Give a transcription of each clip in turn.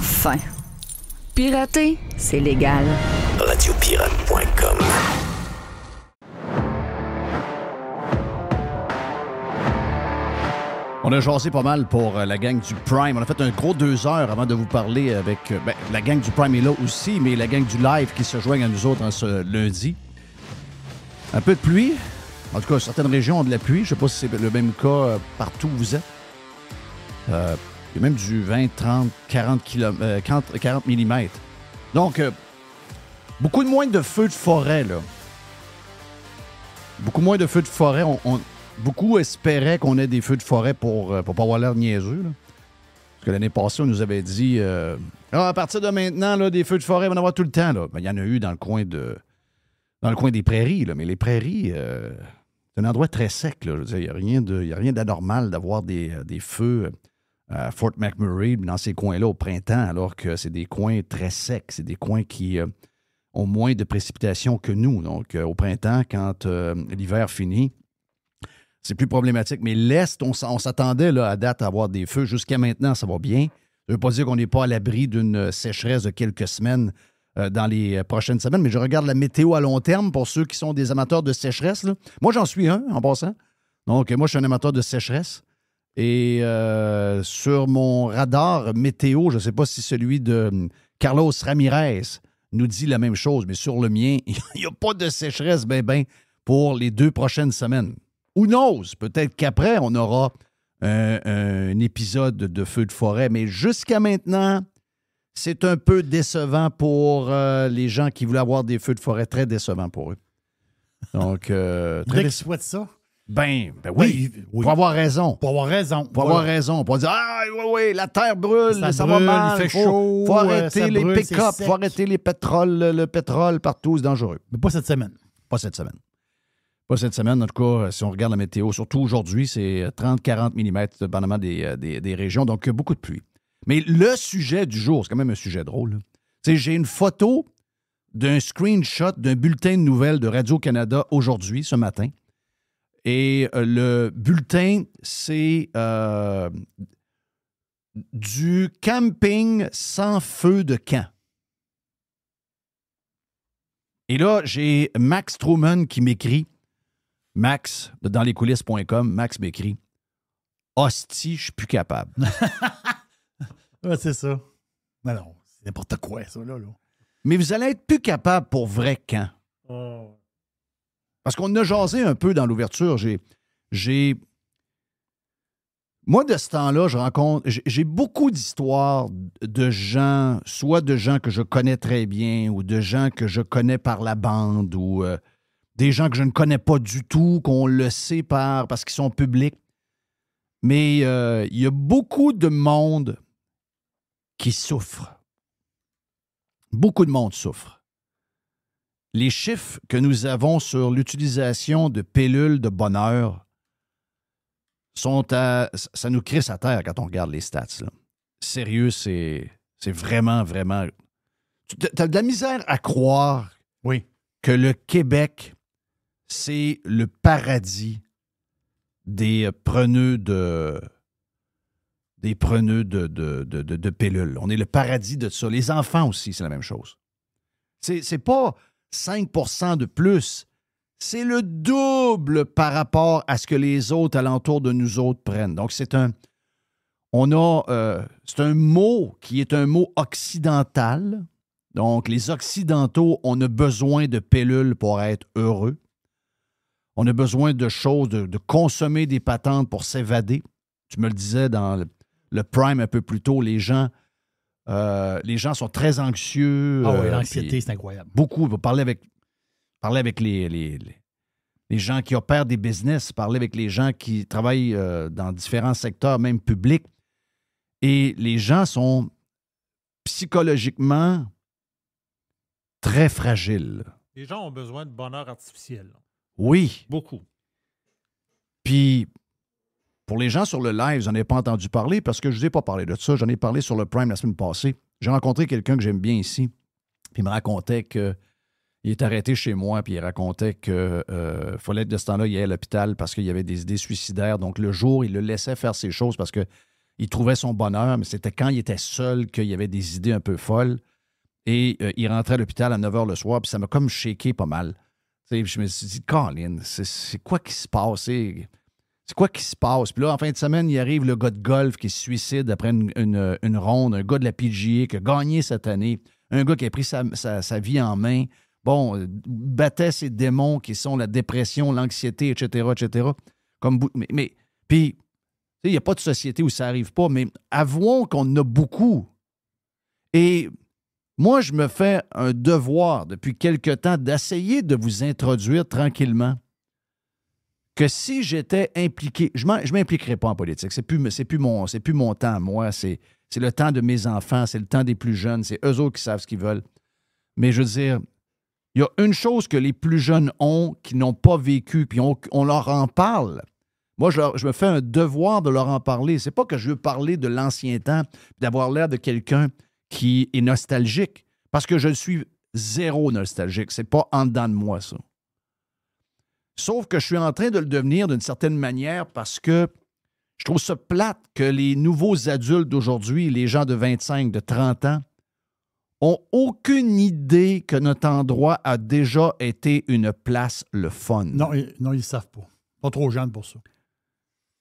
Enfin. Pirater, c'est légal. Radiopirate.com On a jasé pas mal pour euh, la gang du Prime. On a fait un gros deux heures avant de vous parler avec. Euh, ben, la gang du Prime est là aussi, mais la gang du Live qui se joignent à nous autres ce lundi. Un peu de pluie. En tout cas, certaines régions ont de la pluie. Je ne sais pas si c'est le même cas euh, partout où vous êtes. Euh, il y a même du 20, 30, 40, km, 40, mm. Donc, euh, beaucoup de moins de feux de forêt, là. Beaucoup moins de feux de forêt. On, beaucoup espéraient qu'on ait des feux de forêt pour ne euh, pas avoir l'air niaiseux. Parce que l'année passée, on nous avait dit euh, ah, à partir de maintenant, là, des feux de forêt, on va en avoir tout le temps. Là. il y en a eu dans le coin de dans le coin des prairies, mais les prairies, c'est un endroit très sec. Il n'y a rien d'anormal d'avoir des, des, feux. Fort McMurray, dans ces coins-là au printemps, alors que c'est des coins très secs, c'est des coins qui euh, ont moins de précipitations que nous. Donc, euh, au printemps, quand euh, l'hiver finit, c'est plus problématique. Mais l'Est, on, s'attendait à date à avoir des feux. Jusqu'à maintenant, ça va bien. Je ne pas dire qu'on n'est pas à l'abri d'une sécheresse de quelques semaines dans les prochaines semaines, mais je regarde la météo à long terme pour ceux qui sont des amateurs de sécheresse. Moi, j'en suis un, en passant. Donc, moi, je suis un amateur de sécheresse. Et euh, sur mon radar météo, je ne sais pas si celui de hum, Carlos Ramirez nous dit la même chose, mais sur le mien, il n'y a pas de sécheresse ben ben pour les deux prochaines semaines. Ou nose, Peut-être qu'après, on aura un, épisode de feu de forêt, mais jusqu'à maintenant, c'est un peu décevant pour euh, les gens qui voulaient avoir des feux de forêt, très décevant pour eux. Donc, euh, très ça. Ben, ben oui, il faut Pour avoir raison. Pour avoir raison. Pour avoir raison. Pour dire, ah oui, la terre brûle, ça, va mal. Il fait faut, chaud. Faut euh, arrêter les pick-up, faut arrêter les pétroles, le pétrole partout, c'est dangereux. Mais pas cette semaine. Pas cette semaine. Pas cette semaine, en tout cas, euh, si on regarde la météo, surtout aujourd'hui, c'est 30-40 mm, de des, euh, des, des, régions, donc beaucoup de pluie. Mais le sujet du jour, c'est quand même un sujet drôle. J'ai une photo d'un screenshot d'un bulletin de nouvelles de Radio-Canada aujourd'hui, ce matin. Et euh, le bulletin, c'est euh, du camping sans feu de camp. Et là, j'ai Max Truman qui m'écrit, Max, dans les coulisses.com, Max m'écrit Hostie, je suis plus capable. c'est ça. Mais non, c'est n'importe quoi, ça, là, Mais vous allez être plus capable pour vrai camp. » Oh. Parce qu'on a jasé un peu dans l'ouverture. J'ai. Moi, de ce temps-là, je rencontre. J'ai beaucoup d'histoires de gens, soit de gens que je connais très bien, ou de gens que je connais par la bande, ou euh, des gens que je ne connais pas du tout, qu'on le sait parce qu'ils sont publics. Mais euh, il y a beaucoup de monde qui souffre. Beaucoup de monde souffre les chiffres que nous avons sur l'utilisation de pilules de bonheur sont à. Ça nous crisse à terre quand on regarde les stats. Là. Sérieux, c'est C'est vraiment, vraiment. Tu as de la misère à croire oui. que le Québec, c'est le paradis des preneux de. Des preneux de, de, pilules. On est le paradis de ça. Les enfants aussi, c'est la même chose. C'est pas 5 de plus. C'est le double par rapport à ce que les autres alentours de nous autres prennent. Donc, c'est un. On a. Euh, c'est un mot qui est un mot occidental. Donc, les Occidentaux, on a besoin de pellules pour être heureux. On a besoin de choses, de, consommer des patentes pour s'évader. Tu me le disais dans le prime un peu plus tôt, les gens euh, les gens sont très anxieux. Ah oui, euh, l'anxiété, c'est incroyable. Beaucoup. Parler avec, parler avec les, les, les, gens qui opèrent des business, parler avec les gens qui travaillent euh, dans différents secteurs, même publics. Et les gens sont psychologiquement très fragiles. Les gens ont besoin de bonheur artificiel. Oui. Beaucoup. Puis pour les gens sur le live, n'en ai pas entendu parler parce que je ne vous ai pas parlé de ça. J'en ai parlé sur le Prime la semaine passée. J'ai rencontré quelqu'un que j'aime bien ici, puis il me racontait qu'il il est arrêté chez moi, puis il racontait que euh, fallait Follette, de ce temps-là, à l'hôpital parce qu'il y avait des idées suicidaires. Donc, le jour, il le laissait faire ses choses parce qu'il trouvait son bonheur, mais c'était quand il était seul qu'il y avait des idées un peu folles. Et euh, il rentrait à l'hôpital à 9 h le soir, puis ça m'a comme shaké pas mal. je me suis dit, Colin, c'est quoi qui se passe? C'est quoi qui se passe? Puis là, en fin de semaine, il arrive le gars de golf qui se suicide après une, ronde, un gars de la PGA qui a gagné cette année, un gars qui a pris sa, vie en main, bon, euh, battait ses démons qui sont la dépression, l'anxiété, etc., etc. Comme, mais, puis, il n'y a pas de société où ça n'arrive pas, mais avouons qu'on a beaucoup. Et moi, je me fais un devoir depuis quelque temps d'essayer de vous introduire tranquillement que si j'étais impliqué, je ne m'impliquerai pas en politique. C'est plus, plus, mon, plus mon temps, moi. C'est le temps de mes enfants, c'est le temps des plus jeunes, c'est eux autres qui savent ce qu'ils veulent. Mais je veux dire, il y a une chose que les plus jeunes ont, qui n'ont pas vécu, puis on, leur en parle. Moi, je, me fais un devoir de leur en parler. C'est pas que je veux parler de l'ancien temps, d'avoir l'air de quelqu'un qui est nostalgique, parce que je suis zéro nostalgique. ce n'est pas en dedans de moi, ça. Sauf que je suis en train de le devenir d'une certaine manière parce que je trouve ça plate que les nouveaux adultes d'aujourd'hui, les gens de 25, de 30 ans, ont aucune idée que notre endroit a déjà été une place le fun. Non, ils, non, ils savent pas. Pas trop jeunes pour ça.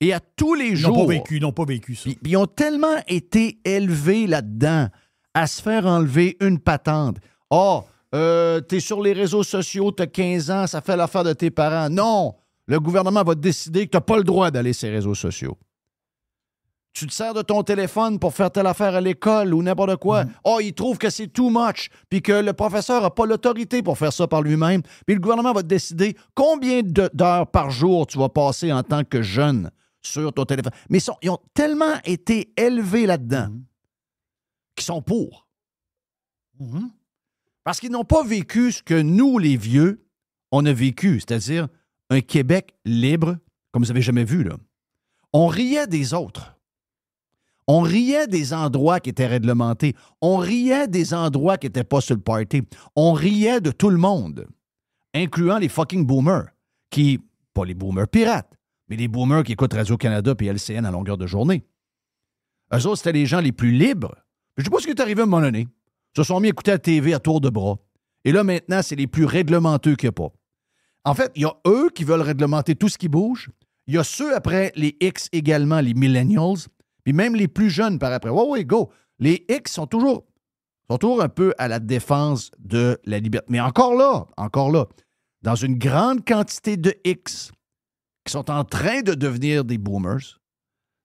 Et à tous les jours. Ils n'ont pas vécu, n'ont pas vécu ça. ils ont tellement été élevés là-dedans à se faire enlever une patente. Oh, euh, t'es sur les réseaux sociaux, t'as 15 ans, ça fait l'affaire de tes parents. Non! Le gouvernement va décider que t'as pas le droit d'aller sur les réseaux sociaux. Tu te sers de ton téléphone pour faire telle affaire à l'école ou n'importe quoi. Oh, il trouve que c'est too much, puis que le professeur n'a pas l'autorité pour faire ça par lui-même. Puis le gouvernement va décider combien d'heures par jour tu vas passer en tant que jeune sur ton téléphone. Mais ils, ont tellement été élevés là-dedans mm-hmm. qu'ils sont pour. Mm-hmm. Parce qu'ils n'ont pas vécu ce que nous, les vieux, on a vécu, c'est-à-dire un Québec libre, comme vous n'avez jamais vu. Là. On riait des autres. On riait des endroits qui étaient réglementés. On riait des endroits qui n'étaient pas sur le party. On riait de tout le monde, incluant les fucking boomers, qui, pas les boomers pirates, mais les boomers qui écoutent Radio-Canada et LCN à longueur de journée. Eux autres, c'était les gens les plus libres. Je je sais pas ce qui est arrivé à un moment donné se sont mis à écouter la TV à tour de bras. Et là, maintenant, c'est les plus réglementeux qu'il n'y a pas. En fait, il y a eux qui veulent réglementer tout ce qui bouge. Il y a ceux après, les X également, les millennials, puis même les plus jeunes par après. Ouais, oui, go. Les X sont toujours, un peu à la défense de la liberté. Mais encore là, encore là, dans une grande quantité de X qui sont en train de devenir des boomers,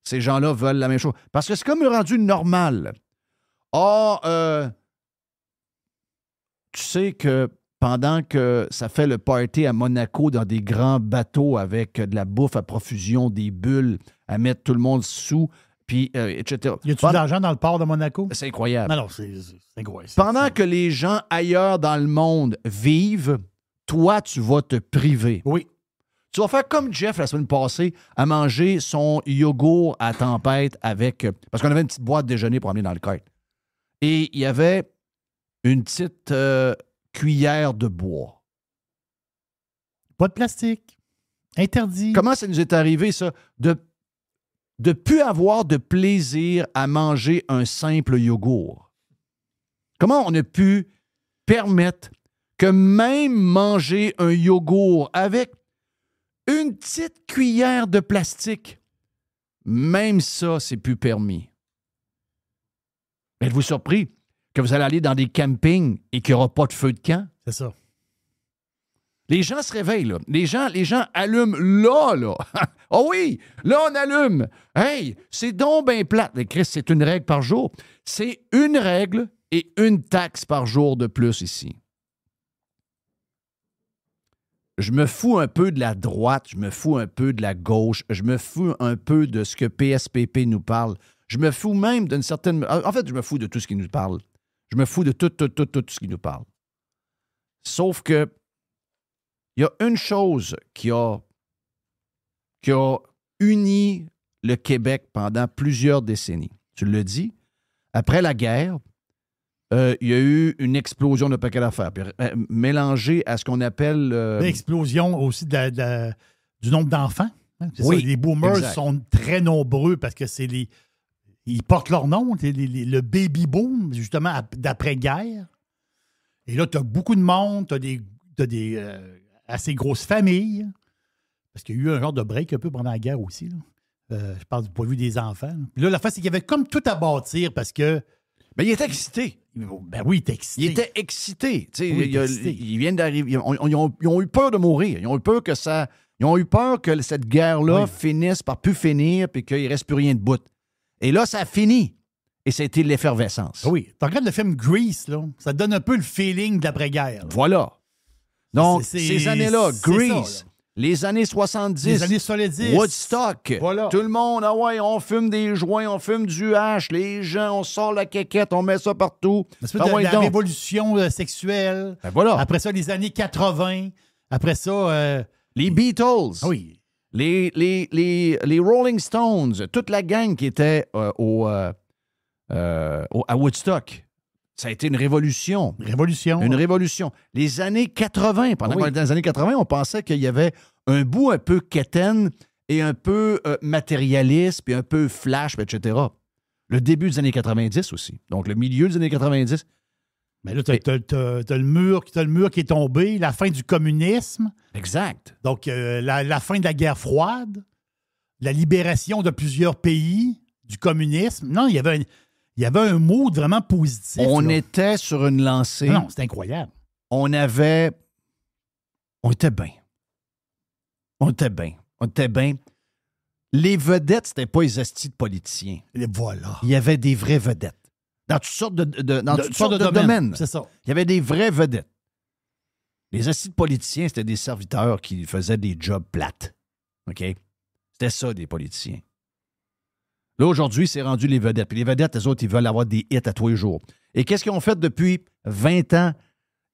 ces gens-là veulent la même chose. Parce que c'est comme rendu normal. oh, euh, tu sais que pendant que ça fait le party à Monaco dans des grands bateaux avec de la bouffe à profusion, des bulles à mettre tout le monde sous, puis euh, etc. Y a-tu l'argent dans le port de Monaco? C'est incroyable. Non, non, c'est incroyable. Pendant que les gens ailleurs dans le monde vivent, toi, tu vas te priver. Oui. Tu vas faire comme Jeff la semaine passée à manger son yogourt à tempête avec. Parce qu'on avait une petite boîte de déjeuner pour amener dans le cart. Et il y avait une petite euh, cuillère de bois. Pas de plastique. Interdit. Comment ça nous est arrivé, ça? De de plus avoir de plaisir à manger un simple yogourt? Comment on a pu permettre que même manger un yogourt avec une petite cuillère de plastique, même ça, c'est plus permis? Êtes-vous surpris? que vous allez aller dans des campings et qu'il n'y aura pas de feu de camp. C'est ça. Les gens se réveillent, là. Les gens, les gens allument là, là. oh oui, là, on allume. Hey, c'est donc bien plat. Mais Chris, c'est une règle par jour. C'est une règle et une taxe par jour de plus ici. Je me fous un peu de la droite, je me fous un peu de la gauche, je me fous un peu de ce que PSPP nous parle. Je me fous même d'une certaine... En fait, je me fous de tout ce qui nous parle. Je me fous de tout, tout, tout, ce qu'il nous parle. Sauf que il y a une chose qui a, qui a uni le Québec pendant plusieurs décennies. Tu le dis, après la guerre, euh, il y a eu une explosion de paquets d'affaires, euh, mélangée à ce qu'on appelle. L'explosion euh, aussi du nombre d'enfants. Hein. Oui, les boomers sont très nombreux parce que c'est les, ils portent leur nom, le baby boom, justement, d'après-guerre. Et là, tu as beaucoup de monde, tu as des, des euh, assez grosses familles. Parce qu'il y a eu un genre de break un peu pendant la guerre aussi. Euh, je parle du point de vue des enfants. Là. là, la face, c'est qu'il y avait comme tout à bâtir parce que. Mais ben, il était excité. Ben oui, il était excité. Il était excité. Ils viennent d'arriver. Ils, ont eu peur de mourir. Ils ont eu peur que ça. Ils ont eu peur que cette guerre-là finisse par plus finir puis qu'il ne reste plus rien de bout. Et là, ça finit. Et c'était l'effervescence. Oui. Tu regardes le film Grease, là. Ça donne un peu le feeling de l'après-guerre. Voilà. Donc, ces années-là, Grease, les années 70, les Woodstock, voilà. tout le monde, ah ouais, on fume des joints, on fume du hache, les gens, on sort la quéquette, on met ça partout. C'est ah ouais, la révolution euh, sexuelle. Ben voilà. Après ça, les années 80. Après ça... Euh, les Beatles. Ah oui. Les, les, les, les Rolling Stones, toute la gang qui était euh, euh, euh, au, à Woodstock, ça a été une révolution. Révolution. Une révolution. Les années 80, pendant les années 80, on pensait qu'il y avait un bout un peu quétaine et un peu matérialiste, puis un peu flash, etc. Le début des années 90 aussi. Donc, le milieu des années 90, mais là, tu as, le mur qui est tombé, la fin du communisme. Exact. Donc, euh, la, fin de la guerre froide, la libération de plusieurs pays du communisme. Non, il y avait un, il y avait un mot vraiment positif. On était sur une lancée. Non, c'est incroyable. On avait. On était bien. On était bien. On était bien. Les vedettes, c'était pas les astis de politiciens. voilà. Il y avait des vraies vedettes dans toutes sortes de, domaines. Il y avait des vraies vedettes. Les assis de politiciens, c'était des serviteurs qui faisaient des jobs plates. OK? C'était ça, des politiciens. Là, aujourd'hui, c'est rendu les vedettes. Puis les vedettes, les autres, ils veulent avoir des hits à tous les jours. Et qu'est-ce qu'ils ont fait depuis 20 ans?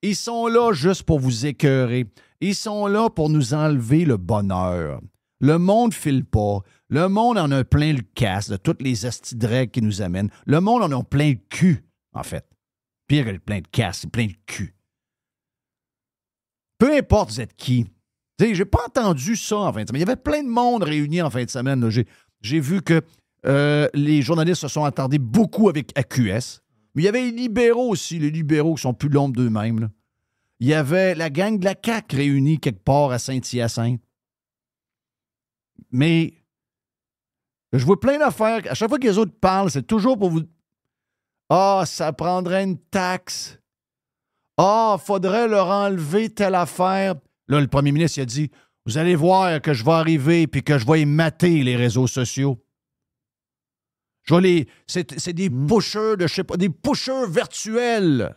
Ils sont là juste pour vous écœurer. Ils sont là pour nous enlever le bonheur. Le monde file pas. Le monde en a plein le casse de toutes les astidrègues qui nous amènent. Le monde en a plein le cul, en fait. Pire a plein de casse, plein de cul. Peu importe vous êtes qui. J'ai pas entendu ça en fin de semaine. Il y avait plein de monde réuni en fin de semaine. J'ai vu que euh, les journalistes se sont attardés beaucoup avec AQS. Mais il y avait les libéraux aussi, les libéraux qui sont plus l'ombre d'eux-mêmes. Il y avait la gang de la CAQ réunie quelque part à Saint-Hyacinthe. Mais je vois plein d'affaires. À chaque fois que les autres parlent, c'est toujours pour vous. Ah, ça prendrait une taxe. Ah, oh, faudrait leur enlever telle affaire. Là, le premier ministre il a dit Vous allez voir que je vais arriver puis que je vais mater les réseaux sociaux. Je les. C'est des hmm. pushers de je sais pas, des pushers virtuels.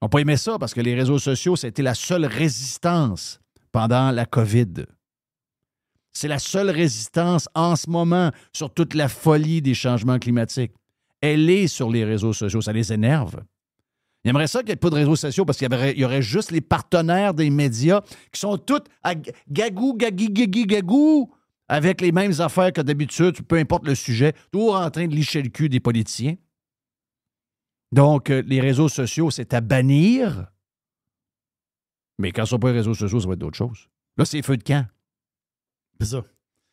On n'a pas aimé ça parce que les réseaux sociaux, c'était la seule résistance pendant la COVID. C'est la seule résistance en ce moment sur toute la folie des changements climatiques. Elle est sur les réseaux sociaux, ça les énerve. Il aimerait ça qu'il n'y ait pas de réseaux sociaux parce qu'il y, aurait, juste les partenaires des médias qui sont tous à gagou, gagou gagou gagou, avec les mêmes affaires que d'habitude, peu importe le sujet, toujours en train de licher le cul des politiciens. Donc, euh, les réseaux sociaux, c'est à bannir. Mais quand ce n'est pas les réseaux sociaux, ça va être d'autres choses. Là, c'est feu de camp. C'est ça.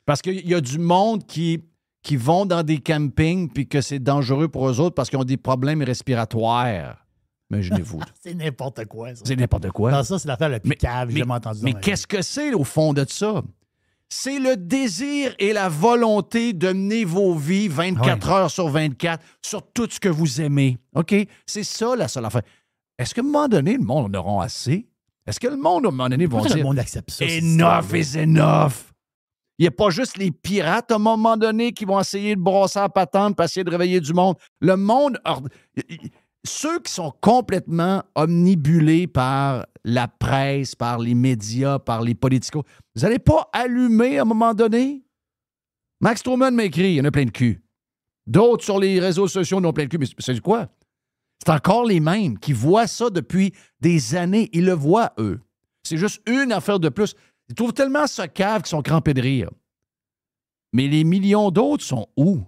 Parce qu'il y a du monde qui, qui vont dans des campings puis que c'est dangereux pour eux autres parce qu'ils ont des problèmes respiratoires. Imaginez-vous. c'est n'importe quoi, ça. C'est n'importe quoi. ça, c'est l'affaire la plus mais, Mais qu'est-ce que c'est, au fond de ça? C'est le désir et la volonté de mener vos vies 24 heures sur 24 sur tout ce que vous aimez. OK? C'est ça la seule affaire. Est-ce qu'à un moment donné, le monde en aura assez? Est-ce que le monde, à un moment donné, vont dire. Enough is enough. Il n'y a pas juste les pirates à un moment donné qui vont essayer de brosser la patente pour essayer de réveiller du monde. Le monde. Ceux qui sont complètement omnibulés par la presse, par les médias, par les politicos, vous n'allez pas allumer à un moment donné? Max Truman m'écrit, il y en a plein de cul. D'autres sur les réseaux sociaux n'ont plein de cul, mais c'est quoi? C'est encore les mêmes qui voient ça depuis des années. Ils le voient, eux. C'est juste une affaire de plus. Ils trouvent tellement ce cave qu'ils sont crampés de rire. Mais les millions d'autres sont où?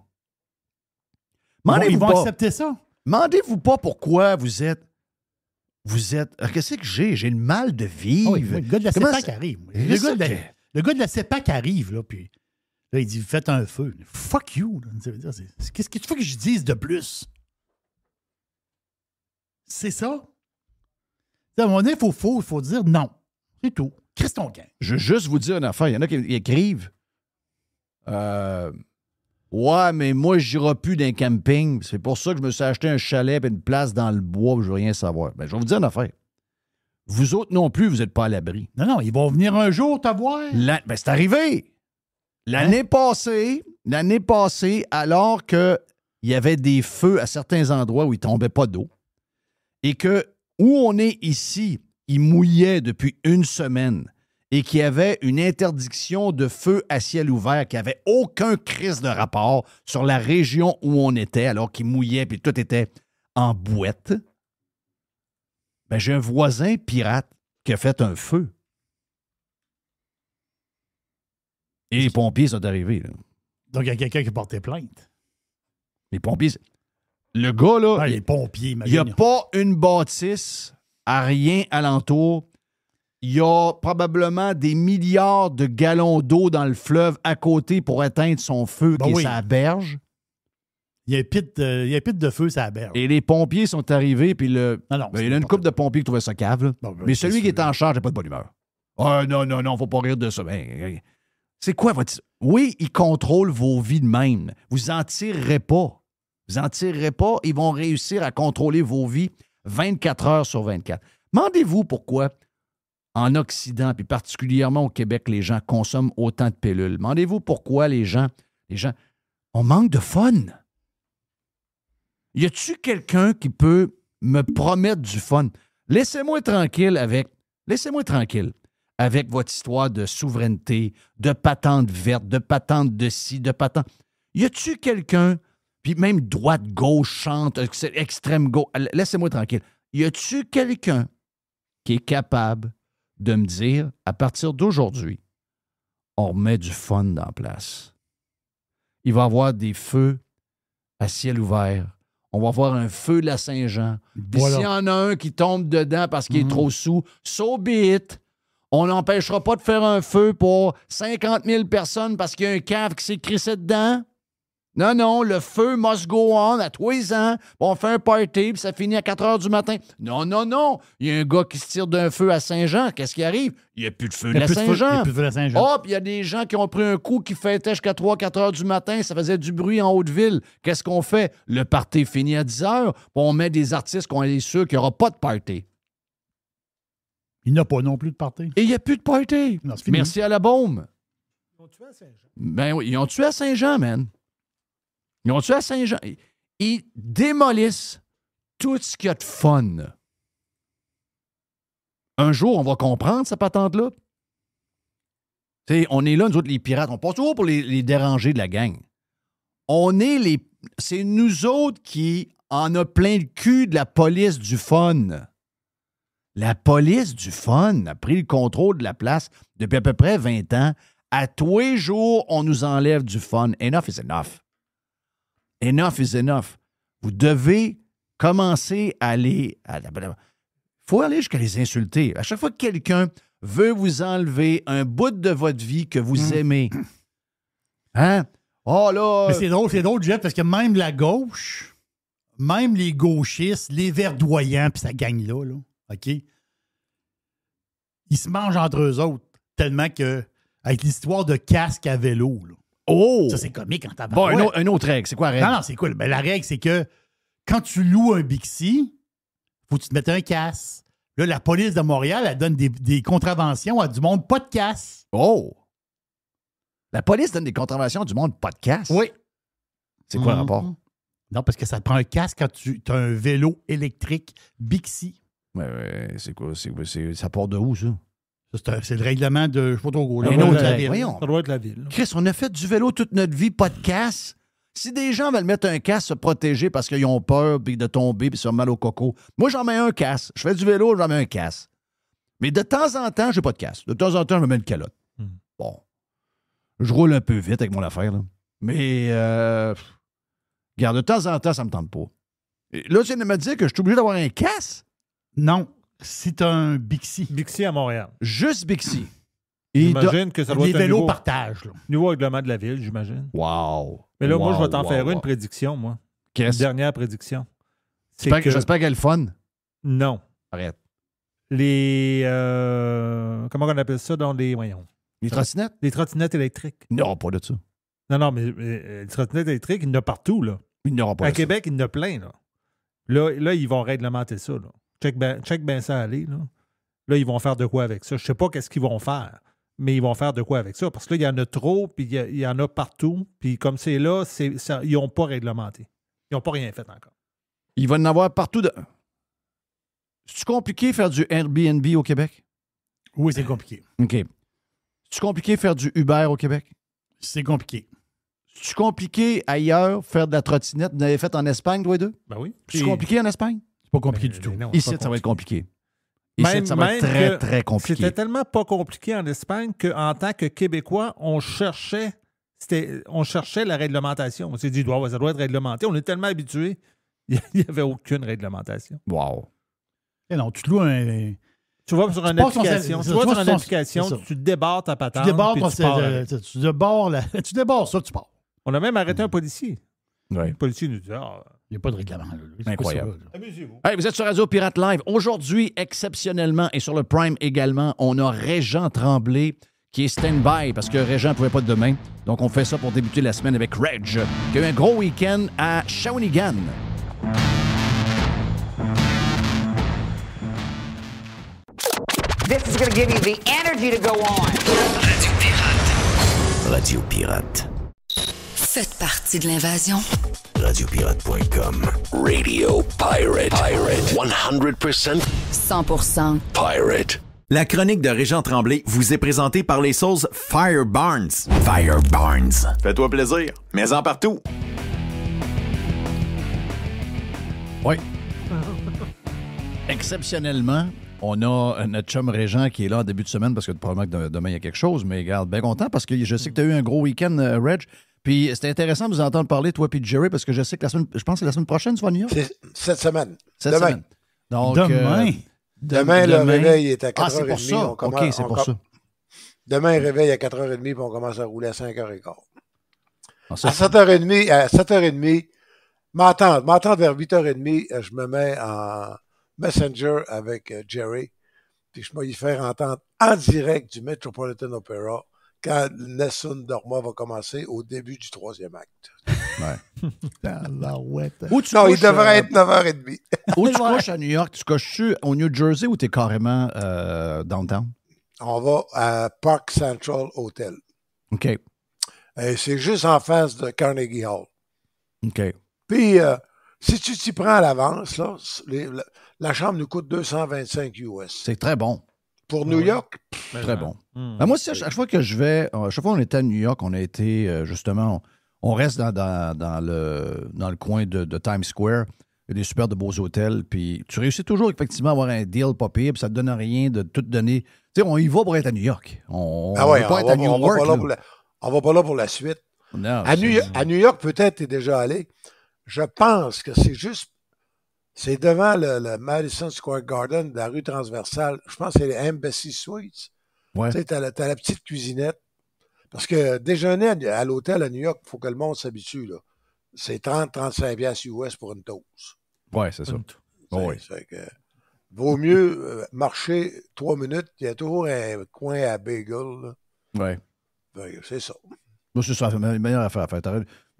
Bon, ils vont accepter ça. Demandez-vous pas pourquoi vous êtes. Vous êtes. Ah, qu'est-ce que j'ai? J'ai le mal de ah vivre. le gars de la CEPAC arrive. Le gars, de la, CEPAC arrive, là, puis là, il dit Faites un feu. Fuck you. Qu'est-ce qu'il faut que je dise de plus? c'est ça. À un moment donné, il faut, faut dire non. C'est tout. Christon ton Je veux juste vous dire une affaire. Il y en a qui écrivent euh, Ouais, mais moi, je n'irai plus d'un camping. C'est pour ça que je me suis acheté un chalet et une place dans le bois où je veux rien savoir. Mais ben, je vais vous dire une affaire. Vous autres non plus, vous n'êtes pas à l'abri. Non, non, ils vont venir un jour t'avoir. voir. Ben, c'est arrivé. L'année hein? passée, l'année passée, alors qu'il y avait des feux à certains endroits où il ne tombait pas d'eau, et que où on est ici, il mouillait depuis une semaine et qu'il y avait une interdiction de feu à ciel ouvert qui avait aucun crise de rapport sur la région où on était alors qu'il mouillait puis tout était en bouette. Ben, j'ai un voisin pirate qui a fait un feu. Et les pompiers sont arrivés. Donc, il y a quelqu'un qui portait plainte. Les pompiers, le gars, là. Ah, il est Il n'y a pas une bâtisse à rien alentour. Il y a probablement des milliards de gallons d'eau dans le fleuve à côté pour atteindre son feu ben qui sa berge. Il y, a pit, euh, pit de feu ça berge. Et les pompiers sont arrivés, puis le. Ben, il y a une couple de pompiers qui trouvaient sa cave, ben, Mais celui qui est en charge n'a pas de bonne humeur. Ah, non, non, non, non, faut pas rire de ça. c'est quoi votre. Oui, il contrôle vos vies de même. Vous en tirerez pas. Vous n'en tirerez pas. Ils vont réussir à contrôler vos vies 24 heures sur 24. mendez vous pourquoi en Occident, puis particulièrement au Québec, les gens consomment autant de pilules. mendez vous pourquoi les gens, les gens, on manque de fun. Y a-tu quelqu'un qui peut me promettre du fun? Laissez-moi tranquille avec, laissez-moi tranquille avec votre histoire de souveraineté, de patente verte, de patente de ci, de patente. Y a-tu quelqu'un puis même droite-gauche chante, extrême-gauche. Euh, laissez-moi tranquille. Y a-tu quelqu'un qui est capable de me dire, à partir d'aujourd'hui, on remet du fun dans place? Il va y avoir des feux à ciel ouvert. On va avoir un feu de la Saint-Jean. S'il y en a un qui tombe dedans parce qu'il est mhm. trop sous, so it. On n'empêchera pas de faire un feu pour 50 000 personnes parce qu'il y a un cave qui s'est crissé dedans. Non, non, le feu must go on à 3 ans. On fait un party, puis ça finit à 4 heures du matin. Non, non, non. Il y a un gars qui se tire d'un feu à Saint-Jean. Qu'est-ce qui arrive? Il n'y a plus de feu Il n'y a plus de feu à Saint-Jean. Oh, puis il y a des gens qui ont pris un coup qui fêtaient jusqu'à 3, 4 heures du matin. Ça faisait du bruit en Haute-Ville. Qu'est-ce qu'on fait? Le party finit à 10 heures. on met des artistes qu'on est sûr qu'il n'y aura pas de party. Il n'y a pas non plus de party. Et il n'y a plus de party. Merci à la bombe. Ils ont tué à Saint-Jean. Ben oui, ils ont tué à Saint-Jean, man. Ils ont tué à Saint-Jean. Ils démolissent tout ce qu'il y a de fun. Un jour, on va comprendre cette patente-là. on est là, nous autres, les pirates. On passe toujours pour les, déranger de la gang. On est les. C'est nous autres qui en a plein le cul de la police du fun. La police du fun a pris le contrôle de la place depuis à peu près 20 ans. À tous les jours, on nous enlève du fun. Enough is enough enough is enough. Vous devez commencer à aller. Il faut aller jusqu'à les insulter. À chaque fois que quelqu'un veut vous enlever un bout de votre vie que vous hmm. aimez, hein? Oh là! Mais c'est drôle, c'est drôle, Jeff, parce que même la gauche, même les gauchistes, les verdoyants, puis ça gagne là, là, OK? Ils se mangent entre eux autres tellement que, avec l'histoire de casque à vélo, là, Oh! Ça, c'est comique en tabac. Bon, une un, autre règle. C'est quoi la règle? Non, c'est cool. Mais ben, la règle, c'est que quand tu loues un Bixi, faut que tu te mettes un casse. Là, la police de Montréal, elle donne des, contraventions à du monde pas de casse. Oh! La police donne des contraventions à du monde pas de casse? Oui. C'est quoi mmh. le mhm. Non, parce que ça te prend un casque quand tu as un vélo électrique Bixi. Oui, ouais, c'est quoi? C'est, ça porte de où, ça? C'est le règlement de. Je sais pas Ça, doit être la ville. Chris, on a fait du vélo toute notre vie, pas de casse. Si des gens veulent mettre un casse, se protéger parce qu'ils ont peur de tomber puis se mal au coco, moi j'en mets un casse. Je fais du vélo, j'en mets un casse. Mais de temps en temps, j'ai pas de casse. De temps en temps, je me mets une calotte. Hmm. Bon. Je roule un peu vite avec mon affaire. Là. Mais euh, de temps en temps, ça me tente pas. là, tu viens de me dire que je suis obligé d'avoir un casse Non. C'est un Bixi. Bixi à Montréal. Juste Bixi. J'imagine que ça doit être un vélos nouveau, là. nouveau règlement de la ville, j'imagine. Wow. Mais là, moi, je vais t'en faire une prédiction, moi. Qu'est-ce dernière prédiction. J'espère que... qu'elle est fun. Non. Arrête. Les. Euh, comment on appelle ça dans les. Les trottinettes? Les trottinettes électriques. Non, pas de ça. Non, non, mais euh, les trottinettes électriques, il y en a partout, là. Il n'y aura pas à Québec, il y en a plein, là. Là, là, ils vont réglementer ça, là. Check bien ben ça aller. Là. là, ils vont faire de quoi avec ça. Je ne sais pas qu'est-ce qu'ils vont faire, mais ils vont faire de quoi avec ça. Parce que là, il y en a trop, puis il y, en a partout. Puis comme c'est là, ils n'ont pas réglementé. Ils n'ont pas rien fait encore. Il va en avoir partout. De... cest compliqué faire du Airbnb au Québec? Oui, c'est compliqué. OK. cest compliqué faire du Uber au Québec? C'est compliqué. cest compliqué ailleurs faire de la trottinette? Vous l'avez fait en Espagne, toi et deux? Ben oui. cest compliqué en Espagne? Pas compliqué ben, du ben tout. Ici, ça va être compliqué. Ici, ça va être très, très compliqué. C'était tellement pas compliqué en Espagne qu'en tant que Québécois, on cherchait, on cherchait la réglementation. On s'est dit, ça doit être réglementé. On est tellement habitué, il n'y avait aucune réglementation. Wow. Et eh non, tu te loues un. Tu vas sur une application, tu débordes sur une application, tu débarres ta patate. Tu débordes tu, ça, tu pars. On a même arrêté hmm. un policier. Le policier nous dit ah, il n'y a pas de règlement. c'est Incroyable. Amusez-vous. Hey, vous êtes sur Radio Pirate Live. Aujourd'hui, exceptionnellement, et sur le Prime également, on a Régent Tremblay qui est stand-by parce que Régent ne pouvait pas demain. Donc, on fait ça pour débuter la semaine avec Reg, qui a eu un gros week-end à Shawinigan. This is going give you the energy to go on. Radio Pirate. Radio Pirate. Faites partie de l'invasion. Radio Pirate. Pirate. 100%. 100%. Pirate. La chronique de Régent Tremblay vous est présentée par les sauces Fire Barnes. Fire Barnes. Fais-toi plaisir, mets-en partout. Oui. Exceptionnellement, on a euh, notre chum Régent qui est là en début de semaine parce que probablement que demain il y a quelque chose, mais garde bien content parce que je sais que tu as eu un gros week-end, euh, Reg. Puis c'était intéressant de vous entendre parler, toi puis Jerry, parce que je sais que la semaine, je pense que la semaine prochaine, tu vas New York. cette semaine. Cette demain. Semaine. Donc, demain. demain, le réveil est à 4h30. Ah, OK, c'est pour ça. Demain, le réveil à 4h30, puis on commence à rouler à 5h15. Ah, à 7h30, à 7h30, m'attendre, m'entendre vers 8h30, euh, je me mets en Messenger avec euh, Jerry, puis je vais y faire entendre en direct du Metropolitan Opera quand Nessun Dorma va commencer au début du troisième acte. Ouais. Où tu non, il devrait euh, être 9h30. où tu couches à New York? Tu couches au New Jersey ou tu es carrément euh, downtown? On va à Park Central Hotel. OK. Euh, c'est juste en face de Carnegie Hall. OK. Puis, si tu t'y prends à l'avance, la chambre nous coûte 225 US. C'est très bon. Pour New York, ben, très ben. bon. Hmm. Ben, moi, à chaque fois que je vais, euh, à chaque fois qu'on était à New York, on a été euh, justement, on, reste dans, le, dans le coin de, Times Square. Il y a des super de beaux hôtels. Puis tu réussis toujours effectivement à avoir un deal pas pire, ça te donne rien de tout donner. Tu sais, on y va pour être à New York. On, ah va, être à New York. pas va pas là pour la suite. à, New, York, peut-être, tu es déjà allé. Je pense que c'est juste c'est devant le, Madison Square Garden la rue transversale. Je pense que c'est les Embassy Suites. Tu sais, t'as la, petite cuisinette. Parce que déjeuner à, l'hôtel à New York, il faut que le monde s'habitue. C'est 30-35 piastres US pour une toast. Ouais, c'est ça. vaut mieux euh, marcher trois minutes. Il y a toujours un coin à bagel. Oui. Ouais. C'est ça. Moi, c'est ça, la meilleure affaire à faire.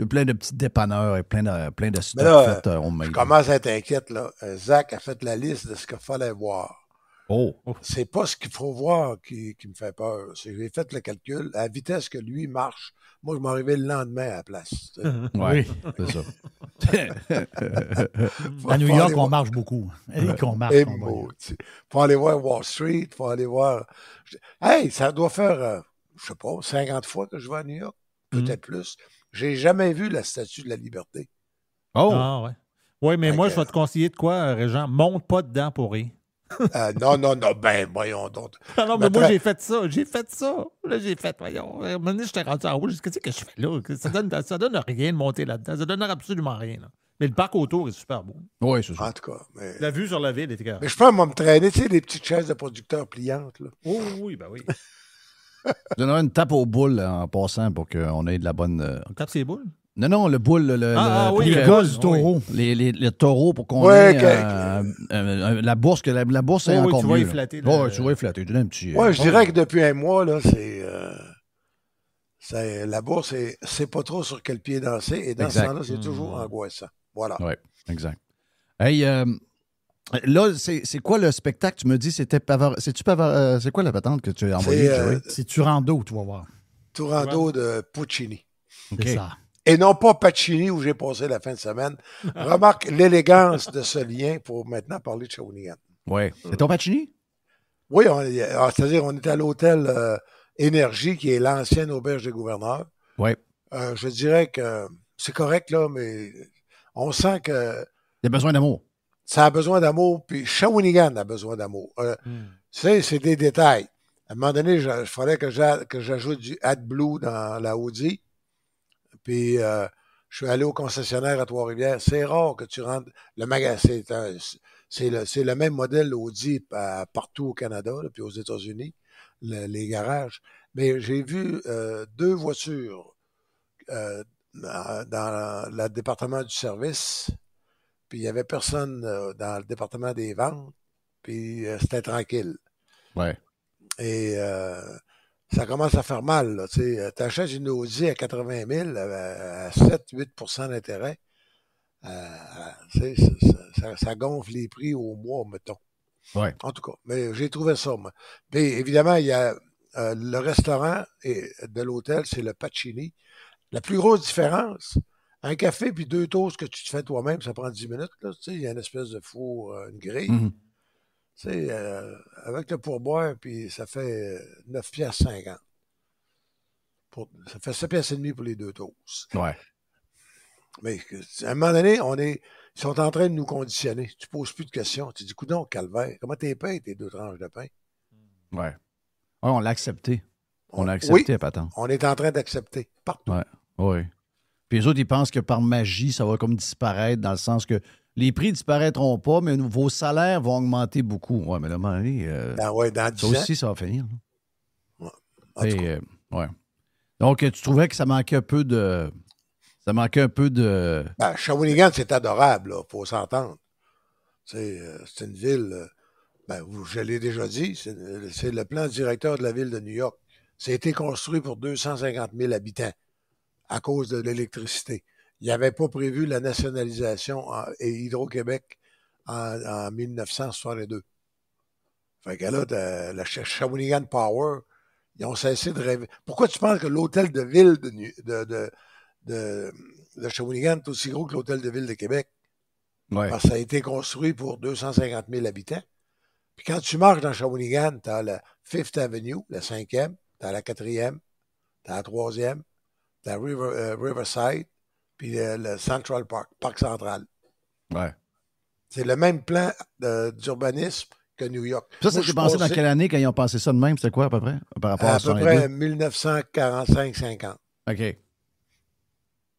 Il plein de petits dépanneurs et plein de, plein de stuff euh, euh, Je commence à être inquiète, là. Euh, Zach a fait la liste de ce qu'il fallait voir. Oh. C'est pas ce qu'il faut voir qui, me fait peur. J'ai fait le calcul. À la vitesse que lui marche, moi, je m'arrivais le lendemain à la place. oui, c'est ça. à New York, on marche beaucoup. Il faut aller voir Wall Street, faut aller voir. Hey, ça doit faire, je sais pas, 50 fois que je vais à New York, mm. peut-être plus. J'ai jamais vu la Statue de la Liberté. Oh! Ah, ouais. Oui, mais moi, je vais te conseiller de quoi, euh, Régent? Monte pas dedans pour rire. Ah, non, non, non, ben, voyons donc. Ah, non, mais, moi, j'ai fait ça, j'ai fait ça. Là, j'ai fait, voyons, euh, un moment donné, j'étais rendu en haut, Qu'est-ce que je fais là? Ça donne, ça donne rien de monter là-dedans. Ça donne absolument rien. Mais le parc autour est super beau. Oui, c'est ça. En tout cas. La vue sur la ville est Mais je pense, moi, me traîner, tu sais, des petites chaises de producteurs pliantes. Là. oui, ben oui. Je donnerai une tape aux boules en passant pour qu'on ait de la bonne. On euh, tape ses boules? Non, non, le boule, le, ah, le, ah, oui, le boule, du taureau. Les, les, le taureau pour qu'on ait euh, euh, la bourse, que la, bourse oh, est oui, encore tu mieux. il tu vas y flatter. Tu un petit. Ouais, je oh. dirais que depuis un mois, là, c'est. la bourse, c'est pas trop sur quel pied danser. Et dans ce sens là c'est toujours hmm. angoissant. Voilà. Oui, exact. Hey, Là, c'est quoi le spectacle? Tu me dis, c'était C'est-tu euh, c'est quoi la patente que tu as envoyée? C'est euh, Turando, tu vas voir. Turando de Puccini. Et non pas Pacini, où j'ai passé la fin de semaine. Remarque l'élégance de ce lien pour maintenant parler de Shawinigan. Oui. Mm. C'est ton Pacini? Oui, ah, c'est-à-dire, on est à l'hôtel euh, Énergie, qui est l'ancienne auberge des gouverneurs. Oui. je dirais que c'est correct, là, mais on sent que. Il y a besoin d'amour ça a besoin d'amour, puis Shawinigan a besoin d'amour. Tu euh, hmm. c'est des détails. À un moment donné, il fallait que j'ajoute du AdBlue dans la Audi. Puis euh, je suis allé au concessionnaire à Trois-Rivières. C'est rare que tu rentres. Le magasin, c'est le, même modèle Audi euh, partout au Canada, puis aux États-Unis, les garages. Mais j'ai vu deux voitures dans le département du service puis il n'y avait personne euh, dans le département des ventes, puis euh, c'était tranquille. Ouais. Et euh, ça commence à faire mal. Tu achètes une Audi à 80 000, à 7-8 d'intérêt. ça, gonfle les prix au mois, mettons. Ouais. En tout cas, mais j'ai trouvé ça. évidemment, il y le restaurant et, de l'hôtel, c'est le Pacini. La plus grosse différence, un café puis deux toasts que tu te fais toi-même, ça prend 10 minutes. Là, il y a une espèce de four, euh, une grille. Mmh euh, avec le pourboire, puis ça fait 9 euh, piastres ans. Pour, ça fait 7 piastres et demi pour les deux toasts. Ouais. Mais à un moment donné, on est, ils sont en train de nous conditionner. Tu poses plus de questions. Tu dis, non, calvaire, comment t'es peint tes deux tranches de pain? Ouais. on l'a accepté. On, l'a accepté, oui, On est en train d'accepter partout. Ouais. Oui. Puis les autres, ils pensent que par magie, ça va comme disparaître dans le sens que les prix disparaîtront pas, mais vos salaires vont augmenter beaucoup. Oui, mais là, donné, euh, ben ouais, dans ça aussi, ça va finir. Euh, ouais. Donc, euh, tu trouvais que ça manquait un peu de. Ça manquait un peu de. Ben, Shawinigan, c'est adorable, il faut s'entendre. C'est une ville. Ben, je l'ai déjà dit, c'est le plan directeur de la ville de New York. Ça a été construit pour 250 000 habitants à cause de l'électricité. Il avait pas prévu la nationalisation et Hydro-Québec en, 1962. Fait que là, de, la Shawinigan Power, ils ont cessé de rêver. Pourquoi tu penses que l'hôtel de ville de, de, de, Shawinigan est aussi gros que l'hôtel de ville de Québec? Parce que ça a été construit pour 250 000 habitants. Puis quand tu marches dans Shawinigan, tu as la Fifth Avenue, la cinquième, tu as la quatrième, tu as la troisième, la euh, Riverside, puis le Central Park, Parc Central. Ouais. C'est le même plan euh, d'urbanisme que New York. Ça, ça s'est pensé dans quelle année quand ils ont passé ça de même? C'était quoi à peu près? à, peu près 1945-50. OK.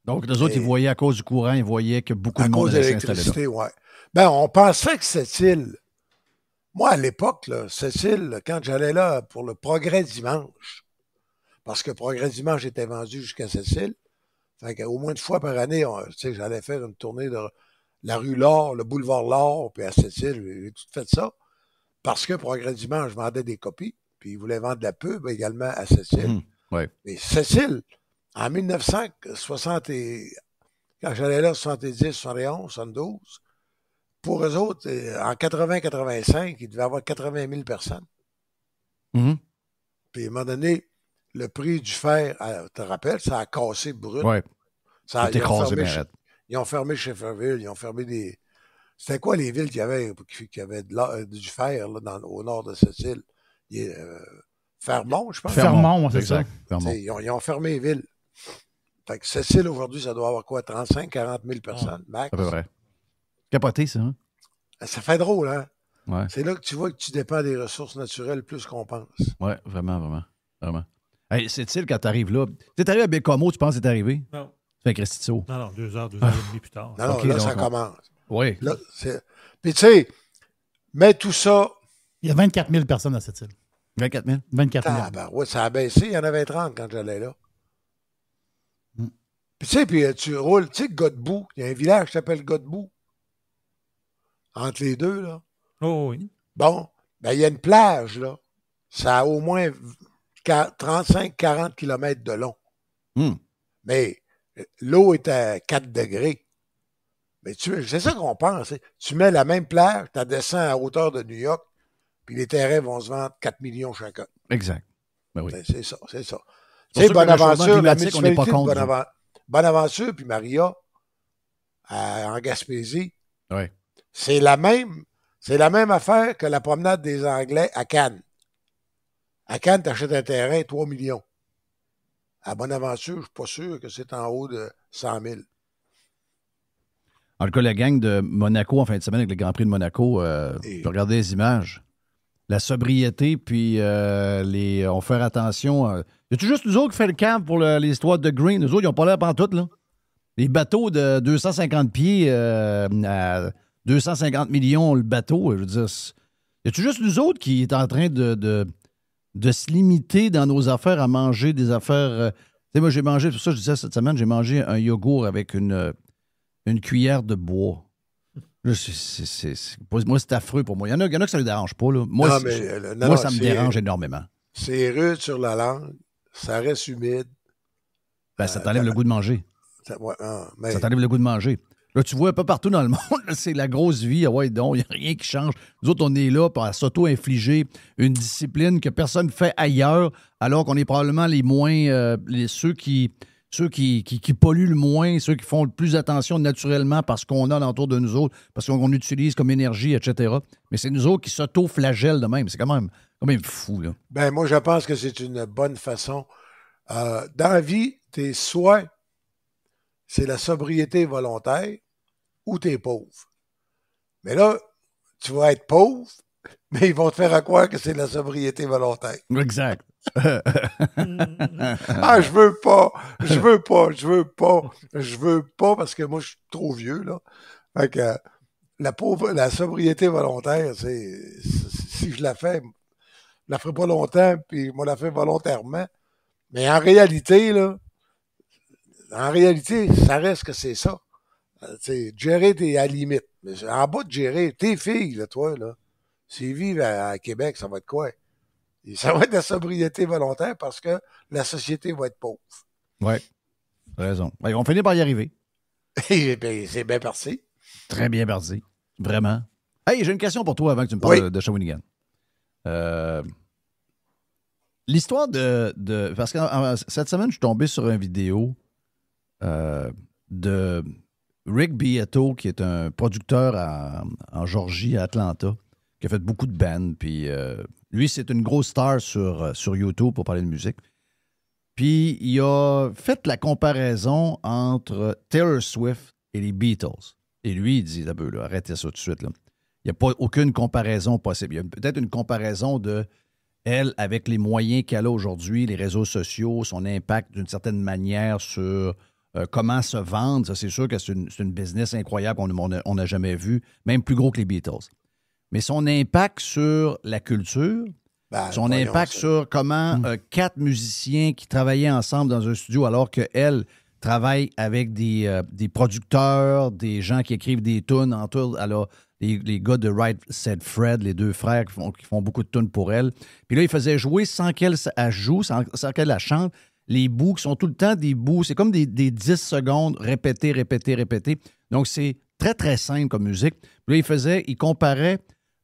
Donc, les autres, ils voyaient à cause du courant, ils voyaient que beaucoup de monde allait s'installer Ouais. Ben, on pensait que cette île, moi, à l'époque, Cécile, quand j'allais là pour le progrès dimanche, parce que progressivement, j'étais vendu jusqu'à Cécile. Fait qu'au moins une fois par année, j'allais faire une tournée de la rue Laure, le boulevard Laure, puis à Cécile, j'ai tout fait ça. Parce que progressivement, je vendais des copies, puis ils voulaient vendre de la pub également à Cécile. Mais hum, ouais. Cécile, en 1960 Quand j'allais là, 70, 71, 72, pour eux autres, euh, en 80-85, devait devaient avoir 80 000 personnes. Hum. Puis à un moment donné, le prix du fer, tu euh, te rappelles, ça a cassé brut. Oui. Ça a écrasé, Ils ont fermé Shefferville, ils ont fermé des. C'était quoi les villes qui avaient, qui avaient euh, du fer au nord de cette île? Euh, Fermont, je pense. Fermont, c'est ça. Ils, ont, fermé les villes. Fait que Cécile, aujourd'hui, ça doit avoir quoi? 35, 40 000 personnes, max. C'est vrai. Capoté, ça. Hein? Ça fait drôle, hein? Ouais. C'est là que tu vois que tu dépends des ressources naturelles plus qu'on pense. Oui, vraiment, vraiment. Vraiment. Cette c'est il quand t'arrives là. T'es arrivé à Bécomo, tu penses que t'es arrivé? Non. Tu à Non, non, deux heures, deux heures et demie plus tard. Non, non là, ça commence. Oui. Là, Puis tu sais, mais tout ça. Il y a 24 000 personnes dans cette île. 24 000? 24 000. Ah, ben oui, ça a baissé. Il y en avait 30 quand j'allais là. Hmm. Puis tu sais, puis euh, tu roules, tu sais, Godbout. Il y a un village qui s'appelle Godbout. Entre les deux, là. Oh oui. Bon, ben il y a une plage, là. Ça a au moins 35-40 km de long. Hmm. Mais euh, l'eau est à 4 degrés. Mais tu, c'est ça qu'on pense. Hein. Tu mets la même plage, tu descends à hauteur de New York, puis les terrains vont se vendre 4 millions chacun. Exact. Ben ben, c'est ça, c'est ça. Bonaventure, puis Maria, en Gaspésie, c'est la même c'est la même affaire que la promenade des Anglais à Cannes. À Cannes, tu achètes un terrain, 3 millions. À Bonaventure, je ne suis pas sûr que c'est en haut de 100 000. En tout cas, la gang de Monaco en fin de semaine avec le Grand Prix de Monaco, euh, tu peux regardez les images. La sobriété, puis euh, les, euh, on fait attention. Y a-tu juste nous autres qui fait le camp pour les histoires de Green? Nous autres, ils n'ont pas l'air pantoute, là. Les bateaux de 250 pieds à 250 millions, le bateau, je veux dire. Y a-tu juste nous autres qui est en train de de se limiter dans nos affaires à manger des affaires. Euh, moi, j'ai mangé, pour ça, je disais cette semaine, j'ai mangé un yogourt avec une, euh, une cuillère de bois. moi, c'est affreux pour moi. Il y en a, il que ça ne dérange pas. Moi, euh, ça me dérange énormément. C'est rude sur la langue, ça reste humide. Ben, ça t'enlève le goût de manger. Ah, ça t'enlève le goût de manger. Là, tu vois un peu partout dans le monde, c'est la grosse vie. Ah ouais, donc, il n'y a rien qui change. Nous autres, on est là pour s'auto-infliger une discipline que personne ne fait ailleurs, alors qu'on est probablement les moins, euh, les, ceux qui, ceux qui, qui, polluent le moins, ceux qui font le plus attention naturellement parce qu'on a l'entour de nous autres, parce qu'on utilise comme énergie, etc. Mais c'est nous autres qui s'auto-flagellent de même. C'est quand même, quand même fou, là. Ben, moi, je pense que c'est une bonne façon. Euh, dans la vie, tu es soit c'est la sobriété volontaire ou t'es pauvre. Mais là, tu vas être pauvre, mais ils vont te faire à croire que c'est la sobriété volontaire. Exact. Mm. ah, je veux pas, je veux pas, je veux pas, je veux pas parce que moi, je suis trop vieux, là. Fait que la, pauvre, la sobriété volontaire, c'est, si je la fais, je la ferai pas longtemps, puis moi, la fais volontairement. Mais en réalité, là, en réalité, ça reste que c'est ça. Euh, T'sais, gérer, t'es à la limite. Mais en bas de gérer, tes filles, là, toi, là, s'ils vivent à, Québec, ça va être quoi? ça va être de la sobriété volontaire parce que la société va être pauvre. Oui, raison. Ben, on finit par y arriver. Eh ben, c'est bien parti. Très bien parti. Vraiment. Hey, j'ai une question pour toi avant que tu me parles de, Shawinigan. Euh, l'histoire de, Parce que cette semaine, je suis tombé sur une vidéo euh, de Rick Bieto, qui est un producteur en Georgie, à Atlanta, qui a fait beaucoup de bands. Puis euh, lui, c'est une grosse star sur, euh, sur YouTube pour parler de musique. Puis il a fait la comparaison entre Taylor Swift et les Beatles. Et lui, il dit, là, arrêtez ça tout de suite. Il n'y a pas aucune comparaison possible. Il y a peut-être une comparaison de elle avec les moyens qu'elle a aujourd'hui, les réseaux sociaux, son impact d'une certaine manière sur euh, comment se vendre. c'est sûr que c'est une, business incroyable qu'on n'a jamais vu, même plus gros que les Beatles. Mais son impact sur la culture, ben, son impact sur comment hmm. euh, quatre musiciens qui travaillaient ensemble dans un studio alors qu'elle travaille avec euh, des, producteurs, des gens qui écrivent des tunes en tout. Alors, les, gars de Right Said Fred, les deux frères qui font, beaucoup de tunes pour elle. Puis là, il faisait jouer sans qu'elle joue, sans qu'elle la chante les bouts qui sont tout le temps des bouts. C'est comme des, 10 secondes répétées, répétées, répétées. Donc, c'est très, très simple comme musique. Lui, là, il faisait, il comparait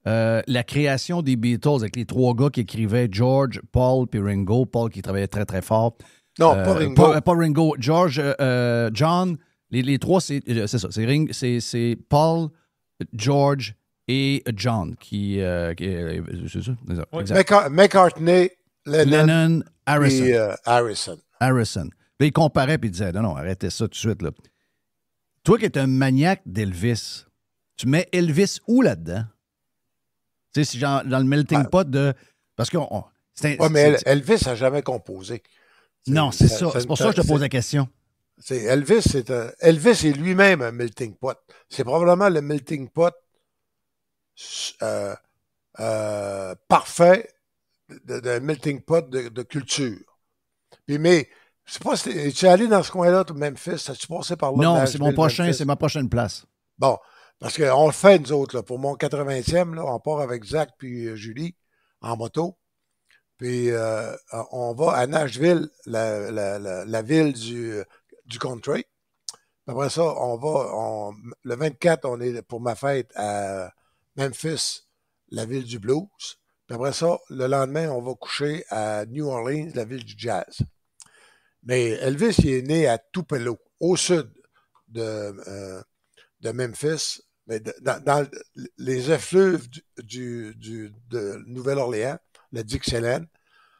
euh, la création des Beatles avec les trois gars qui écrivaient George, Paul puis Ringo. Paul qui travaillait très, très fort. Non, euh, pas Ringo. Euh, pas, Ringo. George, John. Les, trois, c'est ça. C'est Paul, George et John qui. c'est ça, McCartney Lennon, euh, Harrison. Harrison. Harrison. il comparait et il disait, non, non, arrêtez ça tout de suite. Là. Toi qui es un maniaque d'Elvis, tu mets Elvis où là-dedans? Tu sais, dans, le melting ah. pot de. Parce que. c'est mais Elvis n'a jamais composé. Non, c'est ça. C'est pour ça que je te pose la question. Elvis, c'est Elvis est lui-même un melting pot. C'est probablement le melting pot euh, euh, parfait de melting pot de, culture. Puis, mais, je sais pas si tu es allé dans ce coin-là, Memphis? As-tu passé par là? Non, c'est mon prochain, c'est ma prochaine place. Bon, parce qu'on le fait, nous autres, là, pour mon 80e, là, on part avec Zach puis euh, Julie en moto. Puis euh, on va à Nashville, la, ville du, euh, du country. Après ça, on va on, le 24, on est pour ma fête à Memphis, la ville du blues. Puis après ça, le lendemain, on va coucher à New Orleans, la ville du jazz. Mais Elvis, il est né à Tupelo, au sud de, euh, de Memphis, mais dans, les effluves du, de Nouvelle-Orléans, le Dixieland,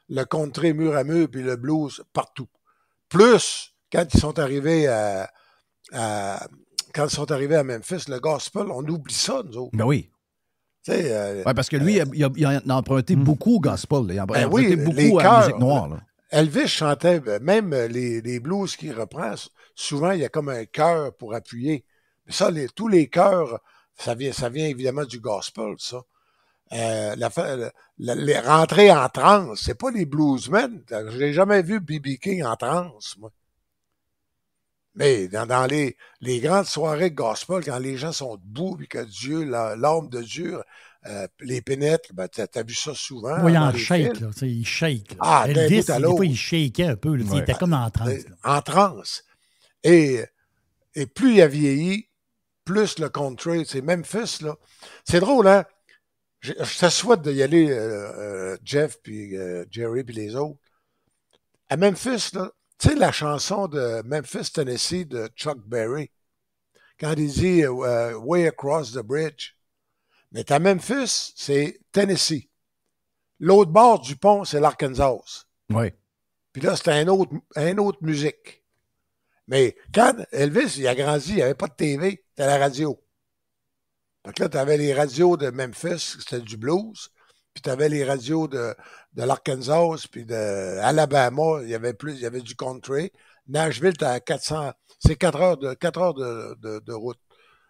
le contré mur à mur, puis le blues partout. Plus, quand ils sont arrivés à, quand ils sont arrivés à Memphis, le gospel, on oublie ça, nous autres. Ben oui. Euh, parce que lui, il, a, emprunté beaucoup gospel. Il a emprunté hmm. beaucoup ben à la musique noire. Elvis chantait, ben, même les, blues qu'il reprend, souvent, il y a comme un cœur pour appuyer. Mais ça, tous les cœurs, ça vient, ça vient évidemment du gospel, ça. Euh, les rentrées en transe, c'est pas les bluesmen. n'ai jamais vu B.B. King en transe, moi. Mais dans, les, grandes soirées de gospel, quand les gens sont debout et que Dieu, l'âme de Dieu, euh, les pénètre, ben, tu as, vu ça souvent. Oui, en shake, là, ah, il shake. Ah, à l'autre. Il shakeait un peu, là, il était comme en transe. En transe. Et, plus il a vieilli, plus le country, c'est Memphis, là. C'est drôle, hein? Je, te souhaite d'y aller, euh, euh, Jeff, puis Jerry, puis les autres. À Memphis, là, tu sais, la chanson de Memphis, Tennessee de Chuck Berry, quand il dit euh, euh, Way across the bridge. Mais ta Memphis, c'est Tennessee. L'autre bord du pont, c'est l'Arkansas. Oui. Puis là, c'était un autre, musique. Mais quand Elvis, il a grandi, il n'y avait pas de TV, c'était la radio. Donc là, tu avais les radios de Memphis, c'était du blues. Puis tu avais les radios de de l'Arkansas puis de Alabama, il y avait plus, il y avait du country. Nashville, t'as 400, c'est 4 heures de heures de, route.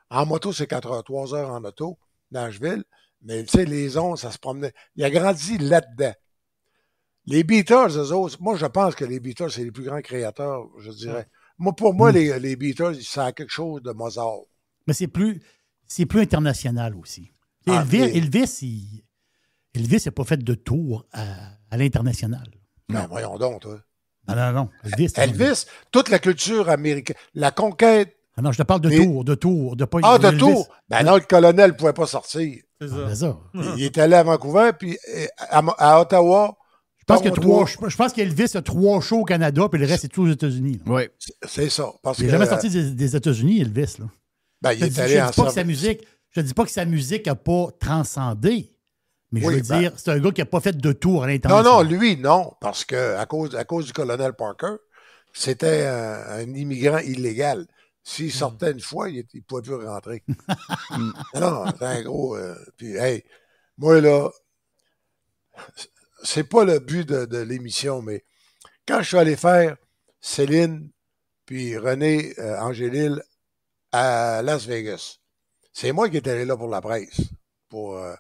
En moto, c'est 4 heures, 3 heures en auto, Nashville. Mais tu sais, les ondes, ça se promenait. Il a grandi là-dedans. Les Beatles, eux autres, moi, je pense que les Beatles, c'est les plus grands créateurs, je dirais. pour moi, mm. les, Beatles, ça a quelque chose de Mozart. Mais c'est plus, c'est plus international aussi. Ils ah, Elvis, Elvis n'a pas fait de tour à, l'international. Non, ben, voyons donc, toi. Non, non, non. Elvis. Elvis, toute la culture américaine, la conquête. Ah non, je te parle de tour, de tour, de pas. Ah, de tour. Ben non, le colonel ne pouvait pas sortir. C'est ça. Ah, ben il est allé à Vancouver, puis eh, à, Ottawa. Je pense, que je pense qu'Elvis a trois shows au Canada, puis le reste, c'est tout aux États-Unis. Oui. C'est ça. il n'est jamais sorti des, États-Unis, Elvis. Là. Ben, il est allé dis, musique, Je dis pas que sa musique n'a pas transcendé. Mais je veux ben dire, c'est un gars qui n'a pas fait de tour à l'intérieur. Non, non, lui, non, parce que à cause, à cause du colonel Parker, c'était un, immigrant illégal. S'il hmm. sortait une fois, il ne pouvait plus rentrer. non, c'est un gros. Euh, puis, hey, moi, là, c'est pas le but de, l'émission, mais quand je suis allé faire Céline puis René euh, à Las Vegas, c'est moi qui étais allé là pour la presse, pour. Euh,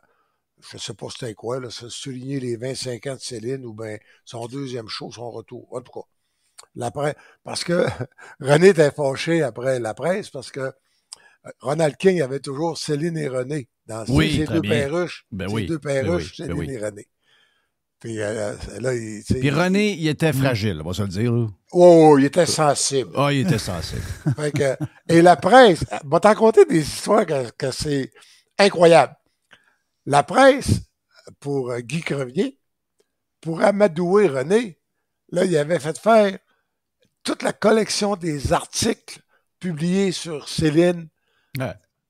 je sais pas c'était quoi, là, souligner les 25 ans de Céline ou bien son deuxième show, son retour. En tout cas, la presse, parce que René était fâché après la presse parce que euh, Ronald King avait toujours Céline et René dans ses, deux perruches. Ben ses deux ben perruches, ben Céline et René. Puis, euh, euh, là, il, René, il était fragile, on va se le dire. Oh, oh, oh, il était sensible. Ah, oh, il était sensible. et la presse, va t'en compter des histoires que c'est incroyable. La presse, pour euh, Guy Crevier, pour et René, là, il avait fait faire toute la collection des articles publiés sur Céline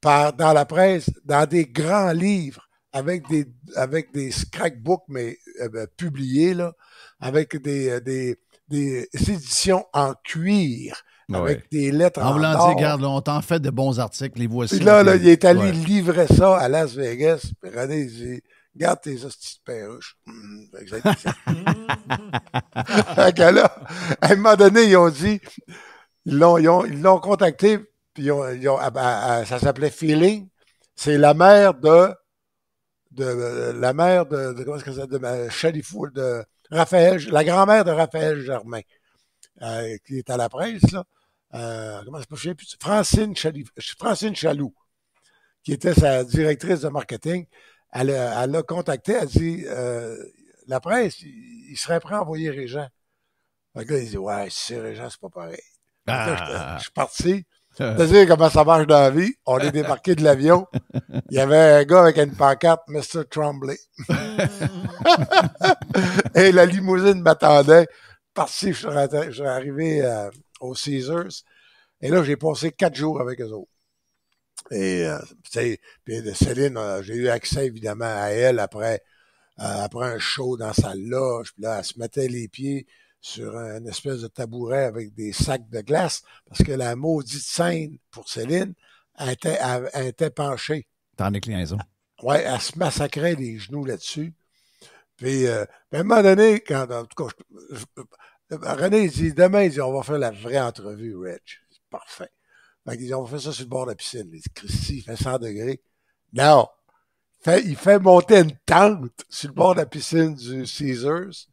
dans la presse, dans des grands livres avec des avec scrapbooks mais euh, ben, publiés là, avec des euh, éditions en cuir ah avec des lettres ah, en voulant dire, regarde, on t'en fait de bons articles, les voici. Puis là, là il est allé livrer ça à Las Vegas. René, il dit, garde tes hosties de perruche. Hmm, là, à un moment donné, ils ont dit, ils l'ont, ils ils l'ont contacté, puis ils ont, ça s'appelait Feeling. C'est la mère de, de, la mère de, comment est-ce que ça, de, de, de Raphaël, la grand-mère de Raphaël Germain, euh, qui est à la presse, là. Euh, comment je Francine, Chalif, Chaloux, qui était sa directrice de marketing. Elle, euh, l'a contacté, elle a dit euh, La presse, il, serait prêt à envoyer Régent. Le gars, il dit Ouais, c'est Régent, c'est pas pareil. Ah. Je suis parti. cest comment ça marche dans la vie. On est débarqué de l'avion. Il y avait un gars avec une pancarte, Mr. Trumbly Et la limousine m'attendait. Parti, je suis, je arrivé à aux Caesars. Et là, j'ai passé quatre jours avec eux autres. Et euh, puis de Céline, euh, j'ai eu accès évidemment à elle après euh, après un show dans sa loge. Puis là, elle se mettait les pieds sur un, une espèce de tabouret avec des sacs de glace parce que la maudite scène pour Céline était, penchée. elle était penchée. Dans Ouais, elle se massacrait les genoux là-dessus. Puis, euh, à un moment donné, quand, en tout cas, je, ben, René, il dit demain, il dit, on va faire la vraie entrevue, Rich. C'est parfait. Fait on va faire ça sur le bord de la piscine. Il dit, Christy, il fait 100 degrés. Non. il fait monter une tente sur le bord de la piscine du Caesars.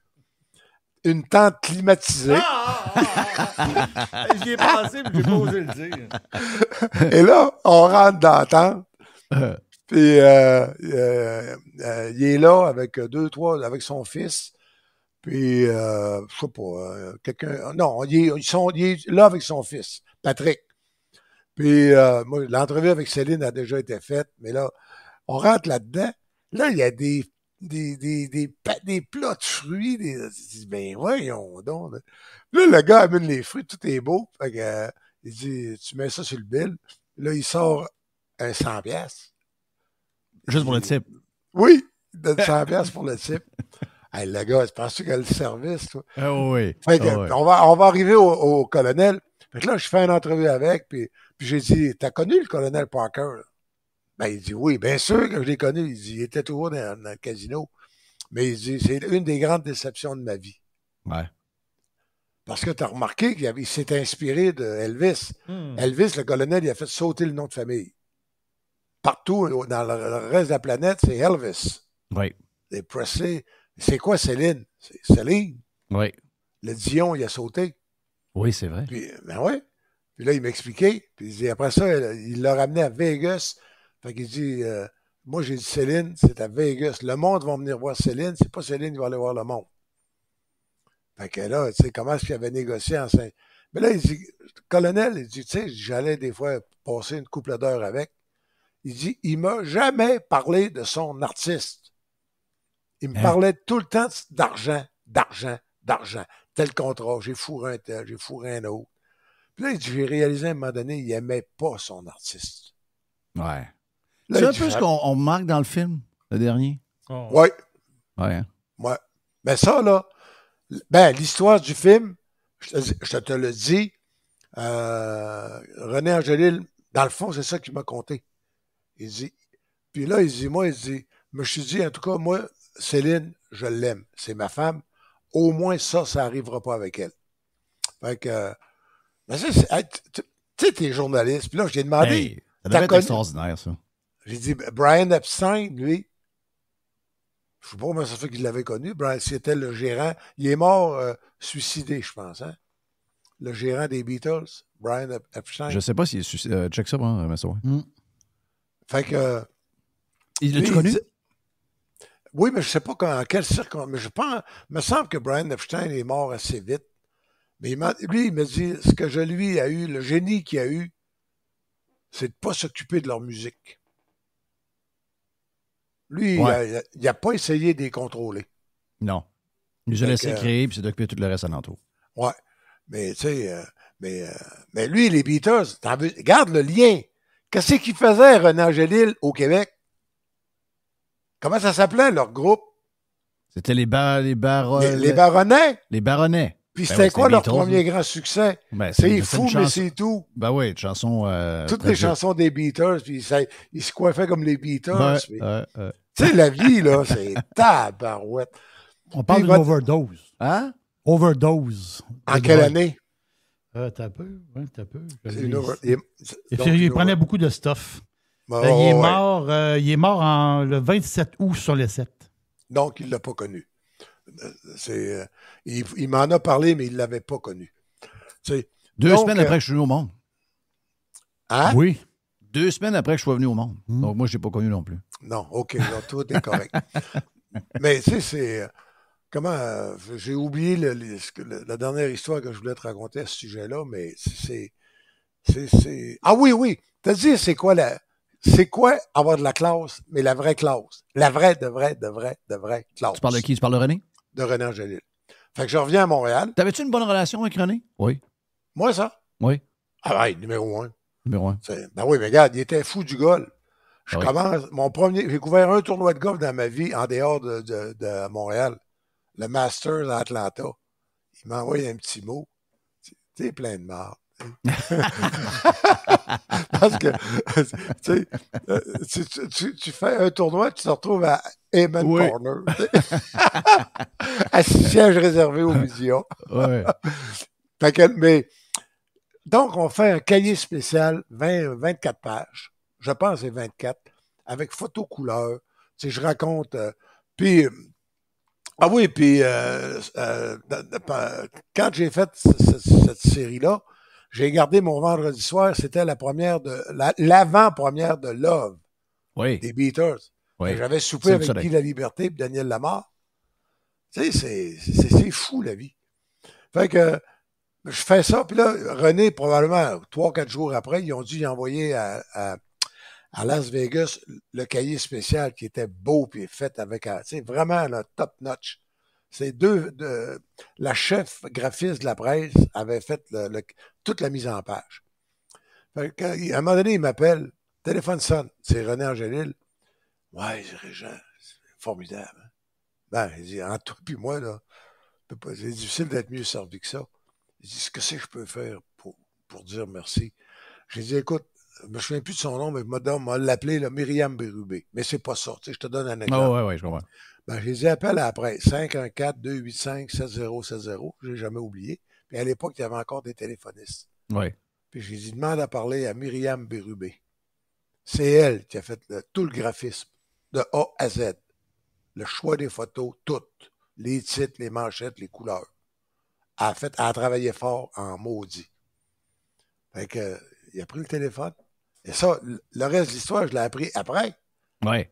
Une tente climatisée. Ah, ah, ah, ah. J'y ai pensé, mais j'ai pas osé le dire. Et là, on rentre dans la tente. Euh. Puis euh, euh, il est là avec deux, trois, avec son fils. Puis, euh, je sais pas, euh, quelqu'un. Euh, non, il est, ils sont, là avec son fils, Patrick. Puis, euh, l'entrevue avec Céline a déjà été faite, mais là, on rentre là-dedans. Là, il y a des, des, des, des, des plats de fruits. Des, ben, voyons donc. Là, le gars amène les fruits, tout est beau. Fait euh, il dit, tu mets ça sur le bill. Là, il sort un 100 pièces. Juste pour le type. Oui, 100 pièces pour le type. Hey, le gars, penses le service, toi? Ah ah oui. on, va, on va arriver au, colonel. là, je fais une entrevue avec, puis, puis j'ai dit, t'as connu le colonel Parker? Ben, il dit, oui, bien sûr que je l'ai connu. Il dit, était toujours dans, le casino. Mais il dit, c'est une des grandes déceptions de ma vie. Ouais. Parce que tu as remarqué qu'il s'est inspiré de Elvis. Hmm. Elvis, le colonel, il a fait sauter le nom de famille. Partout dans le reste de la planète, c'est Elvis. Oui. Les Presley, c'est quoi Céline? C'est Céline. Oui. Le Dion, il a sauté. Oui, c'est vrai. Puis, ben ouais. Puis là, il m'expliquait. Puis après ça, il l'a ramené à Vegas. Fait qu'il dit, euh, moi, j'ai dit Céline, c'est à Vegas. Le monde va venir voir Céline. C'est pas Céline qui va aller voir le monde. Fait que là, tu sais, comment est-ce qu'il avait négocié en Saint... Mais là, il dit, colonel, il dit, tu sais, j'allais des fois passer une couple d'heures avec. Il dit, il m'a jamais parlé de son artiste. Il me hein? parlait tout le temps d'argent, d'argent, d'argent. Tel contrat, j'ai fourré un tel, j'ai fourré un autre. Puis là, j'ai réalisé à un moment donné, il n'aimait pas son artiste. Ouais. C'est un peu ce ah. qu'on manque dans le film, le dernier. Oh. Hein? Ouais. Mais ça, là, ben, l'histoire du film, je te, le dis, euh, René Angelil, dans le fond, c'est ça qu'il m'a conté. Il dit, puis là, il dit, moi, il dit, je me suis dit, en tout cas, moi, Céline, je l'aime, c'est ma femme. Au moins, ça, ça n'arrivera pas avec elle. Fait que. Euh, mais tu sais, t'es journaliste. Puis là, j'ai demandé. Hey, ça extraordinaire, ça. J'ai dit, Brian Epstein, lui, je sais pas comment ça fait qu'il l'avait connu. Brian, c'était le gérant. Il est mort euh, suicidé, je pense. Hein. Le gérant des Beatles, Brian Epstein. Je sais pas s'il est suicidé. Euh, check ça, moi, mm. Fait que. Il l'a-tu connu? Oui, mais je ne sais pas quand, en quel Mais je pense, me semble que Brian Epstein est mort assez vite. Mais lui, il me dit, ce que je lui a eu, le génie qu'il a eu, c'est de ne pas s'occuper de leur musique. Lui, il n'a pas essayé de les contrôler. Non. Il a laissé créer, puis s'est occupé tout le reste à alentour. Ouais. Mais, tu sais, euh, mais, euh, mais lui, les Beatles, garde le lien. Qu'est-ce qu'il faisait, René Angélil, au Québec? Comment ça s'appelait, leur groupe? C'était les, bar les, baronets? les, baronets. Les Baronnets. Puis ben c'était quoi leur premier hein. grand succès? Ben, c'est fou, mais c'est tout. Ben oui, une chanson. Euh, Toutes les chansons des Beatles, puis ils se coiffaient comme les Beatles. Tu sais, la vie, là, c'est tabarouette. On parle d'overdose. Hein? Overdose. En quelle année? Euh, t'as peu, hein, t'as peu. Ils prenaient beaucoup de stuff. Bah, euh, euh, il, est mort, il est mort le 27 août sur les 7. Donc, il ne l'a pas connu. Euh, il, m'en a parlé, mais il ne l'avait pas connu. Deux semaines après que je suis venu au monde. Hein? Oui. Deux semaines après que je sois venu au monde. Hmm. Donc, moi, je ne l'ai pas connu non plus. Non, OK, tout est correct. mais, tu sais, c'est. Comment. J'ai oublié la dernière histoire que je voulais te raconter à ce sujet-là, mais c'est. Ah oui, oui. T'as dit, c'est quoi la, c'est quoi avoir de la classe, mais la vraie classe? La vraie, de vraie, de vraie, de vraie classe. Tu parles de qui? Tu parles de René? De René Angélil. Fait que je reviens à Montréal. T'avais-tu une bonne relation avec René? Oui. Moi, ça? Oui. Ah ouais, ben, numéro un. Numéro un. ben oui, mais regarde, il était fou du golf. Je ah commence, mon premier, j'ai couvert un tournoi de golf dans ma vie en dehors de, Montréal. Le Masters à Atlanta. Il m'a envoyé un petit mot. T'es plein de morts. Parce que euh, tu, fais un tournoi, tu te retrouves à Amen Corner, à siège réservé aux médias. mais, donc, on fait un cahier spécial, 20, 24 pages, je pense c'est 24, avec photo couleur. je raconte. Euh, puis, euh, ah oui, puis quand j'ai fait cette série-là, j'ai gardé mon vendredi soir, c'était la première de l'avant-première de Love oui. des Beatles. J'avais soupé avec Guy La Liberté et Daniel Lamar. Tu c'est fou la vie. Fait que je fais ça, puis là, René, probablement, trois, quatre jours après, ils ont dû envoyer à, à, Las Vegas le cahier spécial qui était beau puis fait avec, euh, tu sais, vraiment un top notch. C'est deux, de, la chef graphiste de la presse avait fait toute la mise en page. à un moment donné, il m'appelle, téléphone sonne, c'est René Angélil. Ouais, Régent, c'est formidable. Hein. Ben, il dit, entre toi puis moi, là, c'est difficile d'être mieux servi que ça. Il dit, ce que c'est que je peux faire pour, pour dire merci? J'ai dit, écoute, je me souviens plus de son nom, mais madame, m'a l'appelait Myriam Bérubé. Mais c'est pas ça. je te donne un ah exemple. Ah, ouais, ouais, je comprends. Ben, je les appelle après. 514-285-7070. J'ai jamais oublié. Puis à l'époque, il y avait encore des téléphonistes. Oui. Puis ai dit, demande à parler à Myriam Bérubé. C'est elle qui a fait tout le graphisme, de A à Z. Le choix des photos, toutes. Les titres, les manchettes, les couleurs. Elle a, fait, travaillé fort en maudit. Fait il a pris le téléphone, et ça, le reste de l'histoire, je l'ai appris après. Oui.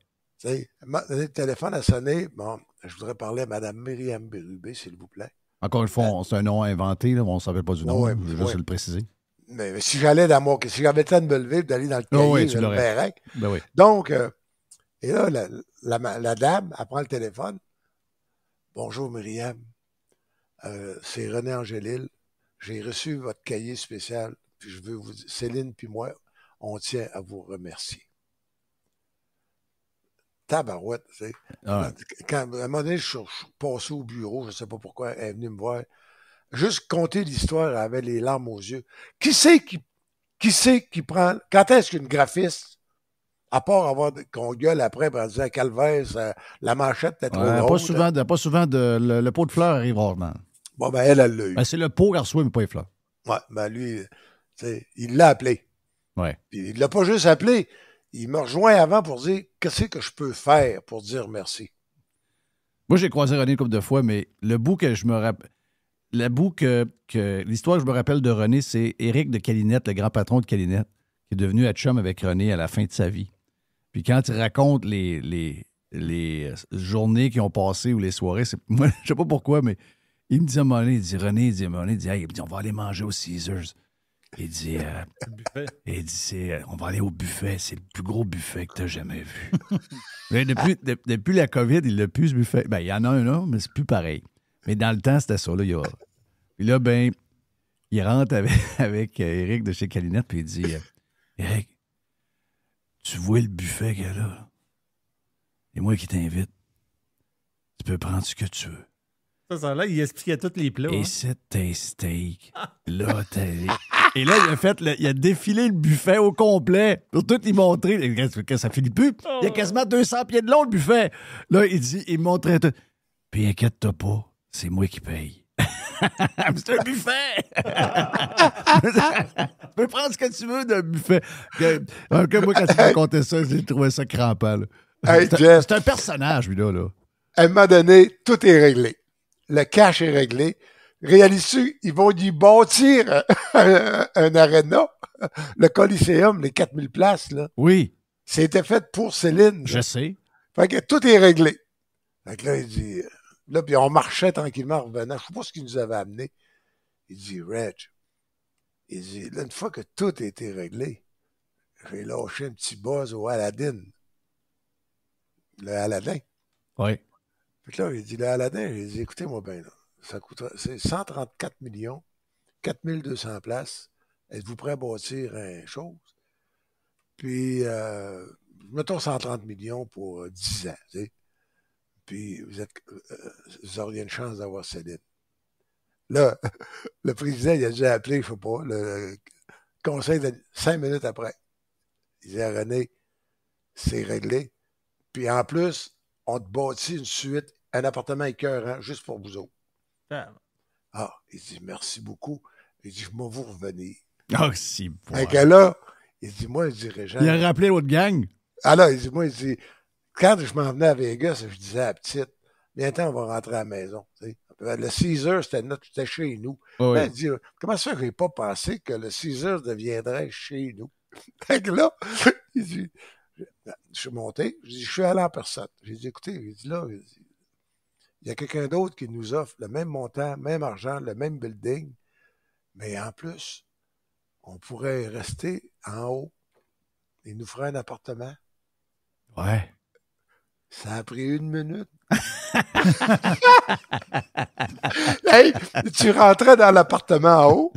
Le téléphone a sonné. Bon, je voudrais parler à Mme Myriam Bérubé, s'il vous plaît. Encore une fois, euh, c'est un nom inventé, on ne savait pas du nom, Oui, je vais juste le préciser. Mais, si j'allais dans Si j'avais le temps de me lever d'aller dans le ah cahier, je le verrais. Ben Donc, euh, et là, la, dame, apprend le téléphone. Bonjour Myriam, euh, c'est René Angélil. J'ai reçu votre cahier spécial. Puis je veux vous. Céline puis moi, on tient à vous remercier. Tabarouette, tu sais. Quand, à un moment donné, je suis, passé au bureau, je ne sais pas pourquoi, elle est venue me voir. Juste compter l'histoire, avec les larmes aux yeux. Qui c'est qui, qui prend, quand est-ce qu'une graphiste, à part avoir qu'on gueule après en disant Calvaire, la manchette peut-être ouais, pas souvent, pas souvent de, le, pot de fleurs arrive rarement. Bon, ben elle, elle l'a eu. Ben, c'est le pot qu'elle reçoit, mais pas les fleurs. Ouais, ben lui, il l'a appelé. Ouais. Puis il l'a pas juste appelé. Il m'a rejoint avant pour dire qu'est-ce que je peux faire pour dire merci. Moi, j'ai croisé René une couple de fois, mais le bout que je me rappelle. La bout que, l'histoire que je me rappelle de René, c'est Éric de Calinette, le grand patron de Calinette, qui est devenu chum avec René à la fin de sa vie. Puis quand il raconte les, les, les euh, journées qui ont passé ou les soirées, c'est, moi, je sais pas pourquoi, mais il me dit à un il dit René, il dit à il dit, on va aller manger aux Caesars. Il dit, euh, dit euh, on va aller au buffet. C'est le plus gros buffet que tu as jamais vu. depuis, la COVID, il n'a plus, ce buffet. Ben, il y en a un, là, mais c'est plus pareil. Mais dans le temps, c'était ça. Là, il y a... Puis là, ben, il rentre avec, avec euh, Eric de chez Calinette, puis il dit Eric, tu vois le buffet qu'il y a là? Et moi qui t'invite. Tu peux prendre ce que tu veux. Ça, là, il expliquait tous les plats. Et hein. c'est tes steaks. là, et là, il a fait, il a défilé le buffet au complet pour tout y montrer. Quand ça finit plus. Il y a oh. quasiment 200 pieds de long, le buffet. Là, il dit, il montrait tout. Puis inquiète-toi pas, c'est moi qui paye. c'est un buffet! tu peux prendre ce que tu veux d'un buffet. En cas, moi, quand tu racontais ça, j'ai trouvé ça crampant. c'est un personnage, lui-là. Là. À un moment donné, tout est réglé. Le cash est réglé réalises-tu, ils vont y bâtir un, aréna, le Coliseum, les 4000 places, là. Oui. C'était fait pour Céline. Je sais. Fait que tout est réglé. Fait que là, il dit, là, puis on marchait tranquillement en revenant. Je sais pas ce qu'il nous avait amené. Il dit, Reg, il dit, là, une fois que tout a été réglé, j'ai lâché un petit buzz au Aladdin. Le Aladdin. Oui. Fait que là, il dit, le Aladdin, j'ai dit, écoutez-moi bien, là ça coûtera, c'est 134 millions, 4200 places. Êtes-vous prêt à bâtir une chose? Puis, euh, mettons 130 millions pour 10 euh, ans, Puis, euh, vous, auriez une chance d'avoir Céline. Là, le président, il a déjà appelé, je faut pas, le conseil, de, cinq minutes après. Il dit ah, René, c'est réglé. Puis en plus, on te bâtit une suite, un appartement écœurant, juste pour vous autres. Ah, il dit merci beaucoup. Il dit, je m'en vous revenir. Ah, oh, si bon. Fait que là, il dit, moi, je dirais Il a rappelé l'autre gang. Ah là, il dit, moi, il dit, quand je m'en venais à Vegas, je disais à la petite, bientôt, on va rentrer à la maison. Le Caesar, c'était notre, chez nous. Ah il dit, comment ça, n'ai pas pensé que le Caesar deviendrait chez nous? Fait que là, il dit, je suis monté, je, dis, je suis allé en personne. J'ai dit, écoutez, il dit, là, il dit, il y a quelqu'un d'autre qui nous offre le même montant, même argent, le même building, mais en plus, on pourrait rester en haut. et nous ferait un appartement. Ouais. Ça a pris une minute. hey, tu rentrais dans l'appartement en haut,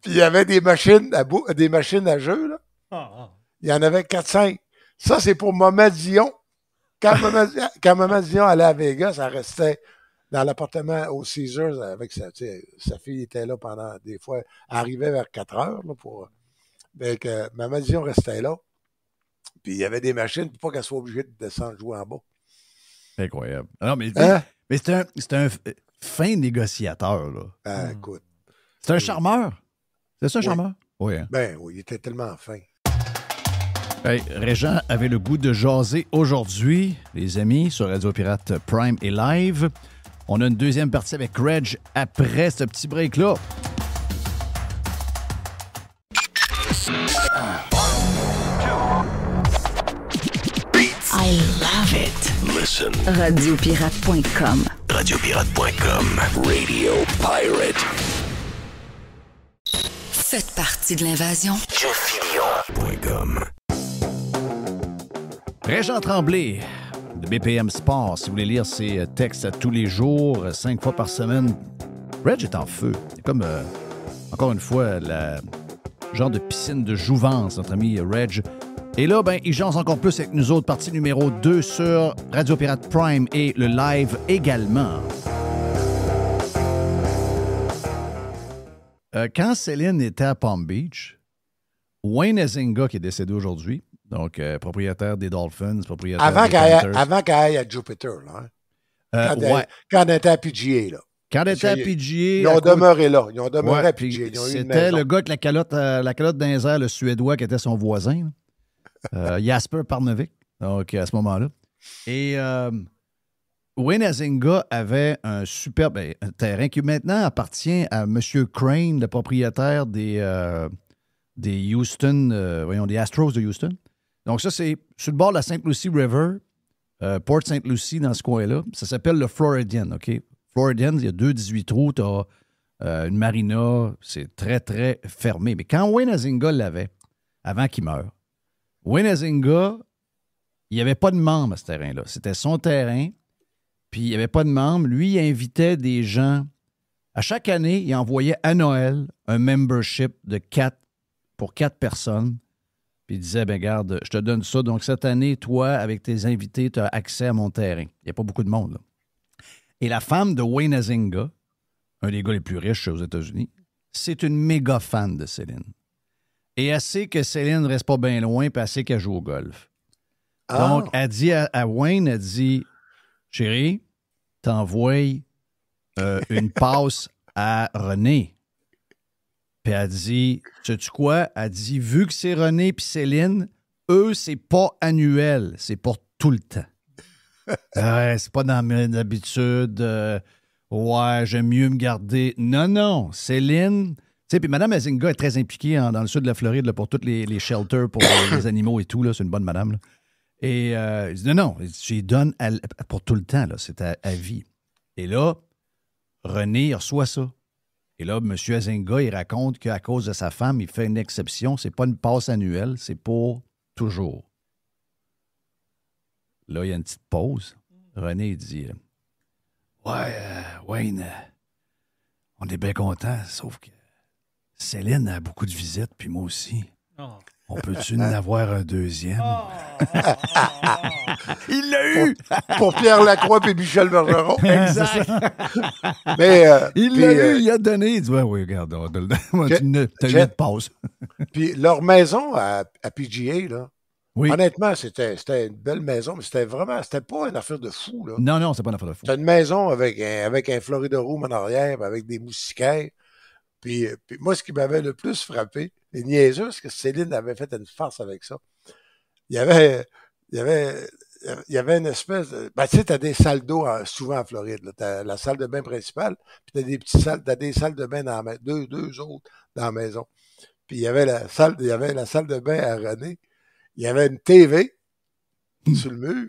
puis il y avait des machines à, des machines à jeu. Là. Ah, ah. Il y en avait 4-5. Ça, c'est pour Maman Dion. Quand Maman Dion allait à Vegas, elle restait dans l'appartement au Caesars avec sa, sa fille était là pendant des fois, elle arrivait vers 4 heures pour. Donc, ben, Maman Dion restait là. Puis il y avait des machines pour pas qu'elle soit obligée de descendre jouer en bas. Incroyable. Non, mais, hein? c'est un, fin négociateur, là. Ah, écoute. C'est un charmeur. C'est ça, un charmeur? Oui. Ben oui, il était tellement fin. Hey, Régent avait le goût de jaser aujourd'hui, les amis, sur Radio Pirate Prime et Live. On a une deuxième partie avec Reg après ce petit break-là. I love it. Listen. Radiopirate.com. Radiopirate.com. Radio Pirate. Faites partie de l'invasion. Régent Tremblay de BPM Sports, si vous voulez lire ses euh, textes tous les jours, euh, cinq fois par semaine. Reg est en feu. C'est comme, euh, encore une fois, le genre de piscine de jouvence, notre ami Reg. Et là, ben, il jance encore plus avec nous autres. Partie numéro 2 sur Radio Pirate Prime et le live également. quand Céline était à Palm Beach, Wayne Ezinga, qui est décédé aujourd'hui, donc, euh, propriétaire des Dolphins, propriétaire avant Avant qu'elle aille à Jupiter, là. Hein. Euh, quand, elle, quand, était à PGA, là. Quand elle était à PGA. Ils ont demeuré là. Ils ont demeuré à PGA. C'était le gars avec la calotte, euh, la calotte le Suédois, qui était son voisin. Jasper Parnevik. Donc, à ce moment-là. Et Wayne Azinga avait un superbe ben, terrain qui maintenant appartient à M. Crane, le propriétaire des, des Houston, voyons, des Astros de Houston. Donc, ça, c'est sur le bord de la Sainte-Lucie River, euh, Port Sainte-Lucie, dans ce coin-là. Ça s'appelle le Floridian, OK? Floridian, il y a deux 18 trous, tu as euh, une marina, c'est très, très fermé. Mais quand Wayne l'avait, avant qu'il meure, Wayne il n'y avait pas de membres à ce terrain-là. C'était son terrain, puis il n'y avait pas de membres. Lui, il invitait des gens. À chaque année, il envoyait à Noël un membership de quatre, pour quatre personnes puis il disait, ben garde, je te donne ça. Donc cette année, toi, avec tes invités, tu as accès à mon terrain. Il n'y a pas beaucoup de monde. Et la femme de Wayne Azinga, un des gars les plus riches aux États-Unis, c'est une méga fan de Céline. Et elle sait que Céline ne reste pas bien loin, puis elle sait qu'elle joue au golf. Ah. Donc, elle dit à, Wayne, elle dit, chérie, t'envoies euh, une passe à René. Puis elle dit, sais-tu quoi? Elle dit, vu que c'est René et Céline, eux, c'est pas annuel, c'est pour tout le temps. ouais, c'est pas dans mes habitudes. Euh, ouais, j'aime mieux me garder. Non, non, Céline. Tu sais, puis Mme Azinga est très impliquée dans le sud de la Floride pour tous les, shelters pour les animaux et tout. C'est une bonne madame. Et Et euh, dit, non, non, j'y donne pour tout le temps. C'est à, à vie. Et là, René reçoit ça. Et là, M. Azinga, il raconte qu'à cause de sa femme, il fait une exception. C'est pas une passe annuelle, c'est pour toujours. Là, il y a une petite pause. René dit Ouais, euh, Wayne, euh, on est bien content, sauf que Céline a beaucoup de visites, puis moi aussi. Ah. On peut-tu en avoir un deuxième? Il l'a eu! Pour, Pierre Lacroix et Michel Bergeron. Exact. Euh, il l'a eu, euh, il a donné. Il dit Oui, regarde, t'as eu une pause. puis leur maison à, PGA, là, oui. Honnêtement, c'était une belle maison, mais c'était vraiment, c'était pas une affaire de fou. Là. Non, non, c'est pas une affaire de fou. C'était une maison avec un, euh, avec un Florida en arrière, avec des moustiquaires. Puis, puis moi, ce qui m'avait le plus frappé, les niaiseux, parce que Céline avait fait une farce avec ça. Il y avait, il y avait, il y avait une espèce de, ben, tu sais, des salles d'eau souvent en Floride, Tu as la salle de bain principale, puis t'as des petites salles, t'as des salles de bain dans la, deux, deux autres dans la maison. Puis il y avait la salle, il y avait la salle de bain à René. Il y avait une TV hmm. sur le mur.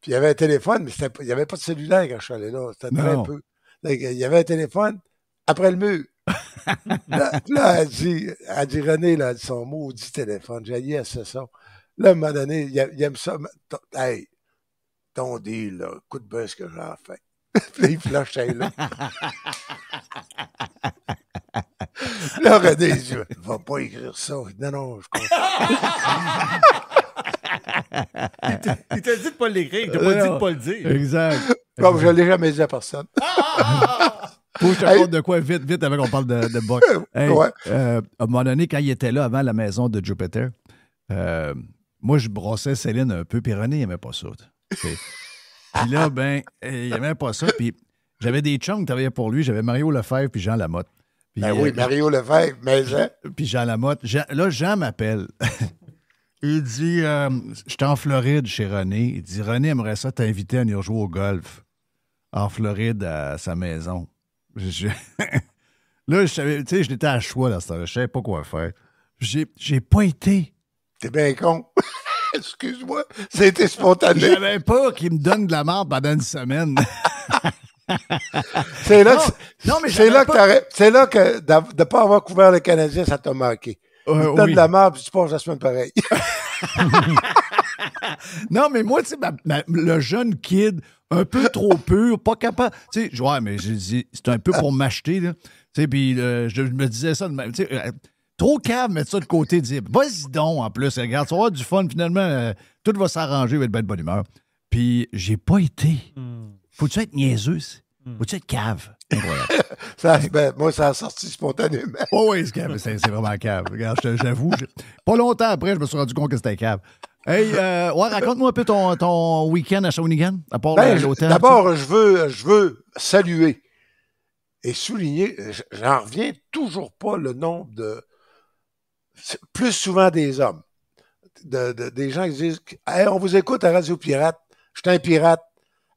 Puis il y avait un téléphone, mais il n'y avait pas de cellulaire quand je suis allé là. C'était très peu. il y avait un téléphone après le mur là, elle dit, elle dit René, là, son dit téléphone, j'ai à ce son. Là, à un moment donné, il, aime ça. hey, ton deal, là, coup de buzz que j'ai fait Puis il ça, là. là, René, il dit, va pas écrire ça. Non, non, je comprends. il t'a dit de pas l'écrire, il t'a pas euh, dit de pas le dire. Exact. Comme je l'ai jamais dit à personne. Faut que je de quoi vite, vite, avant qu'on parle de, de boxe. Euh, à un moment donné, quand il était là, avant la maison de Jupiter, euh, moi, je brossais Céline un peu, puis René, il n'aimait pas ça. puis là, ben, il n'aimait pas ça. Puis j'avais des chums qui travaillaient pour lui. J'avais Mario Lefebvre puis Jean Lamotte. ben oui, euh, Mario Lefebvre, mais Jean. Puis Jean Lamotte. là, Jean m'appelle. il dit J'étais en Floride chez René. Il dit René aimerait ça t'inviter à venir jouer au golf en Floride à sa maison. là, je savais, tu sais, j'étais à choix là, ça, je savais pas quoi faire. J'ai, j'ai pas été. T'es bien con. Excuse-moi, c'était spontané. savais pas qu'il me donne de la marde pendant une semaine. c'est là, non, que, c'est là, c'est là que de ne pas avoir couvert le Canadien, ça t'a manqué. Euh, te de la merde, puis tu passes la semaine pareille. non, mais moi, tu sais, le jeune kid, un peu trop pur, pas capable. Tu sais, ouais, mais j'ai dit, c'est un peu pour m'acheter, là. Tu sais, puis euh, je me disais ça de même. Tu sais, euh, trop cave, mettre ça de côté, dire, vas-y donc, en plus, regarde, ça va avoir du fun, finalement, euh, tout va s'arranger, va être de bonne humeur. Puis j'ai pas été. Hmm. Faut-tu être niaiseux? Hmm. Faut-tu être cave? ça, ben, moi, ça a sorti spontanément. Oh oui, c'est, c'est vraiment cave. Regarde, j'avoue. Pas longtemps après, je me suis rendu compte que c'était cave. Hey, euh, ouais, raconte-moi un peu ton, ton week-end à Shawinigan, à part euh, ben, l'hôtel. D'abord, je veux, je veux saluer et souligner, j'en reviens toujours pas le nombre de. Plus souvent des hommes, des gens qui disent hey, on vous écoute à Radio Pirate, je suis un pirate.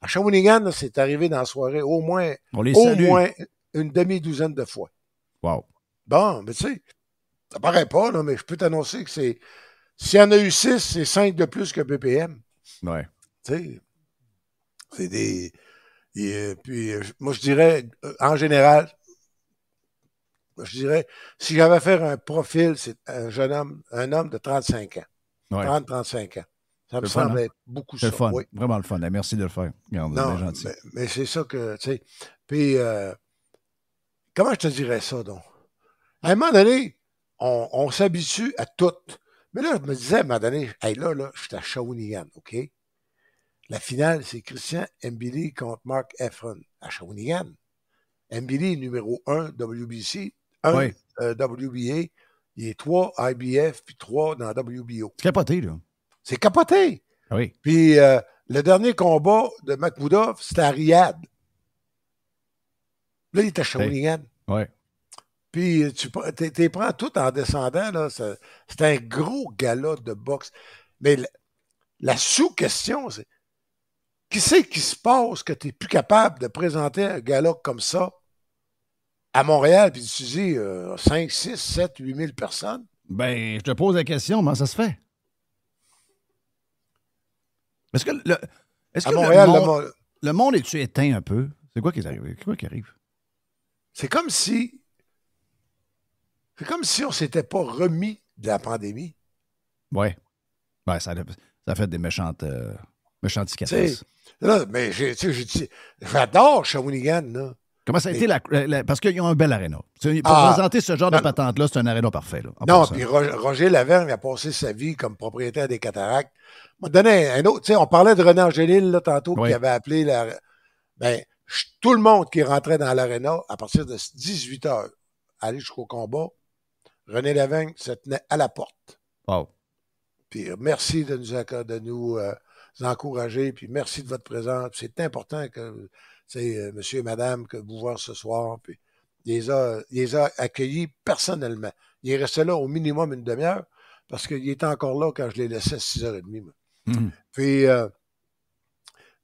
À Shawinigan, c'est arrivé dans la soirée au moins, au moins une demi-douzaine de fois. Wow. Bon, mais tu sais, ça paraît pas, mais je peux t'annoncer que c'est s'il y en a eu 6, c'est 5 de plus que BPM. Ouais. Tu sais, c'est des. puis, euh, moi, je dirais, euh, en général, je dirais, si j'avais à faire un profil, c'est un jeune homme, un homme de 35 ans. Ouais. 30-35 ans. Ça me semble hein? beaucoup ça. Fun. Oui. Vraiment le fun. Ben, merci de le faire. non, Mais, c'est ça que, tu sais. Puis, euh, comment je te dirais ça, donc? À un moment donné, on, on s'habitue à tout. Mais là, je me disais à un moment donné, hey, là, là, je suis à Shawinigan, OK? La finale, c'est Christian Mbili contre Mark Efron à Shawinigan. Mbili numéro 1 WBC, 1 WBA, il est 3 IBF, puis 3 dans la WBO. C'est capoté, là. C'est capoté. Oui. Puis euh, le dernier combat de Makhmoudov, c'était à Riyad. Là, il est à Shawinigan. Oui. Puis tu les prends tout en descendant. Là, c'est un gros gala de boxe. Mais la, sous-question, c'est qui c'est qui se passe que tu n'es plus capable de présenter un gala comme ça à Montréal, puis tu dis 5, 6, 7, 8 000 personnes? Ben, je te pose la question, comment ça se fait? Est-ce que le. monde, est-tu éteint un peu? C'est Quoi qui arrive? C'est comme si c'est comme si on ne s'était pas remis de la pandémie. Oui. Ouais, ça, a fait des méchantes, euh, méchantes cicatrices. mais j'adore Shawinigan. Là. Comment ça a été la, Parce qu'ils ont un bel aréna. Pour ah. présenter ce genre de patente-là, c'est un aréna parfait. non, puis Roger Lavergne a passé sa vie comme propriétaire des cataractes. On un autre. On parlait de René Angélil tantôt, qui avait appelé la. Ben, tout le monde qui rentrait dans l'aréna à partir de 18 h aller jusqu'au combat, René Lavigne se tenait à la porte. Puis euh, merci de nous, nous, euh, encourager, puis merci de votre présence. C'est important que c'est euh, monsieur et madame que vous voir ce soir. Puis il les a, accueillis personnellement. Il est resté là au minimum une demi-heure parce qu'il était encore là quand je l'ai laissé à 6h30. Mm-hmm. Puis,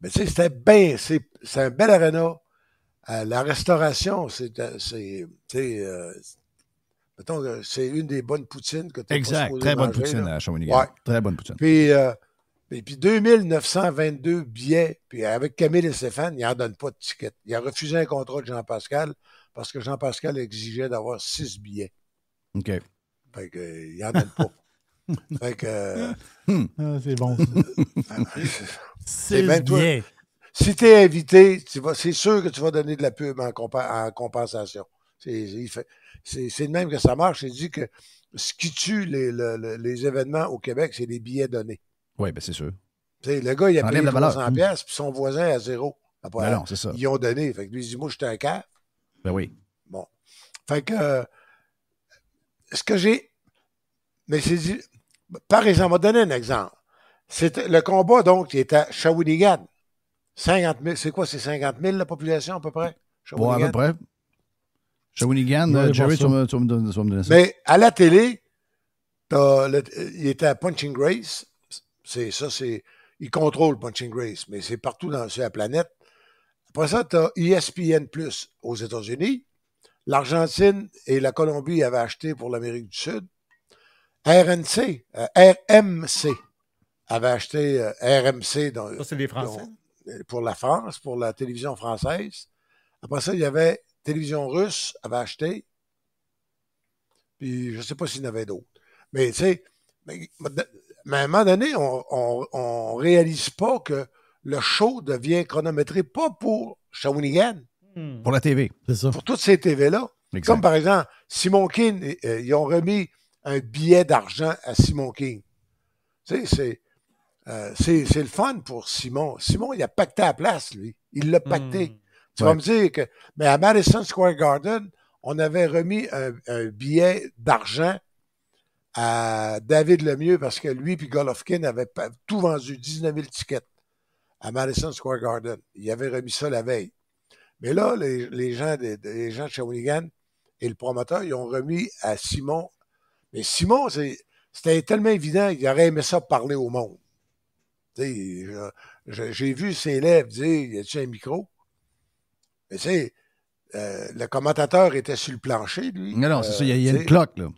mais c'était bien, c'est un bel arena. la restauration, c'est sais. Euh, c'est une des bonnes poutines que tu as Exact, très bonne poutine à Shawinigan. Ouais. Très bonne poutine. Puis, et euh, puis 2922 billets, puis avec Camille et Stéphane, il n'en donne pas de ticket. Il a refusé un contrat de Jean-Pascal parce que Jean-Pascal exigeait d'avoir six billets. OK. Fait que, euh, il n'en donne pas. fait que. Hmm. Ah, c'est bon. c'est bien. si tu es invité, c'est sûr que tu vas donner de la pub en, en compensation. Il fait, c'est de même que ça marche. Il dit que ce qui tue les, les, événements au Québec, c'est les billets donnés. Oui, bien c'est sûr. le gars, il a payé 300 pièces puis son voisin à zéro. Ah, ben non, c'est ça. Ils ont donné. Fait que lui, il dit, moi, j'étais un caf. Ben oui. Bon. Fait que, euh, ce que j'ai, mais c'est dit, par exemple, on va donner un exemple. le combat, donc, qui est à Shawinigan. 50 000, c'est quoi, c'est 50 000 la population à peu près? Shawinigan. à peu près. Mais à la télé, il était à Punching Grace. C'est ça, c'est. Il contrôle Punching Grace, mais c'est partout dans, sur la planète. Après ça, tu as ESPN Plus aux États-Unis. L'Argentine et la Colombie avaient acheté pour l'Amérique du Sud. RNC, euh, RMC avait acheté euh, RMC dans, les Français. pour la France, pour la télévision française. Après ça, il y avait Télévision russe avait acheté. Puis je ne sais pas s'il y en avait d'autres. Mais tu sais, à un moment donné, on ne réalise pas que le show devient chronométré pas pour Shawinigan. Hmm. Pour la TV, Pour toutes ces TV-là. Comme par exemple, Simon King, euh, ils ont remis un billet d'argent à Simon King. Tu sais, euh, c'est. le fun pour Simon. Simon, il a pacté à la place, lui. Il l'a pacté. Hmm. Tu vas me dire que, mais à Madison Square Garden, on avait remis un, billet d'argent à David Lemieux parce que lui puis Golovkin avaient tout vendu, 19 000 tickets à Madison Square Garden. Il avait remis ça la veille. Mais là, les, gens, des gens de Shawinigan et le promoteur, ils ont remis à Simon. Mais Simon, c'était tellement évident qu'il aurait aimé ça parler au monde. J'ai vu ses lèvres dire, y a un micro? Mais tu sais, euh, le commentateur était sur le plancher, lui. Non, non, c'est ça, il y a, euh, une cloque, là.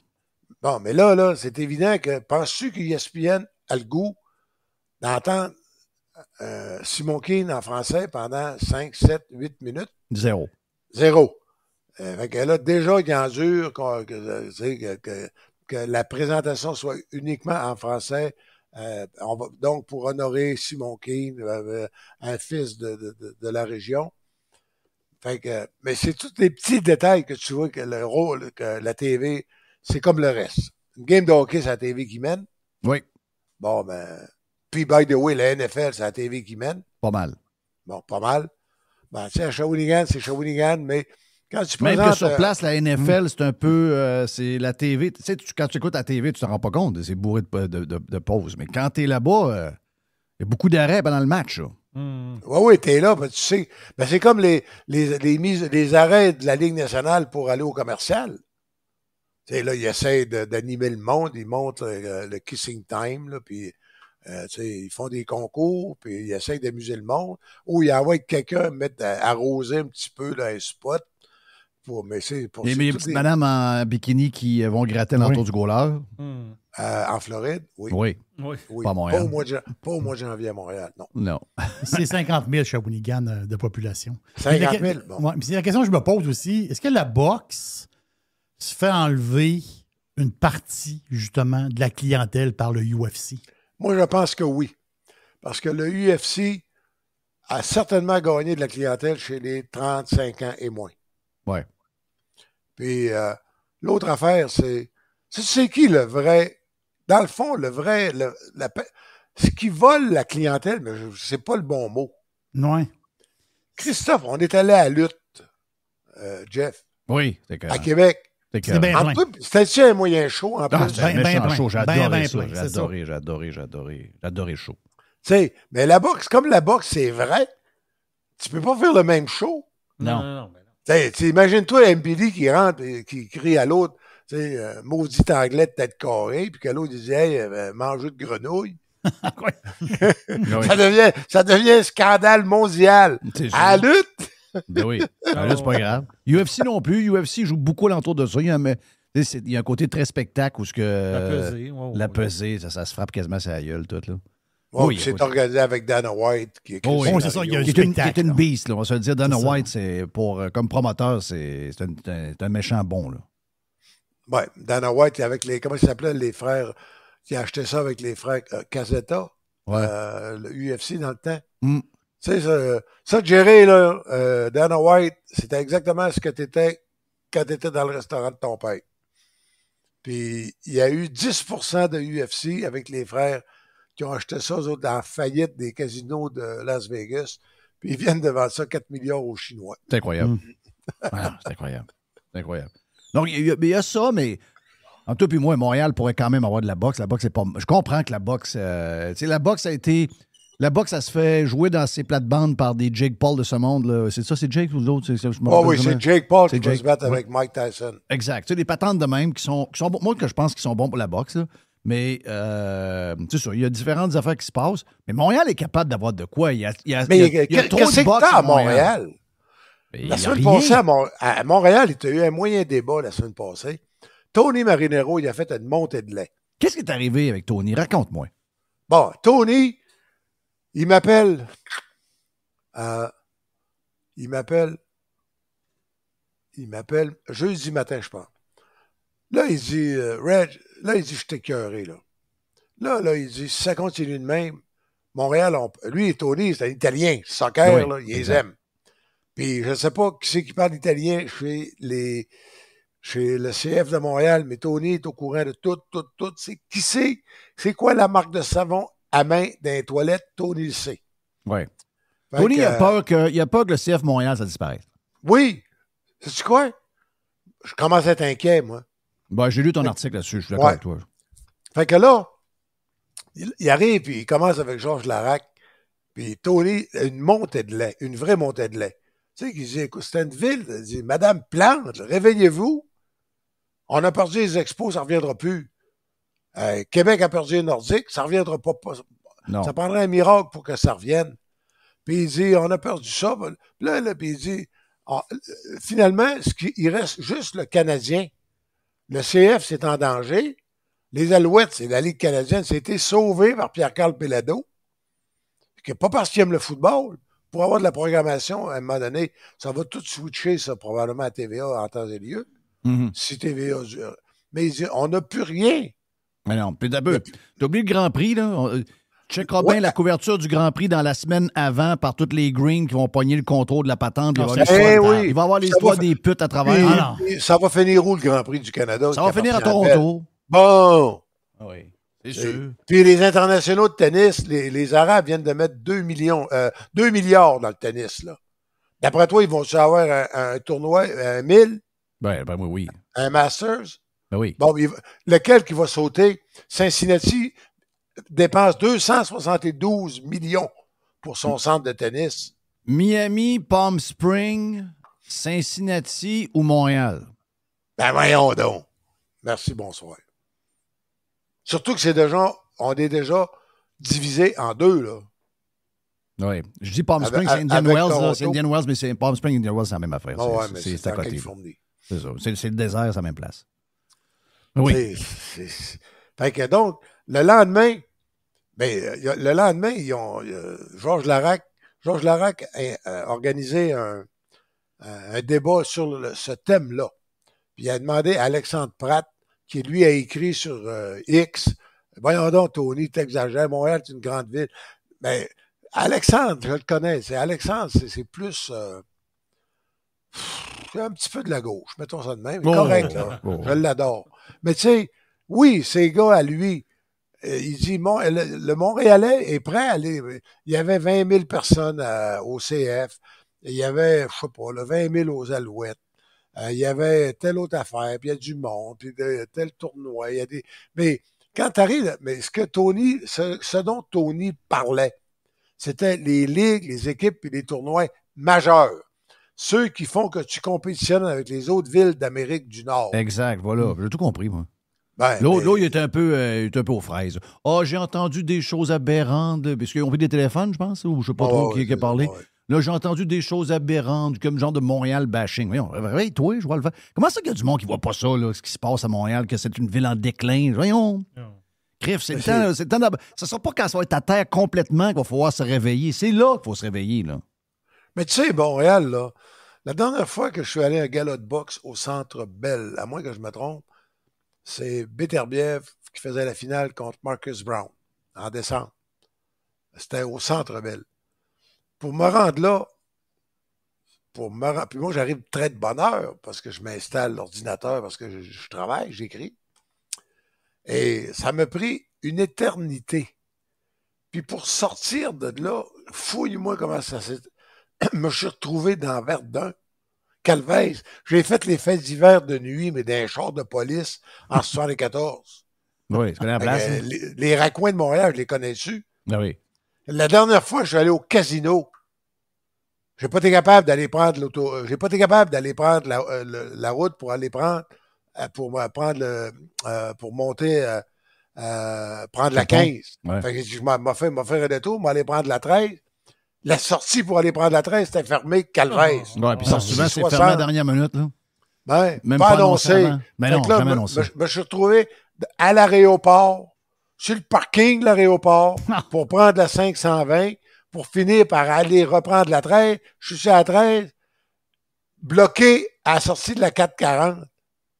Bon, mais là, là, c'est évident que penses-tu qu'ESPN e a le goût d'entendre euh, Simon Keane en français pendant 5, 7, 8 minutes? Zéro. Zéro. fait que là, déjà, il est qu que, que, la présentation soit uniquement en français. donc, pour honorer Simon Keane, un fils de la région. Fait que, mais c'est tous les petits détails que tu vois que le rôle, que la TV, c'est comme le reste. Une game de hockey, c'est la TV qui mène. Oui. Bon, ben. Puis, by the way, la NFL, c'est la TV qui mène. Pas mal. Bon, pas mal. Ben, tu sais, à Shawinigan, c'est Shawinigan, mais quand tu Même que sur euh, place, la hmm. NFL, c'est un peu. Euh, c'est la TV. Tu sais, quand tu écoutes la TV, tu t'en rends pas compte. C'est bourré de, de, pauses. Mais quand tu es là-bas, euh, il y a beaucoup d'arrêts pendant le match. Là. Oui, mm. oui, t'es là, ben, tu sais. Ben, c'est comme les, les, les, mises, les arrêts de la Ligue nationale pour aller au commercial. sais, là, ils essayent d'animer le monde, ils montrent euh, le kissing time, là, puis euh, ils font des concours, puis ils essayent d'amuser le monde. Ou y a quelqu'un mettre, euh, arroser un petit peu là, un spot, pour. mais c'est pour petites madames en bikini qui euh, vont gratter l'entour du Gauleur. Euh, en Floride, oui. Oui. Pas, Pas, au mois de, janvier à Montréal, non. Non. c'est 50 000 Shawinigan euh, de population. 50 000, bon. c'est la question que je me pose aussi. Est-ce que la boxe se fait enlever une partie, justement, de la clientèle par le UFC? Moi, je pense que oui. Parce que le UFC a certainement gagné de la clientèle chez les 35 ans et moins. Ouais. Puis euh, l'autre affaire, c'est c'est qui le vrai, dans le fond, le vrai, ce qui vole la clientèle, mais c'est pas le bon mot. Oui. Christophe, on est allé à lutte, euh, Jeff. Oui, c'est À Québec. C'était bien C'était-tu un moyen chaud en ah, plus? C'était bien chaud, J'adore ça. J'ai adoré, j'ai adoré, chaud. Tu sais, mais la boxe, comme la boxe, c'est vrai, tu peux pas faire le même show. Non. Imagine-toi MPD qui rentre et qui crie à l'autre, euh, maudit anglais de tête carrée, puis que l'autre disait hey, euh, de grenouille. Ben ça, devient, ça devient un scandale mondial. À lutte! ben oui, lutte, c'est pas grave. UFC non plus. UFC joue beaucoup l'entour de ça. mais y un, il y a un côté très spectacle où ce que. La pesée. ça, se frappe quasiment sa gueule, tout. Là c'est organisé avec Dana White. Qui c'est ça. Il a une, qui là, on va se le dire. Dana White, c'est pour, euh, comme promoteur, c'est un, un, méchant bon. Là. Dana White, avec les. Comment il Les frères. Qui achetaient ça avec les frères euh, Casetta, euh, le UFC dans le temps. Mm. Tu sais, ça, ça euh, Dana White, c'était exactement ce que tu étais quand tu étais dans le restaurant de ton père. Puis il y a eu 10 de UFC avec les frères qui ont acheté ça aux autres, dans la faillite des casinos de Las Vegas. Puis ils viennent de vendre ça 4 milliards aux Chinois. C'est incroyable. Mm. Ah, c'est incroyable. C'est incroyable. Donc, il y, a ça, mais. En tout puis moi, Montréal pourrait quand même avoir de la boxe. La boxe, c'est pas. Je comprends que la boxe. Euh, tu sais, la boxe a été. La boxe, ça se fait jouer dans ces plates-bandes par des Jake Paul de ce monde. C'est ça, c'est Jake ou d'autres? Oh ah oui, c'est Jake Paul qui Jake... va se battre avec Mike Tyson. Exact. Tu sais, des patentes de même qui sont, qui sont Moi, que je pense qu'ils sont bons pour la boxe. Là. Mais euh, sais, ça. il y a différentes affaires qui se passent. Mais Montréal est capable d'avoir de quoi. Il y a, mais il y a, à Montréal. La semaine passée, à, Montréal, il y a eu un moyen débat la semaine passée. Tony Marinero, il a fait une montée de lait. Qu'est-ce qui est arrivé avec Tony? Raconte-moi. Bon, Tony, il m'appelle. Euh, il m'appelle. Il m'appelle jeudi matin, je pense. Là, il dit, euh, là, il dit, je t'ai là. Là, là, il dit, si ça continue de même, Montréal, lui et Tony, c'est un Italien, soccer, là, il les aime. Puis je ne sais pas qui c'est qui parle italien chez les chez le CF de Montréal, mais Tony est au courant de tout, tout, tout. qui sait? C'est quoi la marque de savon à main dans les toilettes? Tony le sait. Oui. Tony, a peur que, il a peur que le CF Montréal, ça disparaisse. Oui. C'est quoi? Je commence à être inquiet, moi. Bah, j'ai lu ton article là-dessus, je suis d'accord avec toi. Fait que là, il, arrive, puis il commence avec Georges Larac, puis Tony, une montée de lait, une vraie montée de lait. Tu sais, il dit, écoute, ville, il dit, Madame Plante, réveillez-vous. On a perdu les expos, ça ne reviendra plus. Euh, Québec a perdu les Nordiques, ça ne reviendra pas. Ça prendrait un miracle pour que ça revienne. Puis il dit, on a perdu ça. Là, là puis il dit, ah, euh, finalement, ce qui, il reste juste le Canadien. Le CF, c'est en danger. Les Alouettes, c'est la Ligue canadienne, été sauvé par Pierre-Carl Pelado. Que pas parce qu'il aime le football, pour avoir de la programmation, à un moment donné, ça va tout switcher, ça, probablement à TVA en temps et lieu. Mhm. Si TVA. Euh, mais on n'a plus rien. Mais non, plus d'abord. oublié le Grand Prix, là. Euh, Checkera bien la couverture du Grand Prix dans la semaine avant par toutes les greens qui vont pogner le contrôle de la patente. il, va eh il va avoir l'histoire des putes à travers. Ah ça va finir où le Grand Prix du Canada? Ça va finir à Toronto. Bon! Ah oui. C'est sûr. Puis les internationaux de tennis, les, Arabes viennent de mettre 2, millions, euh, milliards dans le tennis. là. D'après toi, ils vont avoir un, tournoi, un 1000? Ben, ben oui, Un Masters? Ben oui. lequel qui va sauter? Cincinnati dépense 272 millions pour son centre de tennis. Miami, Palm Spring, Cincinnati ou Montréal? Ben voyons donc. Merci, bonsoir. Surtout que c'est déjà, on est déjà divisé en deux, là. Oui. Je dis Palm Springs, c'est Indian Wells, c'est Indian Wells, mais c'est Palm Springs, Indian Wells, c'est la même affaire. c'est à côté. C'est ça. C'est le désert, c'est la même place. Oui. Fait que donc, le lendemain, mais ben, euh, le lendemain, ils ont euh, Georges Larac, Georges Larac a, organisé un, un débat sur ce thème-là. Puis il a demandé à Alexandre Pratt, qui lui a écrit sur euh, X, voyons donc Tony, t'exagères, Montréal c'est une grande ville. Mais ben, Alexandre, je le connais, c'est Alexandre, c'est plus c'est un petit peu de la gauche, mettons ça de même, correct, là, je l'adore. Mais tu sais, oui, ces gars à lui, il dit le, Montréalais est prêt à aller. Il y avait 20 000 personnes euh, au CF. Il y avait, je sais pas, 20 000 aux Alouettes. Euh, il y avait telle autre affaire, puis il y a du monde, puis tel tournoi. Il y a des... Mais quand tu arrives, mais ce que Tony, dont Tony parlait, c'était les ligues, les équipes et les tournois majeurs. Ceux qui font que tu compétitionnes avec les autres villes d'Amérique du Nord. Exact, voilà. J'ai tout compris, moi. Ben, L'autre, euh, il est un peu, aux fraises. Ah, oh, j'ai entendu des choses aberrantes, parce qu'ils ont vu des téléphones, je pense, ou je sais pas trop qui, a parlé. Là, j'ai entendu des choses aberrantes, comme genre de Montréal bashing. Euh, euh, toi, je vois le Comment ça qu'il y a du monde qui ne voit pas ça, ce qui se passe à Montréal, que c'est une ville en déclin? Voyons. Criff, ben, c'est le temps, c'est temps Ça sera pas quand ça va être à terre complètement qu'il va falloir se réveiller. C'est là qu'il faut se réveiller, là. Mais tu sais, Montréal, là, la dernière fois que je suis allé à un au centre Bell, à moins que je me trompe, c'est Beterbiev qui faisait la finale contre Marcus Brown en décembre. C'était au Centre Bell. Pour me rendre là, pour me puis moi j'arrive très de bonne heure parce que je m'installe l'ordinateur, parce que je, travaille, j'écris. Et ça m'a pris une éternité. Puis pour sortir de là, fouille-moi comment ça s'est... je me suis retrouvé dans Verdun Calvez, j'ai fait les fêtes d'hiver de nuit, mais d'un char de police en 74. Oui, c'est hein. euh, les, raccoins de Montréal, je les connais dessus. Ah oui. La dernière fois, je suis allé au casino. J'ai pas été capable d'aller prendre l'auto. Euh, j'ai pas été capable d'aller prendre la, euh, route pour aller prendre pour prendre pour monter prendre la 15. je m'en fait, fait un détour, m'aller prendre la 13 la sortie pour aller prendre la train, c'était fermé Calvez. Ouais, puis ah, souvent, c'est fermé à la dernière minute, là. pas, annoncé. Mais ben non, jamais annoncé. Je me suis retrouvé à l'aéroport, sur le parking de l'aéroport, ah. pour prendre la 520, pour finir par aller reprendre la 13. Je suis sur la 13, bloqué à la sortie de la 440.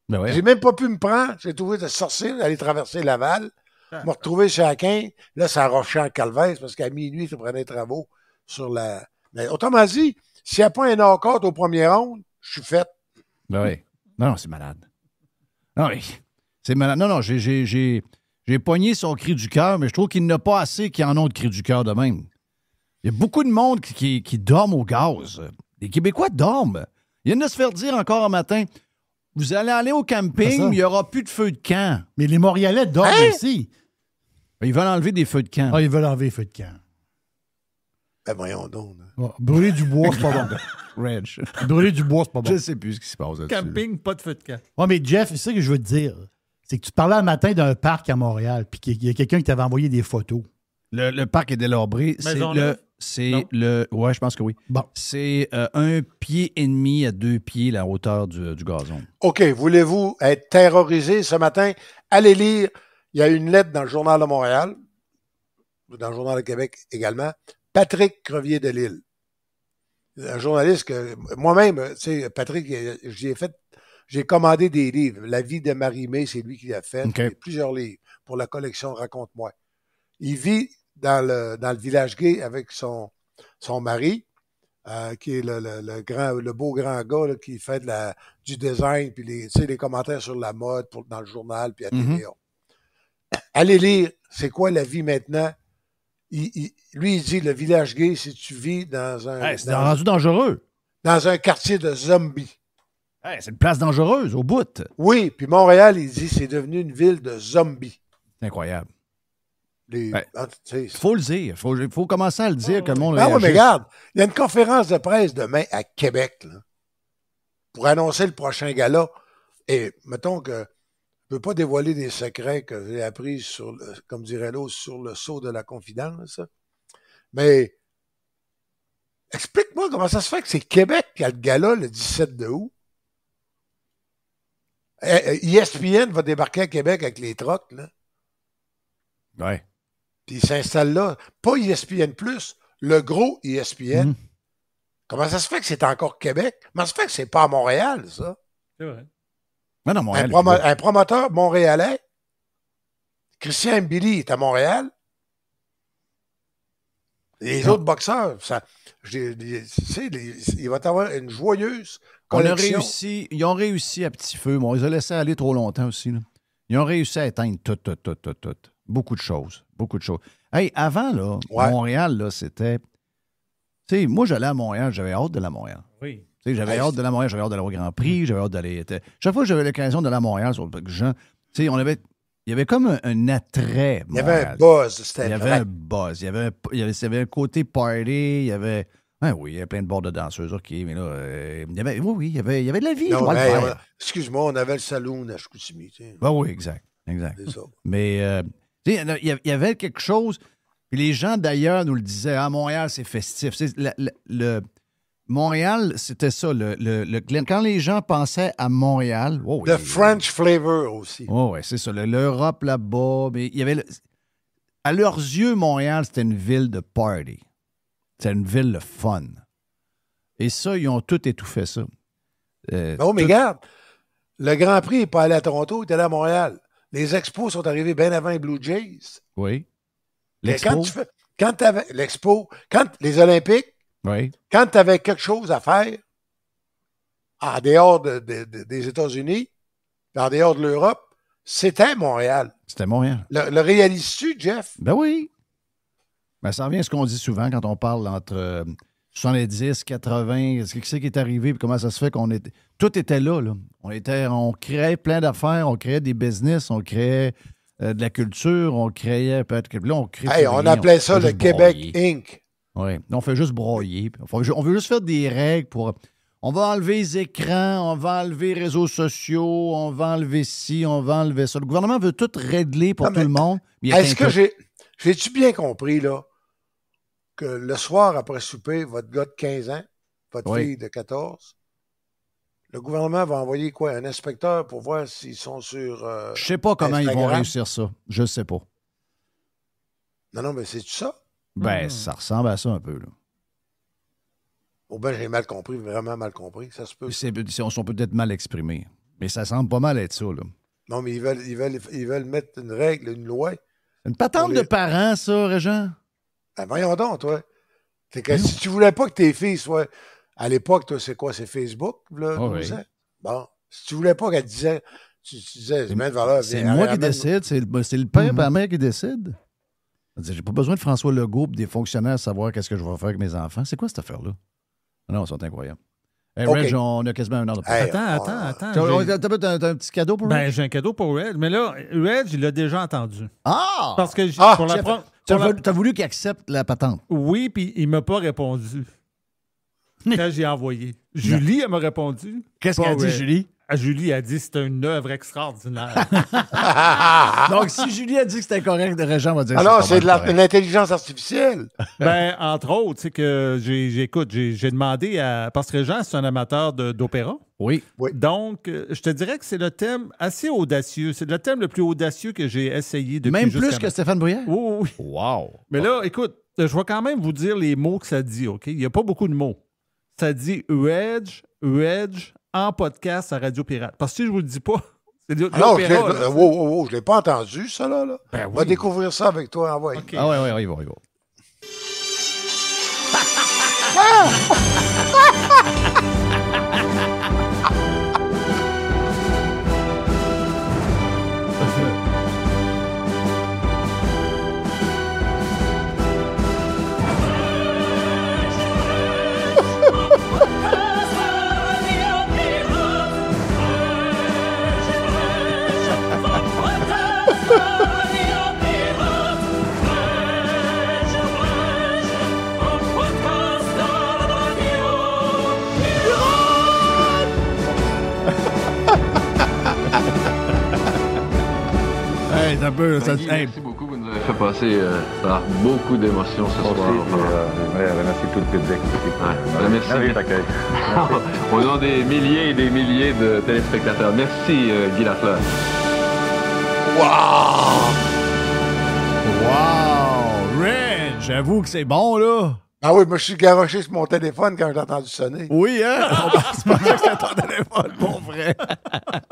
Ben ouais. J'ai même pas pu me prendre. J'ai trouvé de sortir, d'aller traverser Laval. Je ah. me retrouvé chez la Là, ça a roché en calvaise parce qu'à minuit, je prenait des travaux sur la. Mais ben, autrement dit, s'il n'y a pas un knock au premier round, je suis fait. Ben oui. Non, non, c'est malade. Non, oui. C'est malade. Non, non, j'ai. poigné son cri du cœur, mais je trouve qu'il a pas assez qui en ont de cri du cœur de même. Il y a beaucoup de monde qui, qui, dorment au gaz. Les Québécois dorment. Il y en a se faire dire encore un matin Vous allez aller au camping, il n'y aura plus de feu de camp. Mais les Montréalais dorment hein? aussi. Ben, ils veulent enlever des feux de camp. Ah, ils veulent enlever les feux de camp. Ben voyons donc. brûler du bois, c'est pas bon. Ranch. Brûler du bois, c'est pas bon. Je sais plus ce qui se passe Camping, pas de feu de camp. Oui, mais Jeff, c'est ça que je veux te dire. C'est que tu parlais un matin d'un parc à Montréal, puis qu'il y a quelqu'un qui t'avait envoyé des photos. Le, parc est délabré. C'est le. C'est le. Ouais, je pense que oui. Bon. C'est euh, un pied et demi à deux pieds la hauteur du, euh, du gazon. OK. Voulez-vous être terrorisé ce matin? Allez lire. Il y a une lettre dans le Journal de Montréal, dans le Journal de Québec également, Patrick Crevier de Lille. Un journaliste que moi-même, tu sais, Patrick, j'ai fait j'ai commandé des livres. La vie de marie may c'est lui qui l'a fait. Plusieurs livres pour la collection Raconte-moi. Il vit dans le, dans le village gay avec son, son mari, euh, qui est le, beau grand gars qui fait du design, puis les, les commentaires sur la mode pour, dans le journal, puis à mhm. Allez lire C'est quoi la vie maintenant lui, il dit le village gay, si tu vis dans un. c'est rendu dangereux. Dans un quartier de zombies. c'est une place dangereuse, au bout. Oui, puis Montréal, il dit c'est devenu une ville de zombies. C'est incroyable. Il ben, faut le dire. Faut, faut commencer à le dire que le monde. Ah oui, mais regarde, il y a une conférence de presse demain à Québec pour annoncer le prochain gala. Et mettons que ne veux pas dévoiler des secrets que j'ai appris, sur le, comme dirait l'autre, sur le saut de la confidence. Mais explique-moi comment ça se fait que c'est Québec qui a le gala le 17 de août. ESPN eh, eh, e va débarquer à Québec avec les trocs, là. Ouais. Puis il s'installe là. Pas ESPN+, le gros ESPN. Mhm. Comment ça se fait que c'est encore Québec? Comment ça se fait que c'est pas à Montréal, ça? C'est vrai un, promoteur montréalais, Christian Billy est à Montréal. Les autres boxeurs, ça, il va avoir une joyeuse collection. ils ont réussi à petit feu, mais on les aller trop longtemps aussi. Ils ont réussi à éteindre tout, tout, tout, tout, tout. Beaucoup de choses, beaucoup de choses. Hey, avant, là, Montréal, là, c'était... Tu sais, moi, j'allais à Montréal, j'avais hâte de la Montréal. Oui. J'avais hâte de la Montréal, j'avais hâte d'aller au Grand Prix, j'avais hâte d'aller. Chaque fois que j'avais l'occasion de la Montréal, sur le Jean, on avait. Il y avait comme un, attrait. Il y avait un buzz, Il y avait un buzz. Il y avait un, il y avait, il y avait un côté party. Il y avait. Ah oui, il y avait plein de bords de danseuses, OK, mais là, oui, oui, il y avait, il y avait de la vie. Excuse-moi, on avait le saloon à Chicoutimi. Ben oui, exact, exact. Ça. Mais sais, il y avait quelque chose, les gens d'ailleurs nous le disaient, à ah, Montréal, c'est festif. le, Montréal, c'était ça. Le, le, quand les gens pensaient à Montréal. le oh French flavor aussi. Oh oui, c'est ça. L'Europe là-bas. Mais il y avait. à leurs yeux, Montréal, c'était une ville de party. C'était une ville de fun. Et ça, ils ont tout étouffé ça. Euh, non, mais regarde, le Grand Prix n'est pas allé à Toronto, il est allé à Montréal. Les expos sont arrivés bien avant les Blue Jays. Oui. L'expo. Quand, tu fais, L'Expo, quand les Olympiques, quand tu avais quelque chose à faire, en dehors des États-Unis, en dehors de l'Europe, c'était Montréal. C'était Montréal. Le, le Jeff? Ben oui. Ben, ça revient à ce qu'on dit souvent quand on parle entre 70, euh, 80, ce qui qui est arrivé, comment ça se fait qu'on était. Tout était là, là. On, était, on créait plein d'affaires, on créait des business, on créait euh, de la culture, on créait peut-être. Là, on crée. on appelait ça le Québec Inc. Oui. On fait juste broyer. On veut juste faire des règles pour. On va enlever les écrans, on va enlever les réseaux sociaux, on va enlever ci, on va enlever ça. Le gouvernement veut tout régler pour tout le monde. Est-ce que j'ai. J'ai-tu bien compris, là, que le soir après souper, votre gars de 15 ans, votre fille de 14, le gouvernement va envoyer quoi? Un inspecteur pour voir s'ils sont sur. Euh, Je sais pas comment ils vont réussir ça. Je sais pas. Non, non, mais c'est ça. Ben, hmm. ça ressemble à ça un peu, là. Oh ben, j'ai mal compris, vraiment mal compris. Ça se peut. on sont peut-être mal exprimés. Mais ça semble pas mal être ça, là. Non, mais ils veulent, ils veulent, ils veulent mettre une règle, une loi. Une patente de parents, ça, Réjean? Ben, voyons donc, toi. C'est que si tu voulais pas que tes filles soient. À l'époque, toi, c'est quoi? C'est Facebook, là? Ah oui. Bon. Si tu voulais pas qu'elle disait. Tu, disais, c'est moi qui décide, c'est le, ben, père mhm. mère qui décide. J'ai pas besoin de François Legault et des fonctionnaires à savoir qu'est-ce que je vais faire avec mes enfants. C'est quoi cette affaire-là? Non, c'est incroyable. incroyables. Hey, on a quasiment un an de hey, Attends, attends, attends. T'as, un petit cadeau pour ben, Reg? Ben, j'ai un cadeau pour Reg, mais là, Reg, il l'a déjà entendu. Ah! Parce que ah, pour la T'as, voulu, qu'il accepte la patente? Oui, puis il m'a pas répondu. Quand j'ai envoyé. Julie, elle m'a répondu. Qu'est-ce qu'elle a dit, Julie? Julie a dit c'est une œuvre extraordinaire. Donc, si Julie a dit que c'était correct, Réjean va dire Alors, ah c'est de l'intelligence artificielle. ben, entre autres, c'est que j'écoute, j'ai demandé à. Parce que Régent, c'est un amateur d'opéra. Oui. Donc, euh, je te dirais que c'est le thème assez audacieux. C'est le thème le plus audacieux que j'ai essayé depuis Même plus que Stéphane Bruyère? Oui, oui. Wow. Mais là, écoute, je vais quand même vous dire les mots que ça dit, OK? Il n'y a pas beaucoup de mots. Ça dit wedge, wedge, en podcast à Radio Pirate. Parce que si je vous le dis pas, c'est je ne euh, l'ai pas entendu, ça, là. là. On ben va découvrir ça avec toi, en ah vrai. Ah ouais, ouais, ouais, va, il va. Ah! Merci beaucoup, vous nous avez fait passer euh, beaucoup d'émotions ce soir. Euh, merci merci tout le public. Ouais, merci. merci. On a des milliers et des milliers de téléspectateurs, merci euh, Guy Lafleur. Wow! Wow! j'avoue que c'est bon, là! Ah oui, moi, je suis garoché sur mon téléphone quand j'ai entendu sonner. Oui, hein? C'est pas que c'était ton téléphone, mon frère.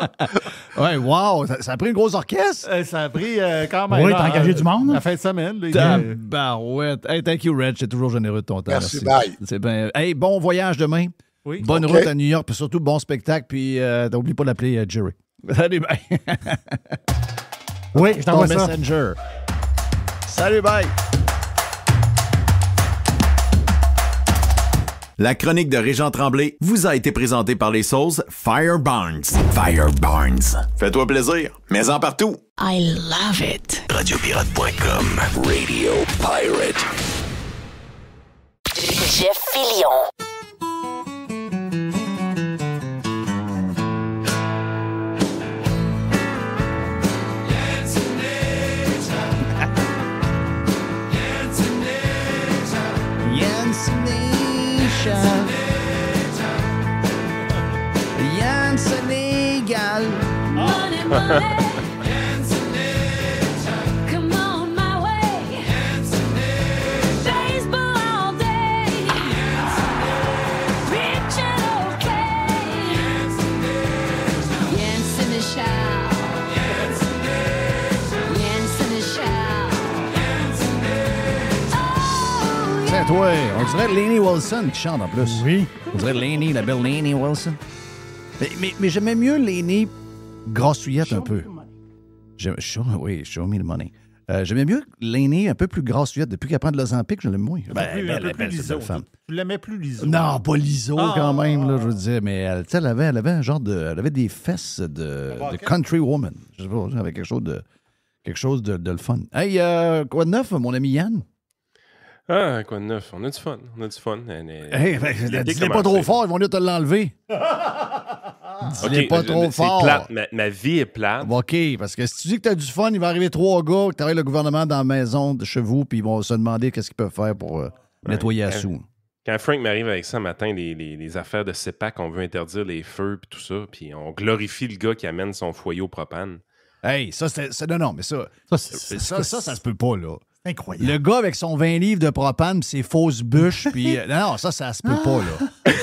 ouais, wow! Ça, a pris une grosse orchestre? Euh, ça a pris euh, quand même. Oui, t'as engagé euh, du monde? La fin de semaine. barouette. Hey, thank you, Red. C'est toujours généreux de ton temps. Merci, bye. C'est Hey, bon voyage demain. Oui. Bonne route à New York, puis surtout bon spectacle, puis n'oublie pas d'appeler Jerry. Salut, bye. oui, je t'envoie ça. Messenger. Salut, bye. La chronique de Régent Tremblay vous a été présentée par les sauces Firebarns. Firebarns. Fais-toi plaisir, mais en partout. I love it. Radiopirate.com. Radio Pirate. Jeff Fillion. Richard Yann Sénégal. Oh. toi. On dirait Laney Wilson qui chante en plus. Oui. On dirait Laney, la belle Laney Wilson. Mais, mais, j'aimais mieux Laney grassouillette un peu. Show, oui, show me the money. Euh, j'aimais mieux l'aîné un peu plus grassouillette. Depuis qu'elle prend de l'Ozampique, je l'aime moins. Ben, ben plus, plus liso. Tu l'aimais plus liso. Non, pas liso ah! quand même, là, je veux dire. Mais elle, avait, elle avait un genre de. Elle avait des fesses de, country woman. Je sais pas, elle avait quelque chose de. Quelque chose de, de le fun. Hey, euh, quoi de neuf, mon ami Yann? Ah, quoi de neuf? On a du fun. On a du fun. Hey, eh, ben, dis pas trop fort, ils vont venir te l'enlever. dis pas trop fort. Plate. Ma, vie est plate. OK, parce que si tu dis que t'as du fun, il va arriver trois gars qui travaillent le gouvernement dans la maison de chez vous, puis ils vont se demander qu'est-ce qu'ils peuvent faire pour euh, nettoyer la à quand, Quand Frank m'arrive avec ça matin, les, les, affaires de CEPAC, on veut interdire les feux, puis tout ça, puis on glorifie le gars qui amène son foyer au propane. Hey, ça, c'est. Non, non, mais ça. Ça, ça, ça, ça, ça se peut pas, là. Incroyable. Le gars avec son 20 livres de propane, pis ses fausses bûches, puis. Euh, non, ça, ça se peut pas, là.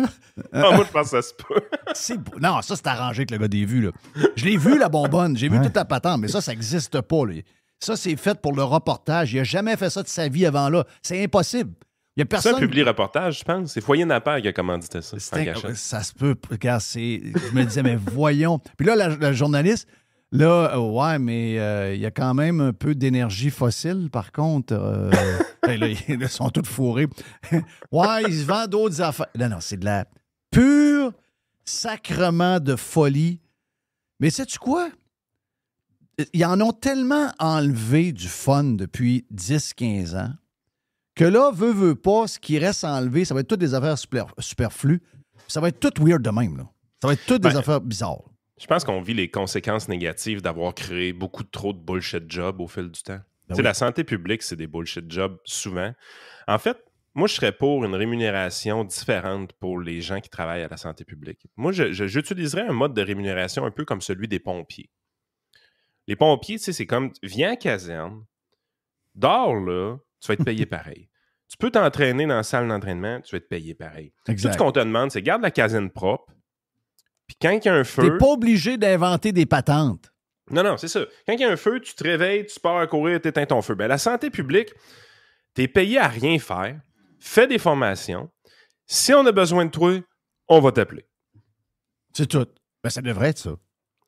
non, ah, moi, je pense que ça se peut. Non, ça, c'est arrangé que le gars des vues, là. Je l'ai vu, la bonbonne. J'ai vu toute tout patente, mais ça, ça n'existe pas, là. Ça, c'est fait pour le reportage. Il a jamais fait ça de sa vie avant là. C'est impossible. Il y a personne. Ça publie reportage, je pense. C'est Foyer Napper qui a commandité ça. Ça se peut. c'est... je me disais, mais voyons. Puis là, le journaliste, Là, euh, ouais, mais euh, il y a quand même un peu d'énergie fossile, par contre. Euh, ils sont tous fourrés. ouais, ils vendent d'autres affaires. Non, non, c'est de la pure sacrement de folie. Mais sais-tu quoi? Ils en ont tellement enlevé du fun depuis 10-15 ans que là, veut, veut pas, ce qui reste à enlever, ça va être toutes des affaires superflues. Ça va être tout weird de même. Là. Ça va être toutes des ben, affaires bizarres. Je pense qu'on vit les conséquences négatives d'avoir créé beaucoup trop de bullshit jobs au fil du temps. Ben la santé publique, c'est des bullshit jobs souvent. En fait, moi, je serais pour une rémunération différente pour les gens qui travaillent à la santé publique. Moi, j'utiliserais un mode de rémunération un peu comme celui des pompiers. Les pompiers, tu sais, c'est comme viens à caserne, dors là, tu vas être payé pareil. Tu peux t'entraîner dans la salle d'entraînement, tu vas être payé pareil. Tout ce qu'on te demande, c'est garde la caserne propre, quand il y a un feu. T'es pas obligé d'inventer des patentes. Non, non, c'est ça. Quand il y a un feu, tu te réveilles, tu pars à courir, tu éteins ton feu. Ben, la santé publique, tu es payé à rien faire. Fais des formations. Si on a besoin de toi, on va t'appeler. C'est tout. Ben, ça devrait être ça.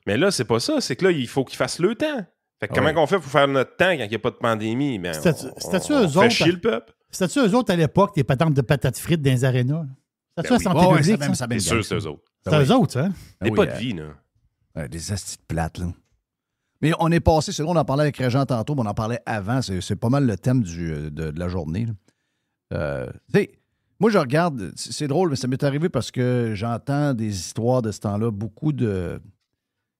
Mais là, c'est pas ça. C'est que là, il faut qu'ils fassent le temps. Fait que comment on fait pour faire notre temps quand il n'y a pas de pandémie? Ben, C'était-tu fait autres? Chier le peuple. C'était-tu eux autres à l'époque, des patentes de patates frites dans les arénas? C'était-tu ben santé publique? ça, c'est sûr, c'est eux autres. Ben c'est eux autres, hein? Ben des pas de euh, vie, là. des astites plates, là. Mais on est passé, c'est on en parlait avec Régent tantôt, mais on en parlait avant. C'est pas mal le thème euh, de, la journée. Euh, moi, je regarde, c'est drôle, mais ça m'est arrivé parce que j'entends des histoires de ce temps-là. Beaucoup de.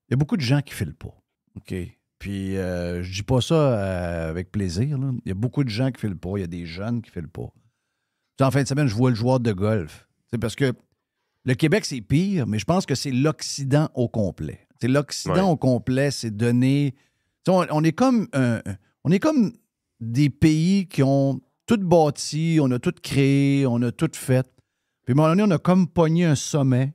Il y a beaucoup de gens qui filent pas. OK? Puis, euh, je dis pas ça avec plaisir. Il y a beaucoup de gens qui filent pas. Il y a des jeunes qui filent pas. en fin de semaine, je vois le joueur de golf. C'est parce que le Québec, c'est pire, mais je pense que c'est l'Occident au complet. C'est l'Occident au complet, c'est donné. On, est comme on est comme des pays qui ont tout bâti, on a tout créé, on a tout fait. Puis à un moment donné, on a comme pogné un sommet.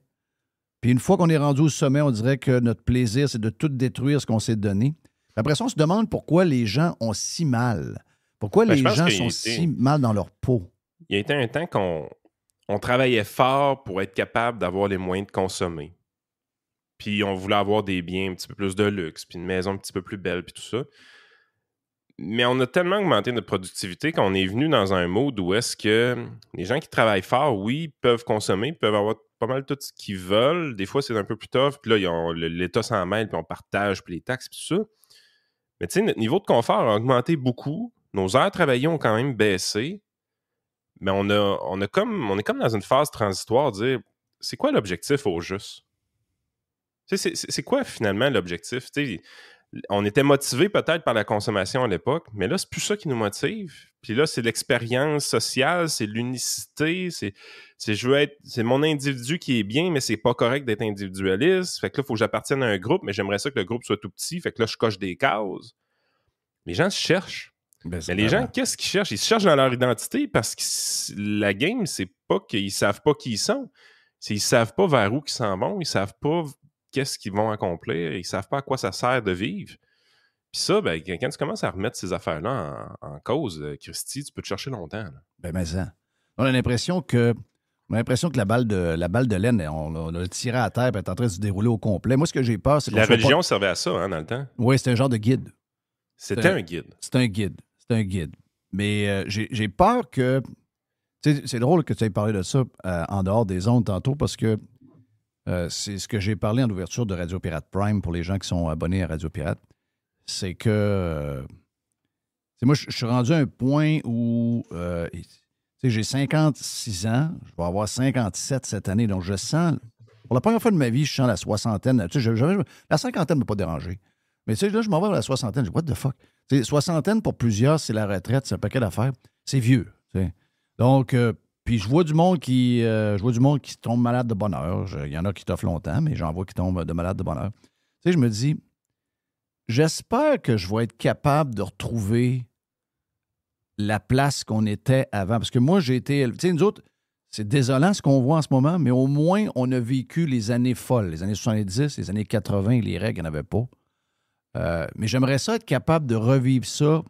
Puis une fois qu'on est rendu au sommet, on dirait que notre plaisir, c'est de tout détruire ce qu'on s'est donné. Après ça, on se demande pourquoi les gens ont si mal. Pourquoi ben, les gens sont si mal dans leur peau. Il y a été un temps qu'on on travaillait fort pour être capable d'avoir les moyens de consommer. Puis on voulait avoir des biens un petit peu plus de luxe, puis une maison un petit peu plus belle, puis tout ça. Mais on a tellement augmenté notre productivité qu'on est venu dans un mode où est-ce que les gens qui travaillent fort, oui, peuvent consommer, peuvent avoir pas mal tout ce qu'ils veulent. Des fois, c'est un peu plus tough. Puis là, l'État s'en mêle, puis on partage, puis les taxes, puis tout ça. Mais tu sais, notre niveau de confort a augmenté beaucoup. Nos heures travaillées ont quand même baissé. Mais on, a, on, a comme, on est comme dans une phase transitoire, dire c'est quoi l'objectif au juste? C'est quoi finalement l'objectif? On était motivé peut-être par la consommation à l'époque, mais là, c'est plus ça qui nous motive. Puis là, c'est l'expérience sociale, c'est l'unicité, c'est je veux être. C'est mon individu qui est bien, mais c'est pas correct d'être individualiste. Fait que là, il faut que j'appartienne à un groupe, mais j'aimerais ça que le groupe soit tout petit. Fait que là, je coche des cases. Les gens se cherchent. Ben, mais les gens, qu'est-ce qu'ils cherchent? Ils se cherchent dans leur identité parce que la game, c'est pas qu'ils savent pas qui ils sont. Ils savent pas vers où ils s'en vont. Ils savent pas qu'est-ce qu'ils vont accomplir. Ils savent pas à quoi ça sert de vivre. Puis ça, ben, quand tu commences à remettre ces affaires-là en, cause, euh, Christy, tu peux te chercher longtemps. Ben, mais ça. On a l'impression que l'impression que la balle de, la balle de laine, on, l'a tirée à terre et est en train de se dérouler au complet. Moi, ce que j'ai peur, c'est que. La religion servait à ça, hein, dans le temps. Oui, c'était un genre de guide. C'était un guide. C'était un guide un guide. Mais euh, j'ai peur que. C'est drôle que tu aies parlé de ça euh, en dehors des ondes tantôt parce que euh, c'est ce que j'ai parlé en ouverture de Radio Pirate Prime pour les gens qui sont abonnés à Radio Pirate. C'est que. moi, je suis rendu à un point où. j'ai 56 ans, je vais avoir 57 cette année, donc je sens. Pour la première fois de ma vie, je sens la soixantaine. la cinquantaine ne m'a pas dérangé. Mais tu sais, là, je m'en vais à la soixantaine. Je dis, what the fuck? C'est soixantaine pour plusieurs, c'est la retraite, c'est un paquet d'affaires. C'est vieux. Donc, euh, puis je vois du monde qui euh, je vois du monde qui tombe malade de bonheur. Il y en a qui t'offrent longtemps, mais j'en vois qui tombent de malade de bonheur. Tu sais, je me dis, j'espère que je vais être capable de retrouver la place qu'on était avant. Parce que moi, j'ai été. Tu sais, nous autres, c'est désolant ce qu'on voit en ce moment, mais au moins, on a vécu les années folles, les années 70, les années 80, les règles, il n'y en avait pas. Euh, mais j'aimerais ça être capable de revivre ça.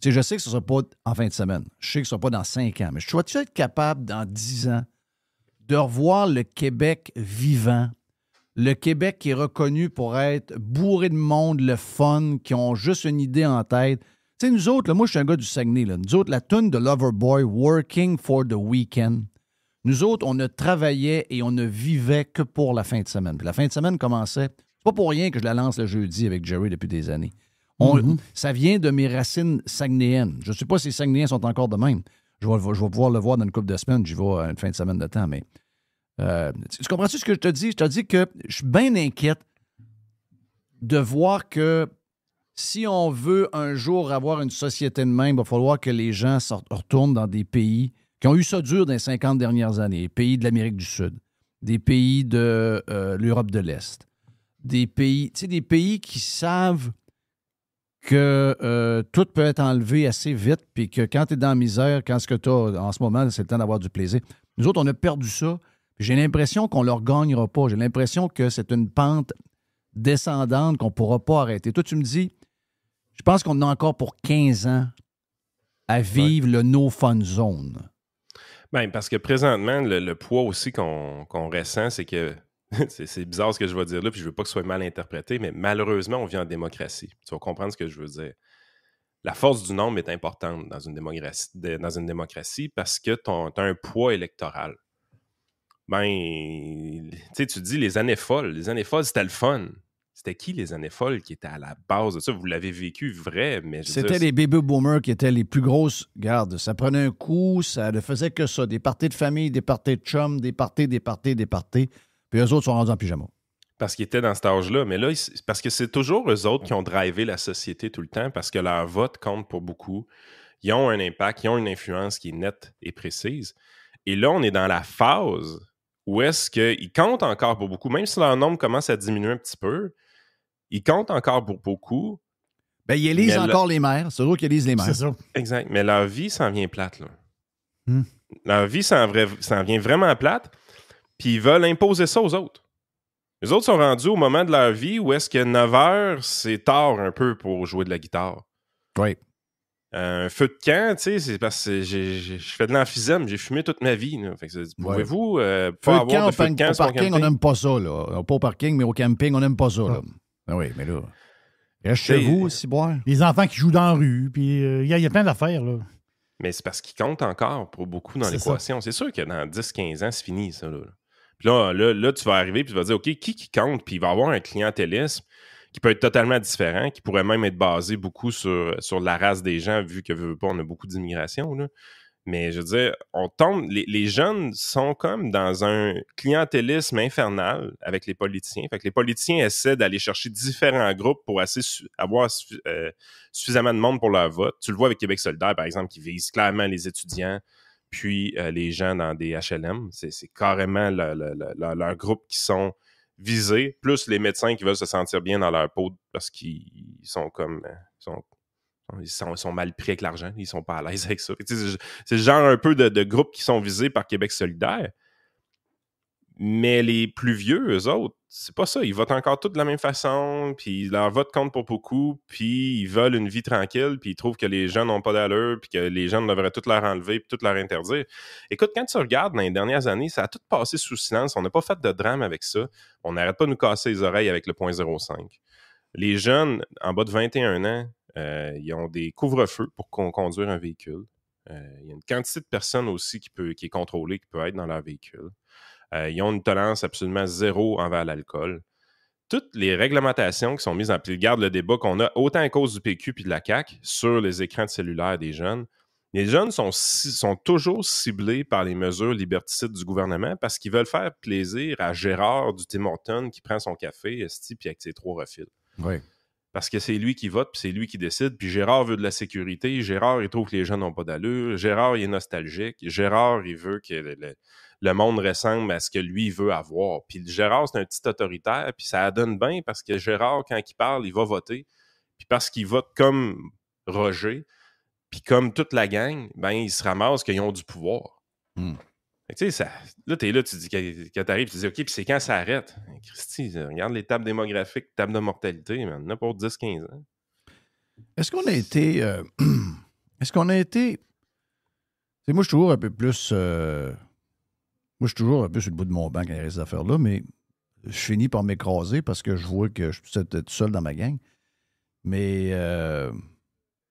Tu je sais que ce ne sera pas en fin de semaine. Je sais que ce ne sera pas dans cinq ans. Mais je dois-tu être capable, dans dix ans, de revoir le Québec vivant, le Québec qui est reconnu pour être bourré de monde, le fun, qui ont juste une idée en tête. Tu sais, nous autres, moi, je suis un gars du Saguenay. Nous autres, la tune de Loverboy, Working for the Weekend. Nous autres, on ne travaillait et on ne vivait que pour la fin de semaine. Puis la fin de semaine commençait pas pour rien que je la lance le jeudi avec Jerry depuis des années. Mhm. Ça vient de mes racines sagnéennes. Je ne sais pas si les Saguenéens sont encore de même. Je vais, pouvoir le voir dans une couple de semaines. J'y vais une fin de semaine de temps. Mais euh, tu comprends-tu ce que je te dis? Je te dis que je suis bien inquiète de voir que si on veut un jour avoir une société de même, il va falloir que les gens sortent, retournent dans des pays qui ont eu ça dur dans les 50 dernières années. pays de l'Amérique du Sud, des pays de euh, l'Europe de l'Est, des pays, tu sais, des pays qui savent que euh, tout peut être enlevé assez vite, puis que quand tu es dans la misère, quand ce que tu as en ce moment, c'est le temps d'avoir du plaisir. Nous autres, on a perdu ça. J'ai l'impression qu'on ne leur gagnera pas. J'ai l'impression que c'est une pente descendante qu'on ne pourra pas arrêter. Toi, tu me dis, je pense qu'on a encore pour 15 ans à vivre le no-fun zone. Bien, parce que présentement, le, poids aussi qu'on ressent, c'est que c'est bizarre ce que je vais dire là, puis je veux pas que ce soit mal interprété, mais malheureusement, on vit en démocratie. Tu vas comprendre ce que je veux dire. La force du nombre est importante dans une démocratie, dans une démocratie parce que tu as un poids électoral. Ben, tu tu dis les années folles. Les années folles, c'était le fun. C'était qui les années folles qui étaient à la base de ça? Vous l'avez vécu vrai, mais C'était les baby boomers qui étaient les plus grosses. gardes ça prenait un coup, ça ne faisait que ça. Des parties de famille, des parties de chums des parties, des parties, des parties. Puis eux autres sont rendus en pyjama. Parce qu'ils étaient dans cet âge-là, mais là, parce que c'est toujours eux autres qui ont drivé la société tout le temps, parce que leur vote compte pour beaucoup. Ils ont un impact, ils ont une influence qui est nette et précise. Et là, on est dans la phase où est-ce qu'ils comptent encore pour beaucoup, même si leur nombre commence à diminuer un petit peu, ils comptent encore pour beaucoup. Ben, ils élisent encore les maires, c'est eux qui élisent les maires. Exact, mais leur vie s'en vient plate, là. Hmm. Leur vie s'en vient vraiment plate. Puis ils veulent imposer ça aux autres. Les autres sont rendus au moment de leur vie où est-ce que 9 heures, c'est tard un peu pour jouer de la guitare. Oui. Euh, un feu de camp, tu sais, c'est parce que je fais de l'emphysème, j'ai fumé toute ma vie. Pouvez-vous avoir de de camp, au parking, camping? on n'aime pas ça. Là. Pas au parking, mais au camping, on n'aime pas ça. Là. Ah. Ah oui, mais là, chez vous aussi, euh, boire. Les enfants qui jouent dans la rue, puis il euh, y, y, a plein d'affaires. là. Mais c'est parce qu'ils comptent encore pour beaucoup dans l'équation. C'est sûr que dans 10-15 ans, c'est fini, ça. Là. Puis là, là, tu vas arriver, puis tu vas dire, OK, qui qui compte? Puis il va avoir un clientélisme qui peut être totalement différent, qui pourrait même être basé beaucoup sur, la race des gens, vu que on a beaucoup d'immigration. Mais je veux dire, on tombe, les, jeunes sont comme dans un clientélisme infernal avec les politiciens. Fait que les politiciens essaient d'aller chercher différents groupes pour avoir euh, suffisamment de monde pour leur vote. Tu le vois avec Québec solidaire, par exemple, qui vise clairement les étudiants, puis euh, les gens dans des HLM. C'est carrément leur groupe qui sont visés, plus les médecins qui veulent se sentir bien dans leur peau parce qu'ils sont comme. Euh, ils sont, mal pris avec l'argent, ils sont pas à l'aise avec ça. C'est genre un peu de, de groupes qui sont visés par Québec solidaire. Mais les plus vieux, eux autres, c'est pas ça. Ils votent encore tous de la même façon, puis leur vote compte pour beaucoup, puis ils veulent une vie tranquille, puis ils trouvent que les jeunes n'ont pas d'allure, puis que les jeunes devraient tout leur enlever, puis tout leur interdire. Écoute, quand tu regardes dans les dernières années, ça a tout passé sous silence. On n'a pas fait de drame avec ça. On n'arrête pas de nous casser les oreilles avec le point 05. Les jeunes en bas de 21 ans, euh, ils ont des couvre-feux pour qu'on conduire un véhicule. Euh, il y a une quantité de personnes aussi qui, peut, qui est contrôlée, qui peut être dans leur véhicule. Euh, ils ont une tolérance absolument zéro envers l'alcool. Toutes les réglementations qui sont mises en place, garde le débat qu'on a autant à cause du PQ puis de la CAQ sur les écrans de cellulaire des jeunes. Les jeunes sont, toujours ciblés par les mesures liberticides du gouvernement parce qu'ils veulent faire plaisir à Gérard du Tim qui prend son café, esti, puis avec ses trois refils. Oui parce que c'est lui qui vote, puis c'est lui qui décide, puis Gérard veut de la sécurité, Gérard, il trouve que les jeunes n'ont pas d'allure, Gérard, il est nostalgique, Gérard, il veut que le monde ressemble à ce que lui veut avoir. Puis Gérard, c'est un petit autoritaire, puis ça donne bien parce que Gérard, quand il parle, il va voter. Puis parce qu'il vote comme Roger, puis comme toute la gang, ben ils se ramassent qu'ils ont du pouvoir. Hmm. Tu sais, ça, là, tu es là, tu dis, quand t'arrives, tu dis, OK, puis c'est quand ça arrête? Christy, regarde les tables démographiques, tables de mortalité, maintenant, pour 10-15 ans. Est-ce qu'on a été. Euh, est-ce qu'on a été. moi, je suis toujours un peu plus. Euh, moi, je suis toujours un peu sur le bout de mon banc avec ces affaires-là, mais je finis par m'écraser parce que je vois que je suis être seul dans ma gang. Mais oui, euh,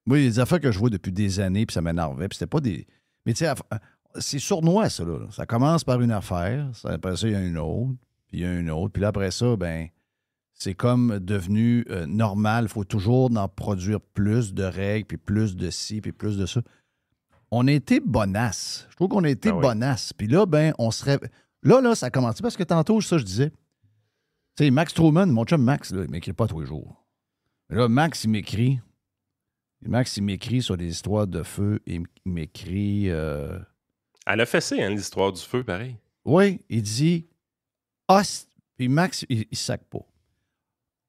moi, il y a des affaires que je vois depuis des années, puis ça m'énervait, puis c'était pas des. Mais tu sais, euh, c'est sournois, ça, là. Ça commence par une affaire, après ça, il y a une autre, puis il y a une autre, puis là, après ça, ben c'est comme devenu euh, normal. Il faut toujours en produire plus de règles, puis plus de ci, puis plus de ça on a été bonasse. Je trouve qu'on a été ben bonasse. Puis là, ben, on serait. Là, là, ça a commencé parce que tantôt, ça, je disais. Tu sais, Max Truman, mon chum Max, là, il m'écrit pas tous les jours. Là, Max, il m'écrit. Max, il m'écrit sur des histoires de feu. Il m'écrit. À euh, Elle a fessé, hein, l'histoire du feu, pareil. Oui, il dit. Puis Max, il, sac pas.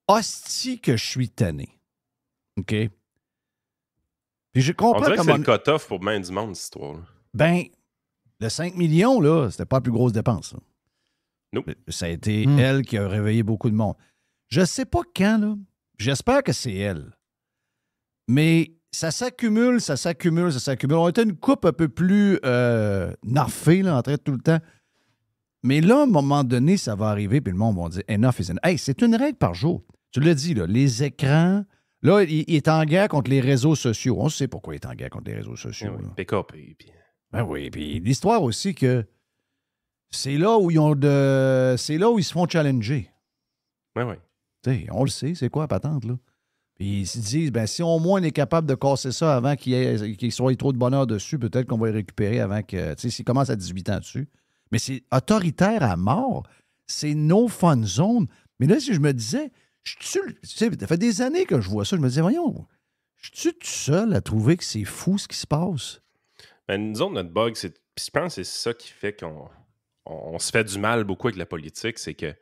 Hostie que je suis tanné. OK? je On dirait que c'est le cut-off pour main du monde, cette histoire Ben, le 5 millions, là, c'était pas la plus grosse dépense. Non. Ça a été hmm. elle qui a réveillé beaucoup de monde. Je sais pas quand, là. J'espère que c'est elle. Mais ça s'accumule, ça s'accumule, ça s'accumule. On était une coupe un peu plus euh, narfée, là, en train de tout le temps. Mais là, à un moment donné, ça va arriver, puis le monde va dire enough is enough. Hey, c'est une règle par jour. Tu l'as dit, là, les écrans, Là, il, est en guerre contre les réseaux sociaux. On sait pourquoi il est en guerre contre les réseaux sociaux. Oui, Puis... Ben oui, puis l'histoire aussi que c'est là où ils ont de... C'est là où ils se font challenger. Oui, oui. on le sait, c'est quoi la patente, là? Puis ils se disent, ben, si au moins on est capable de casser ça avant qu'il soit trop de bonheur dessus, peut-être qu'on va le récupérer avant que. Tu sais, s'il commence à 18 ans dessus. Mais c'est autoritaire à mort. C'est no fun zone. Mais là, si je me disais, je suis ça fait des années que je vois ça. Je me disais, voyons, je suis tout seul à trouver que c'est fou ce qui se passe. Ben, nous autres, notre bug, c'est. je pense que c'est ça qui fait qu'on on, se fait du mal beaucoup avec la politique, c'est que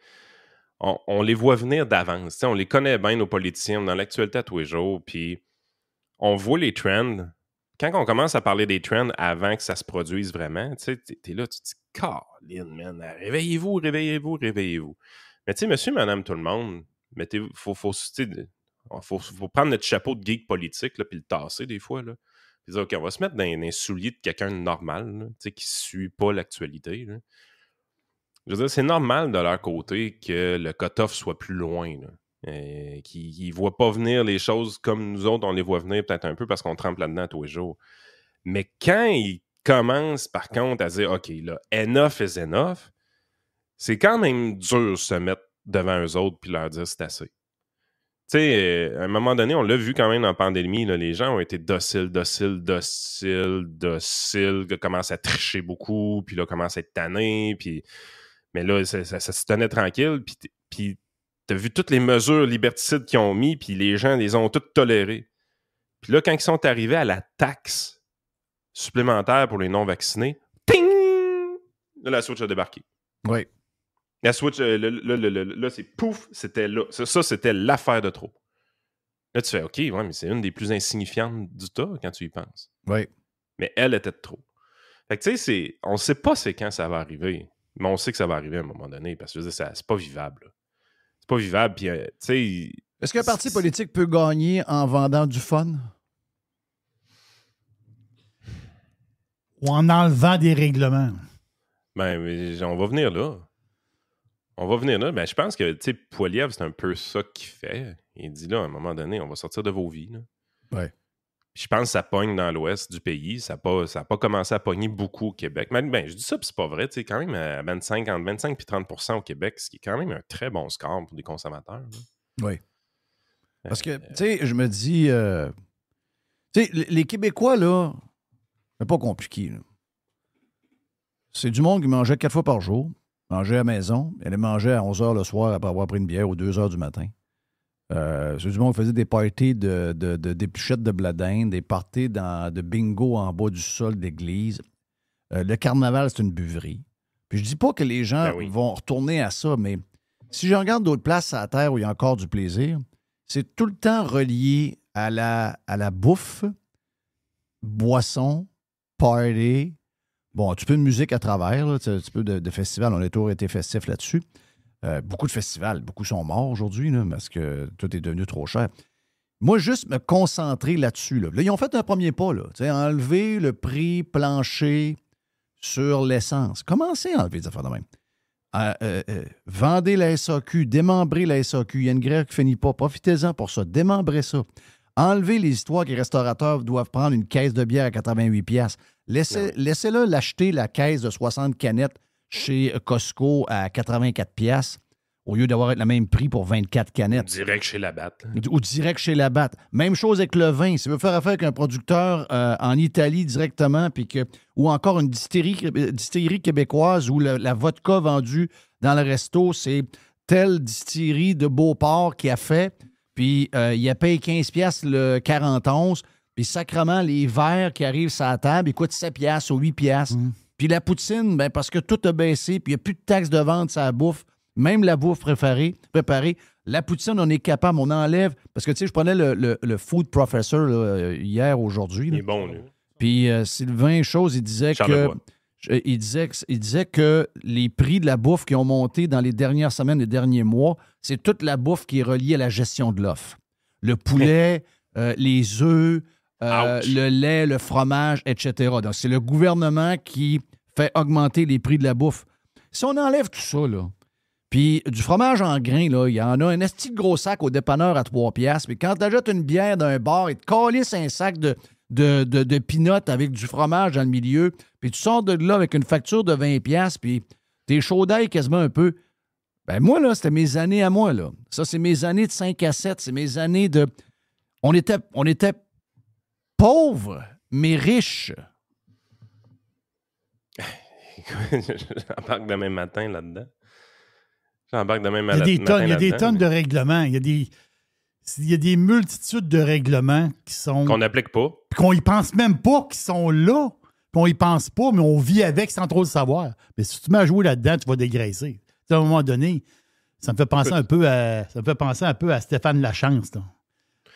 on, les voit venir d'avance. On les connaît bien, nos politiciens, dans l'actualité à tous les jours, puis on voit les trends. Quand on commence à parler des trends avant que ça se produise vraiment, tu es là, tu te dis, Caroline, man, réveillez-vous, réveillez-vous, réveillez-vous. Mais tu sais, monsieur, madame, tout le monde, mettez faut, ah, faut, faut, prendre notre chapeau de geek politique, là, puis le tasser des fois. Là. Puis dire, OK, on va se mettre dans, un les de quelqu'un de normal, qui ne suit pas l'actualité. Je veux c'est normal de leur côté que le cut soit plus loin. Euh, Qu'il ne voient pas venir les choses comme nous autres, on les voit venir peut-être un peu parce qu'on trempe là-dedans tous les jours. Mais quand ils commencent, par contre, à dire OK, là, enough is enough, c'est quand même dur de se mettre devant eux autres puis leur dire c'est assez. Tu sais, euh, à un moment donné, on l'a vu quand même dans la pandémie, les gens ont été dociles, dociles, dociles, dociles, commencent à tricher beaucoup, puis là, commencent à être tannés, puis... Mais là, ça, se tenait tranquille, puis, t'as vu toutes les mesures liberticides qu'ils ont mis, puis les gens les ont toutes tolérées. Puis là, quand ils sont arrivés à la taxe supplémentaire pour les non-vaccinés, ping Là, la switch a débarqué. Oui. La Switch, euh, là, c'est pouf, c'était là. Ça, c'était l'affaire de trop. Là, tu fais OK, ouais, mais c'est une des plus insignifiantes du tas quand tu y penses. Oui. Mais elle était de trop. Fait que tu sais, c'est, on sait pas c'est quand ça va arriver, mais on sait que ça va arriver à un moment donné parce que c'est pas vivable. C'est pas vivable. Puis, euh, tu sais. Est-ce qu'un parti politique peut gagner en vendant du fun? Ou en enlevant des règlements? Ben, on va venir là. On va venir là. Ben, je pense que, Poiliev, c'est un peu ça qu'il fait. Il dit là, à un moment donné, on va sortir de vos vies. Je pense que ça pogne dans l'ouest du pays. Ça n'a pas, pas commencé à pogner beaucoup au Québec. Mais ben, je dis ça, puis c'est pas vrai. Tu quand même, à 25, et 25 puis 30 au Québec, ce qui est quand même un très bon score pour des consommateurs. Oui. Parce que, euh, tu sais, je me dis, euh, tu sais, les Québécois, là, c'est pas compliqué. C'est du monde qui mangeait quatre fois par jour, manger à la maison, est mangeait à 11 h le soir après avoir pris une bière ou 2 h du matin. Euh, c'est du monde qui faisait des parties de, de, de de bladin, des parties de bingo en bas du sol d'église. Euh, le carnaval, c'est une buverie. Puis je dis pas que les gens ben vont retourner à ça, mais si je regarde d'autres places à la Terre où il y a encore du plaisir, c'est tout le temps relié à la, à la bouffe, boisson, party, Bon, un petit peu de musique à travers, un petit peu de, festival. festivals. On a toujours été festifs là-dessus. Euh, beaucoup de festivals, beaucoup sont morts aujourd'hui parce que tout est devenu trop cher. Moi, juste me concentrer là-dessus. Là. ils ont fait un premier pas, là, enlever le prix plancher sur l'essence. Commencez à enlever des affaires de même. Euh, euh, vendez la SAQ, démembrez la SAQ. Il y a une grève qui finit pas. Profitez-en pour ça. Démembrez ça. Enlevez les histoires que les restaurateurs doivent prendre une caisse de bière à 88 Laissez, ben le l'acheter la caisse de 60 canettes chez Costco à 84 pièces au lieu d'avoir le même prix pour 24 canettes. Direct chez la Ou direct chez la batte. Même chose avec le vin. Ça vous faire affaire avec un producteur euh, en Italie directement, puis que, ou encore une distillerie, euh, québécoise où la, vodka vendue dans le resto, c'est telle distillerie de Beauport qui a fait, puis euh, il a payé 15 pièces le 41 puis sacrement, les verres qui arrivent sur la table, ils coûtent 7 piastres ou 8 piastres. Mm. Puis la poutine, ben parce que tout a baissé, puis il n'y a plus de taxes de vente sur la bouffe, même la bouffe préparée, préparée. La poutine, on est capable, on enlève. Parce que, tu sais, je prenais le, le, food professor hier, aujourd'hui. Il bon, Puis euh, Sylvain Chose, il disait que. il disait, il disait que les prix de la bouffe qui ont monté dans les dernières semaines, les derniers mois, c'est toute la bouffe qui est reliée à la gestion de l'offre. Le poulet, euh, les œufs, euh, le lait, le fromage, etc. Donc, c'est le gouvernement qui fait augmenter les prix de la bouffe. Si on enlève tout ça, là, puis du fromage en grains, là, il y en a un petit gros sac au dépanneur à 3 piastres, mais quand ajoutes une bière d'un bar et tu calisse un sac de, de, de, avec du fromage dans le milieu, puis tu sors de là avec une facture de 20 piastres, puis t'es chaud d'ail quasiment un peu. Ben moi, là, c'était mes années à moi, là. Ça, c'est mes années de 5 à 7, c'est mes années de... On était, on était pauvre, mais riche. J'embarque demain matin là-dedans. J'embarque demain matin. Il y a des tonnes, a des tonnes de règlements. Il y a des. Il y a des multitudes de règlements qui sont. Qu'on n'applique pas. Qu'on y pense même pas, qui sont là. Qu'on y pense pas, mais on vit avec sans trop le savoir. Mais si tu mets à jouer là-dedans, tu vas dégraisser. à un moment donné, ça me fait penser un peu à, ça me fait penser un peu à Stéphane Lachance.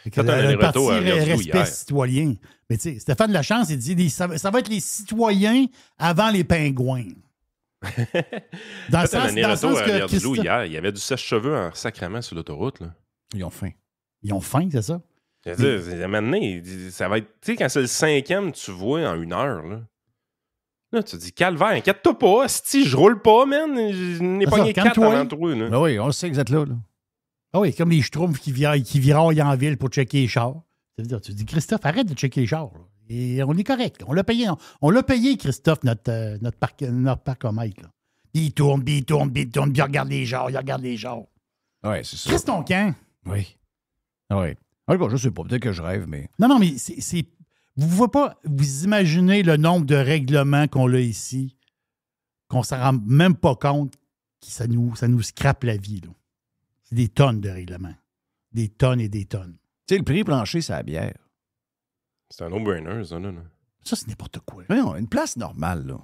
Le un, un parti à respect citoyen. Mais tu sais, Stéphane Lachance, il dit ça, va être les citoyens avant les pingouins. dans le sens, là que, il y avait du sèche-cheveux en sacrament sur l'autoroute. Ils ont faim. Ils ont faim, c'est ça? maintenant, ça va être. Tu sais, quand c'est le cinquième, tu vois en une heure, là. Là, tu dis, calvaire, inquiète-toi pas, si je roule pas, man, je n'ai pas gagné quatre avant toi. Ben oui, on le sait que vous êtes là. là. Ah oui, comme les schtroumpfs qui, qui viraillent en ville pour checker les chars. C'est-à-dire, tu dis, Christophe, arrête de checker les chars. Et on est correct. On l'a payé, on, l'a payé, Christophe, notre, euh, notre, parc, notre parc Là. il tourne, il tourne, puis il tourne, il regarde les chars, il regarde les chars. Oui, c'est ça. quest ton camp? Oui. Ah oui. Ah, je sais pas, peut-être que je rêve, mais. Non, non, mais c'est. Vous pouvez pas vous imaginez le nombre de règlements qu'on a ici, qu'on ne s'en rend même pas compte que ça nous, ça nous scrape la vie. Là des tonnes de règlements. Des tonnes et des tonnes. Tu sais, le prix plancher, c'est la bière. C'est un no-brainer, ça, non? Ça, c'est n'importe quoi. Mais une place normale, là.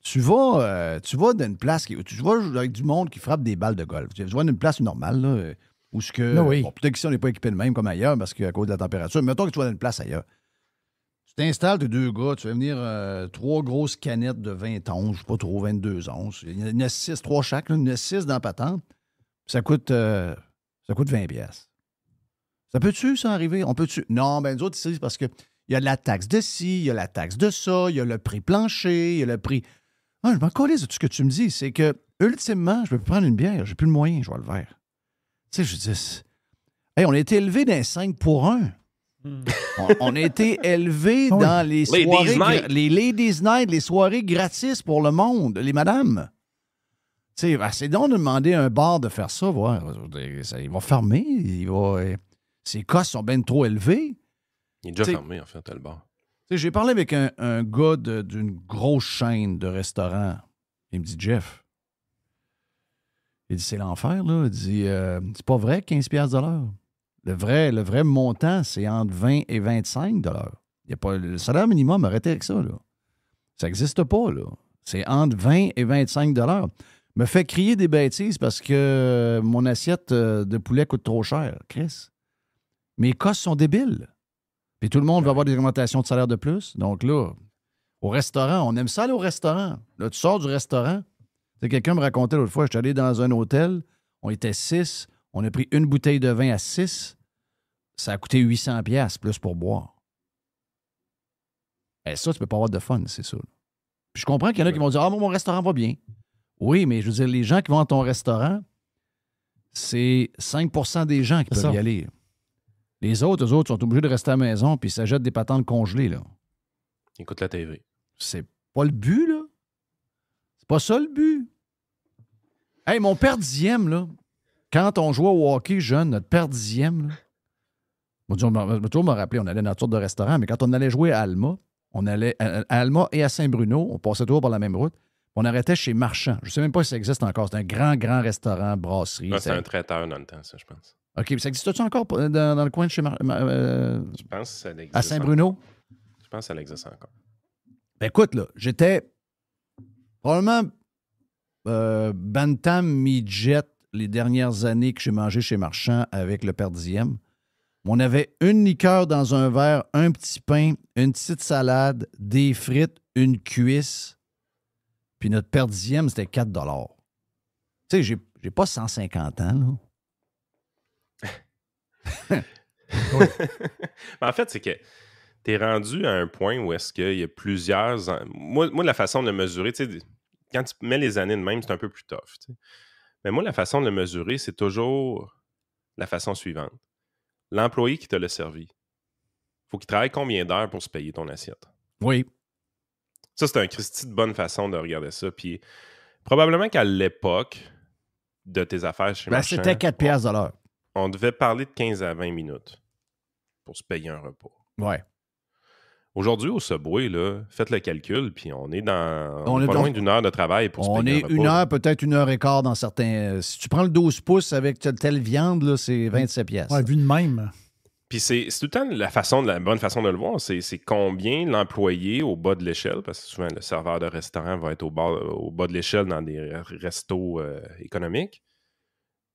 Tu vas, euh, tu vas d'une place, qui, tu vas avec du monde qui frappe des balles de golf. Tu vas d'une place normale, là, où ce que. Ben oui. peut-être si on n'est pas équipé de même comme ailleurs parce qu'à cause de la température. Mais mettons que tu vas dans une place ailleurs. Tu t'installes, tes deux gars, tu vas venir euh, trois grosses canettes de 20 onces, je sais pas trop, 22 onces. Il y en a six, trois chaque, là, il y en a six dans patente. Ça coûte, euh, ça coûte 20 pièces. Ça peut-tu, ça, arriver? On peut-tu? Non, ben, nous autres, c'est parce qu'il y a la taxe de ci, il y a la taxe de ça, il y a le prix plancher, il y a le prix... Ah, je m'en colise de tout ce que tu me dis. C'est que, ultimement, je vais prendre une bière, j'ai plus le moyen, je vois le verre. Tu sais, je dis... Hey, on a été élevé d'un 5 pour 1. on, a été élevé dans les hmm. ah soirées... Les ladies night, les soirées gratis pour le monde, les madames sais, ah, c'est donc de demander à un bar de faire ça, voir. Euh, il va fermer. Euh, ses costs sont bien trop élevés. Il est déjà fermé, en fait, le bar. J'ai parlé avec un, gars d'une grosse chaîne de restaurants. Il me dit Jeff. Il dit c'est l'enfer, là. Il dit euh, c'est pas vrai 15 Le vrai, le vrai montant, c'est entre 20 et 25 pas le salaire minimum, arrêtez avec ça là. Ça n'existe pas là. C'est entre 20 et 25 me fait crier des bêtises parce que euh, mon assiette euh, de poulet coûte trop cher, Chris. Mes costes sont débiles. Puis tout le monde va avoir des augmentations de salaire de plus. Donc là, au restaurant, on aime ça aller au restaurant. Là, tu sors du restaurant. c'est Quelqu'un me racontait l'autre fois, je suis allé dans un hôtel, on était six, on a pris une bouteille de vin à six, ça a coûté 800 pièces plus pour boire. Et eh, ça, tu peux pas avoir de fun, c'est ça. Puis je comprends qu'il y en a qui vont dire « Ah, mon restaurant va bien ». Oui, mais je veux dire, les gens qui vont à ton restaurant, c'est 5 des gens qui peuvent y aller. Les autres, eux autres, sont obligés de rester à la maison puis ils s'achètent des patentes congelées. Là. Écoute la TV. C'est pas le but, là. C'est pas ça le but. Hey, mon père dixième, là, quand on jouait au hockey jeune, notre père dixième, là, va toujours me rappeler, on allait dans tour de restaurant, mais quand on allait jouer à Alma, on allait à Alma et à Saint-Bruno, on passait toujours par la même route on arrêtait chez Marchand. Je ne sais même pas si ça existe encore. C'est un grand, grand restaurant, brasserie. c'est un traiteur dans le temps, ça, je pense. OK, ça existe-tu encore dans, le coin de chez Marchand? Euh, je pense que ça existe. À Saint-Bruno? Je pense que ça existe encore. Ben écoute, là, j'étais probablement euh, Bantam Midget les dernières années que j'ai mangé chez Marchand avec le Père dixième. On avait une liqueur dans un verre, un petit pain, une petite salade, des frites, une cuisse puis notre per dixième, c'était 4 Tu sais, j'ai, pas 150 ans, là. en fait, c'est que tu es rendu à un point où est-ce qu'il y a plusieurs. Moi, moi, la façon de mesurer, tu sais, quand tu mets les années de même, c'est un peu plus tough. Mais moi, la façon de mesurer, c'est toujours la façon suivante. L'employé qui te l'a servi, faut qu'il travaille combien d'heures pour se payer ton assiette? Oui. Ça, c'est un Christy de bonne façon de regarder ça. Puis probablement qu'à l'époque de tes affaires chez ben, C'était 4 piastres de l'heure. On devait parler de 15 à 20 minutes pour se payer un repas. Ouais. Aujourd'hui, au Subway, là, faites le calcul, puis on est dans loin d'une heure de travail pour se payer un repas. une heure, peut-être une heure et quart dans certains... Euh, si tu prends le 12 pouces avec telle viande, c'est 27 pièces. Ouais, vu de même. Puis c'est tout le temps la, façon de la bonne façon de le voir, c'est combien l'employé au bas de l'échelle, parce que souvent le serveur de restaurant va être au bas, au bas de l'échelle dans des restos euh, économiques,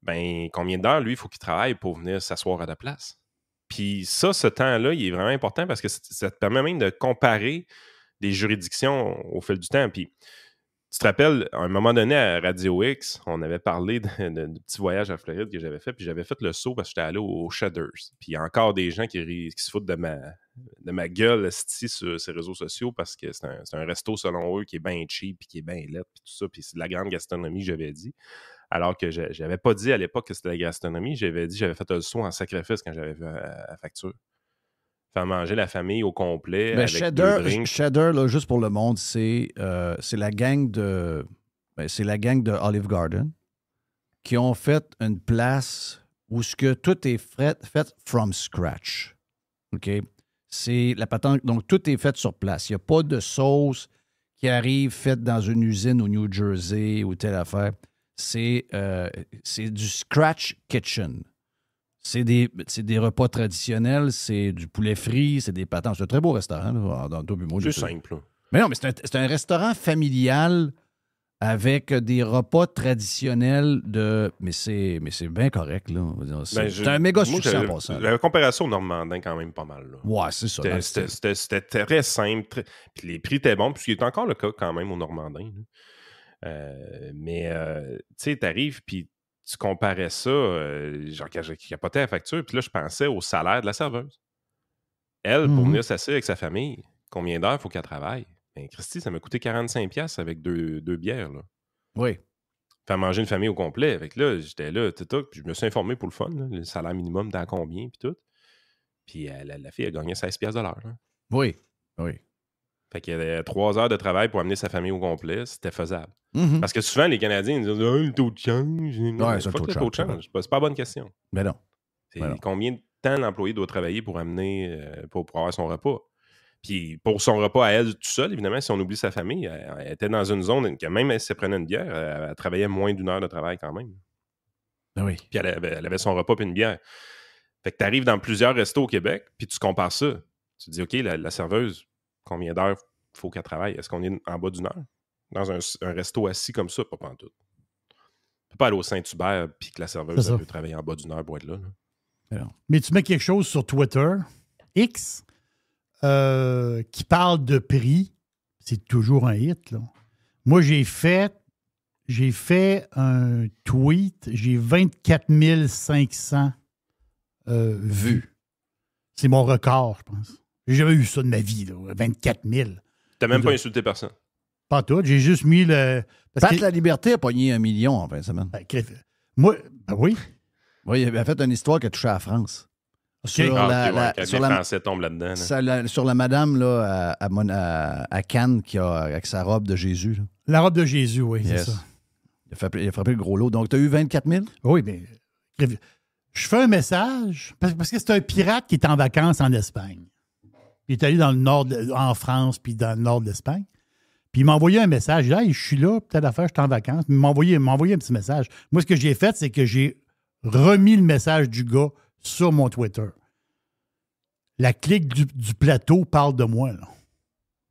ben combien d'heures, lui, il faut qu'il travaille pour venir s'asseoir à la place. Puis ça, ce temps-là, il est vraiment important parce que ça te permet même de comparer des juridictions au fil du temps. Puis tu te rappelles, à un moment donné, à Radio X, on avait parlé d'un petit voyage à Floride que j'avais fait, puis j'avais fait le saut parce que j'étais allé au, Shudders. Puis il y a encore des gens qui, se foutent de ma, de ma gueule ici sur ces réseaux sociaux parce que c'est un, resto, selon eux, qui est bien cheap, puis qui est bien laid, puis tout ça. Puis c'est de la grande gastronomie, j'avais dit. Alors que je n'avais pas dit à l'époque que c'était la gastronomie, j'avais dit j'avais fait un saut en sacrifice quand j'avais vu euh, la facture faire manger la famille au complet. Mais ben, avec Shader, là, juste pour le monde, c'est euh, la gang de. Ben, c'est la gang de Olive Garden qui ont fait une place où ce que tout est fait, fait from scratch. OK? C'est la patente. Donc, tout est fait sur place. Il n'y a pas de sauce qui arrive faite dans une usine au New Jersey ou telle affaire. C'est euh, du scratch kitchen. C'est des, repas traditionnels, c'est du poulet frit, c'est des patins. C'est un très beau restaurant, là, ah, dans C'est simple. Mais non, mais c'est un, restaurant familial avec des repas traditionnels de. Mais c'est, mais c'est bien correct, là. Ben, c'est, un méga succès en passant. La comparaison au Normandin, quand même, pas mal. Ouais, c'est ça. C'était, très simple. Puis les prix étaient bons, puisqu'il est encore le cas, quand même, au Normandin. Euh, mais, euh, tu sais, t'arrives, puis tu comparais ça, euh, genre, qui pas la facture, puis là, je pensais au salaire de la serveuse. Elle, pour mmh venir s'asseoir avec sa famille, combien d'heures faut qu'elle travaille? Ben, Christy, ça m'a coûté 45$ avec deux, bières, là. Oui. Faire manger une famille au complet. Avec là, j'étais là, tout, tout, puis je me suis informé pour le fun, le salaire minimum dans combien, puis tout. Puis euh, la, fille, a gagné 16$ de l'heure. Hein. Oui, oui. Fait qu'il y avait trois heures de travail pour amener sa famille au complet, c'était faisable. Mm-hmm. Parce que souvent, les Canadiens ils disent ah, le taux de change. Ouais, c'est le taux de change. C'est pas la bonne question. Mais non. Combien de temps l'employé doit travailler pour amener euh, pour, avoir son repas? Puis pour son repas à elle tout seul, évidemment, si on oublie sa famille, elle, était dans une zone que même si elle prenait une bière, elle, travaillait moins d'une heure de travail quand même. Ben puis elle avait, son repas et une bière. Fait que tu arrives dans plusieurs restos au Québec, puis tu compares ça. Tu te dis, OK, la serveuse, combien d'heures faut qu'elle travaille? Est-ce qu'on est en bas d'une heure? Dans un, resto assis comme ça, pas pantoute. Tu peut pas aller au Saint-Hubert puis que la serveuse travailler en bas d'une heure pour être là. mais tu mets quelque chose sur Twitter, X, euh, qui parle de prix, c'est toujours un hit. Moi, j'ai fait, j'ai fait un tweet, j'ai 24 500 euh, vues. C'est mon record, je pense. J'ai jamais eu ça de ma vie, 24 000. T'as même pas insulté personne. Pas tout. J'ai juste mis le. Pat que... La Liberté a pogné un million en fin de semaine. Ben, moi, ben oui. Oui, il a fait une histoire qui a touché à ah, la France. Sur, la, tombe là-dedans. Sur la madame là, à, à, Cannes qui a, avec sa robe de Jésus. La robe de Jésus, oui, c'est ça. Il a, frappé, le gros lot. Donc, tu as eu 24 000? Oui, mais je fais un message parce que c'est un pirate qui est en vacances en Espagne. Il est allé dans le nord, en France, puis dans le nord de l'Espagne. Puis il m'a envoyé un message. Là, je suis là, peut-être à faire, je suis en vacances. il m'a envoyé, un petit message. Moi, ce que j'ai fait, c'est que j'ai remis le message du gars sur mon Twitter. La clique du, plateau parle de moi.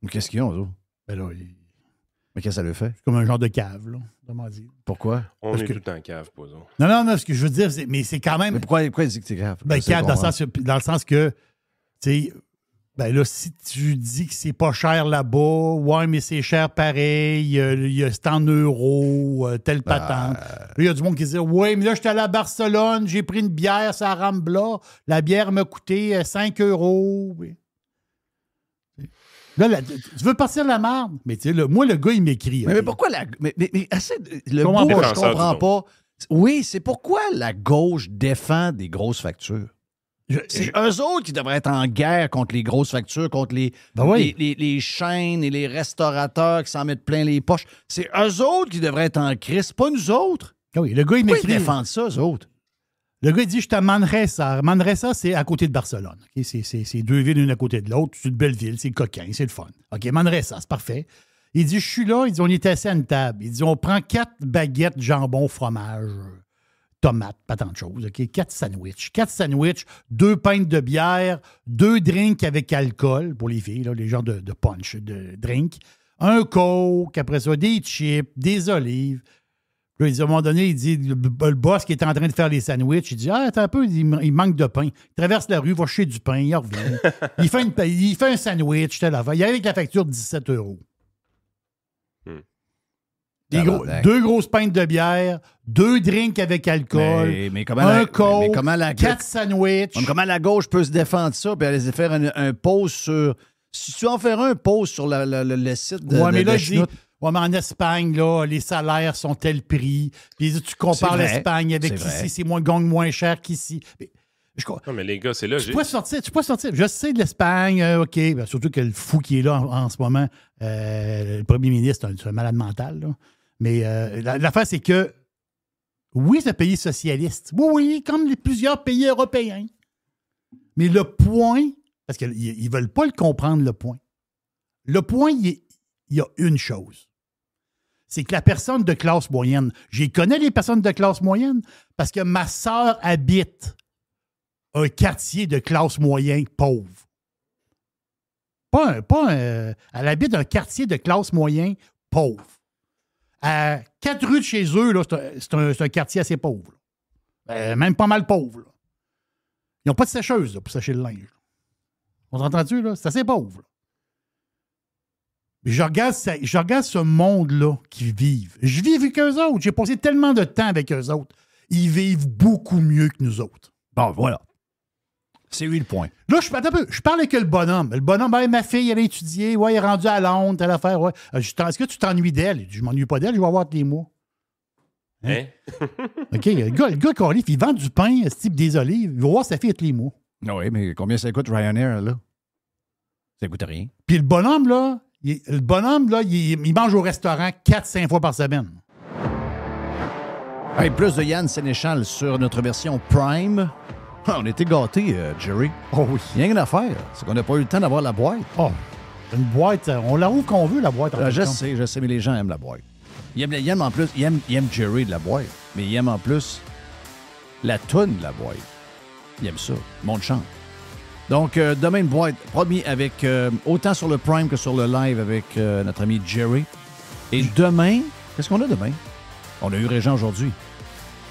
Mais qu'est-ce qu'ils ont, a, Ben là, il... Mais qu'est-ce que ça le fait? C'est comme un genre de cave, là. Pourquoi? On parce est que... tout en cave, pas Non, non, non, ce que je veux dire, c'est... mais c'est quand même. Mais pourquoi, il dit que c'est grave? Ben, cave, dans, le hein. sens que, dans le sens que, tu ben si tu dis que c'est pas cher là-bas, ouais, mais c'est cher pareil, c'est en euros, tel euh, telle ben, patente. Il y a du monde qui dit Ouais, mais là, j'étais allé à Barcelone, j'ai pris une bière, ça Rambla, la bière m'a coûté 5 euh, euros. tu veux partir de la merde? Mais tu sais, moi, le gars, il m'écrit. Mais, pourquoi la. Mais, mais, je comprends pas. Oui, c'est pourquoi la gauche défend des grosses factures. C'est eux autres qui devraient être en guerre contre les grosses factures, contre ben les, les, chaînes et les restaurateurs qui s'en mettent plein les poches. C'est eux autres qui devraient être en crise, pas nous autres. Ah oui, le gars, il m'écrit. ça, eux autres. Le gars, il dit Je suis à Manresa. Manresa, c'est à côté de Barcelone. C'est deux villes, l'une à côté de l'autre. C'est une belle ville, c'est coquin, c'est le fun. OK, Manresa, c'est parfait. Il dit Je suis là. Il On est assis à une table. Il dit On prend quatre baguettes jambon fromage tomates, pas tant de choses. ok Quatre sandwichs. Quatre sandwichs, deux pintes de bière, deux drinks avec alcool pour les filles, les genres de, punch, de drink. Un coke, après ça, des chips, des olives. à un moment donné, il dit, le, boss qui est en train de faire les sandwichs, il dit, ah, attends un peu, il, manque de pain. Il traverse la rue, va chercher du pain, il revient. il, fait une, il fait un sandwich, Il arrive avec la facture de 17 euros deux grosses pintes de bière, deux drinks avec alcool, un la, quatre sandwichs. Comment la gauche peut se défendre ça puis aller faire un, pause sur... Si tu en fais un pause sur le site de, ouais, mais là, je dis, mais en Espagne, là, les salaires sont tels prix. Puis tu compares l'Espagne avec ici, c'est moins gang moins cher qu'ici. Non, mais les gars, c'est là Tu peux sortir, tu peux sortir. Je sais de l'Espagne, euh, OK. Ben, surtout que le fou qui est là en, ce moment, euh, le premier ministre, c'est un, un malade mental. Là. Mais euh, l'affaire, c'est que oui, c'est un pays socialiste. Oui, oui, comme les plusieurs pays européens. Mais le point, parce qu'ils ne veulent pas le comprendre, le point. Le point, il, y a une chose. C'est que la personne de classe moyenne, j'y connais les personnes de classe moyenne parce que ma sœur habite un quartier de classe moyenne pauvre. Pas un, pas un, elle habite un quartier de classe moyenne pauvre quatre rues de chez eux, c'est un, quartier assez pauvre. Euh, même pas mal pauvre. Ils n'ont pas de sécheuse pour sécher le linge. On sentend C'est assez pauvre. Je regarde, je regarde ce monde-là qui vivent. Je vis avec eux autres. J'ai passé tellement de temps avec eux autres. Ils vivent beaucoup mieux que nous autres. Bon, voilà. C'est lui le point. Là, je, un peu, je parle avec le bonhomme. Le bonhomme, ma fille, elle a étudié, ouais, elle est rendue à Londres, telle affaire. Ouais. Euh, est-ce que tu t'ennuies d'elle? Je m'ennuie pas d'elle, je vais avoir les mots. Hein? hein? OK, le gars, le gars Corliffe, il vend du pain, ce type, désolé, il va voir sa fille avec les mots. Ah oui, mais combien ça coûte Ryanair, là? Ça coûte rien. Puis le bonhomme, là, il, le bonhomme, là, il, mange au restaurant 4-5 fois par semaine. Hey, plus de Yann Sénéchal sur notre version Prime. Ah, on était gâtés, euh, Jerry. Oh oui. Il rien à faire. C'est qu'on n'a pas eu le temps d'avoir la boîte. Oh, une boîte, euh, on la où qu'on veut, la boîte. En euh, je sais, mais les gens aiment la boîte. Ils aiment, en plus, ils aiment, Jerry de la boîte, mais ils aiment en plus la toune de la boîte. Ils aiment ça. Mon monde Donc, demain, une boîte, promis, avec autant sur le Prime que sur le live avec notre ami Jerry. Et demain, qu'est-ce qu'on a demain? On a eu Régent aujourd'hui.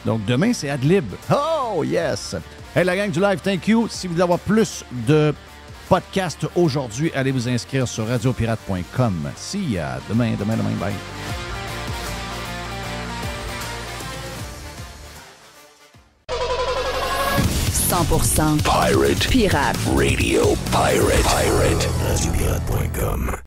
Donc, demain, c'est Adlib. Oh, yes! Hey, la gang du live, thank you. Si vous voulez avoir plus de podcasts aujourd'hui, allez vous inscrire sur radiopirate.com. Si, demain, demain, demain, bye. pirate pirate radio pirate pirate radiopirate.com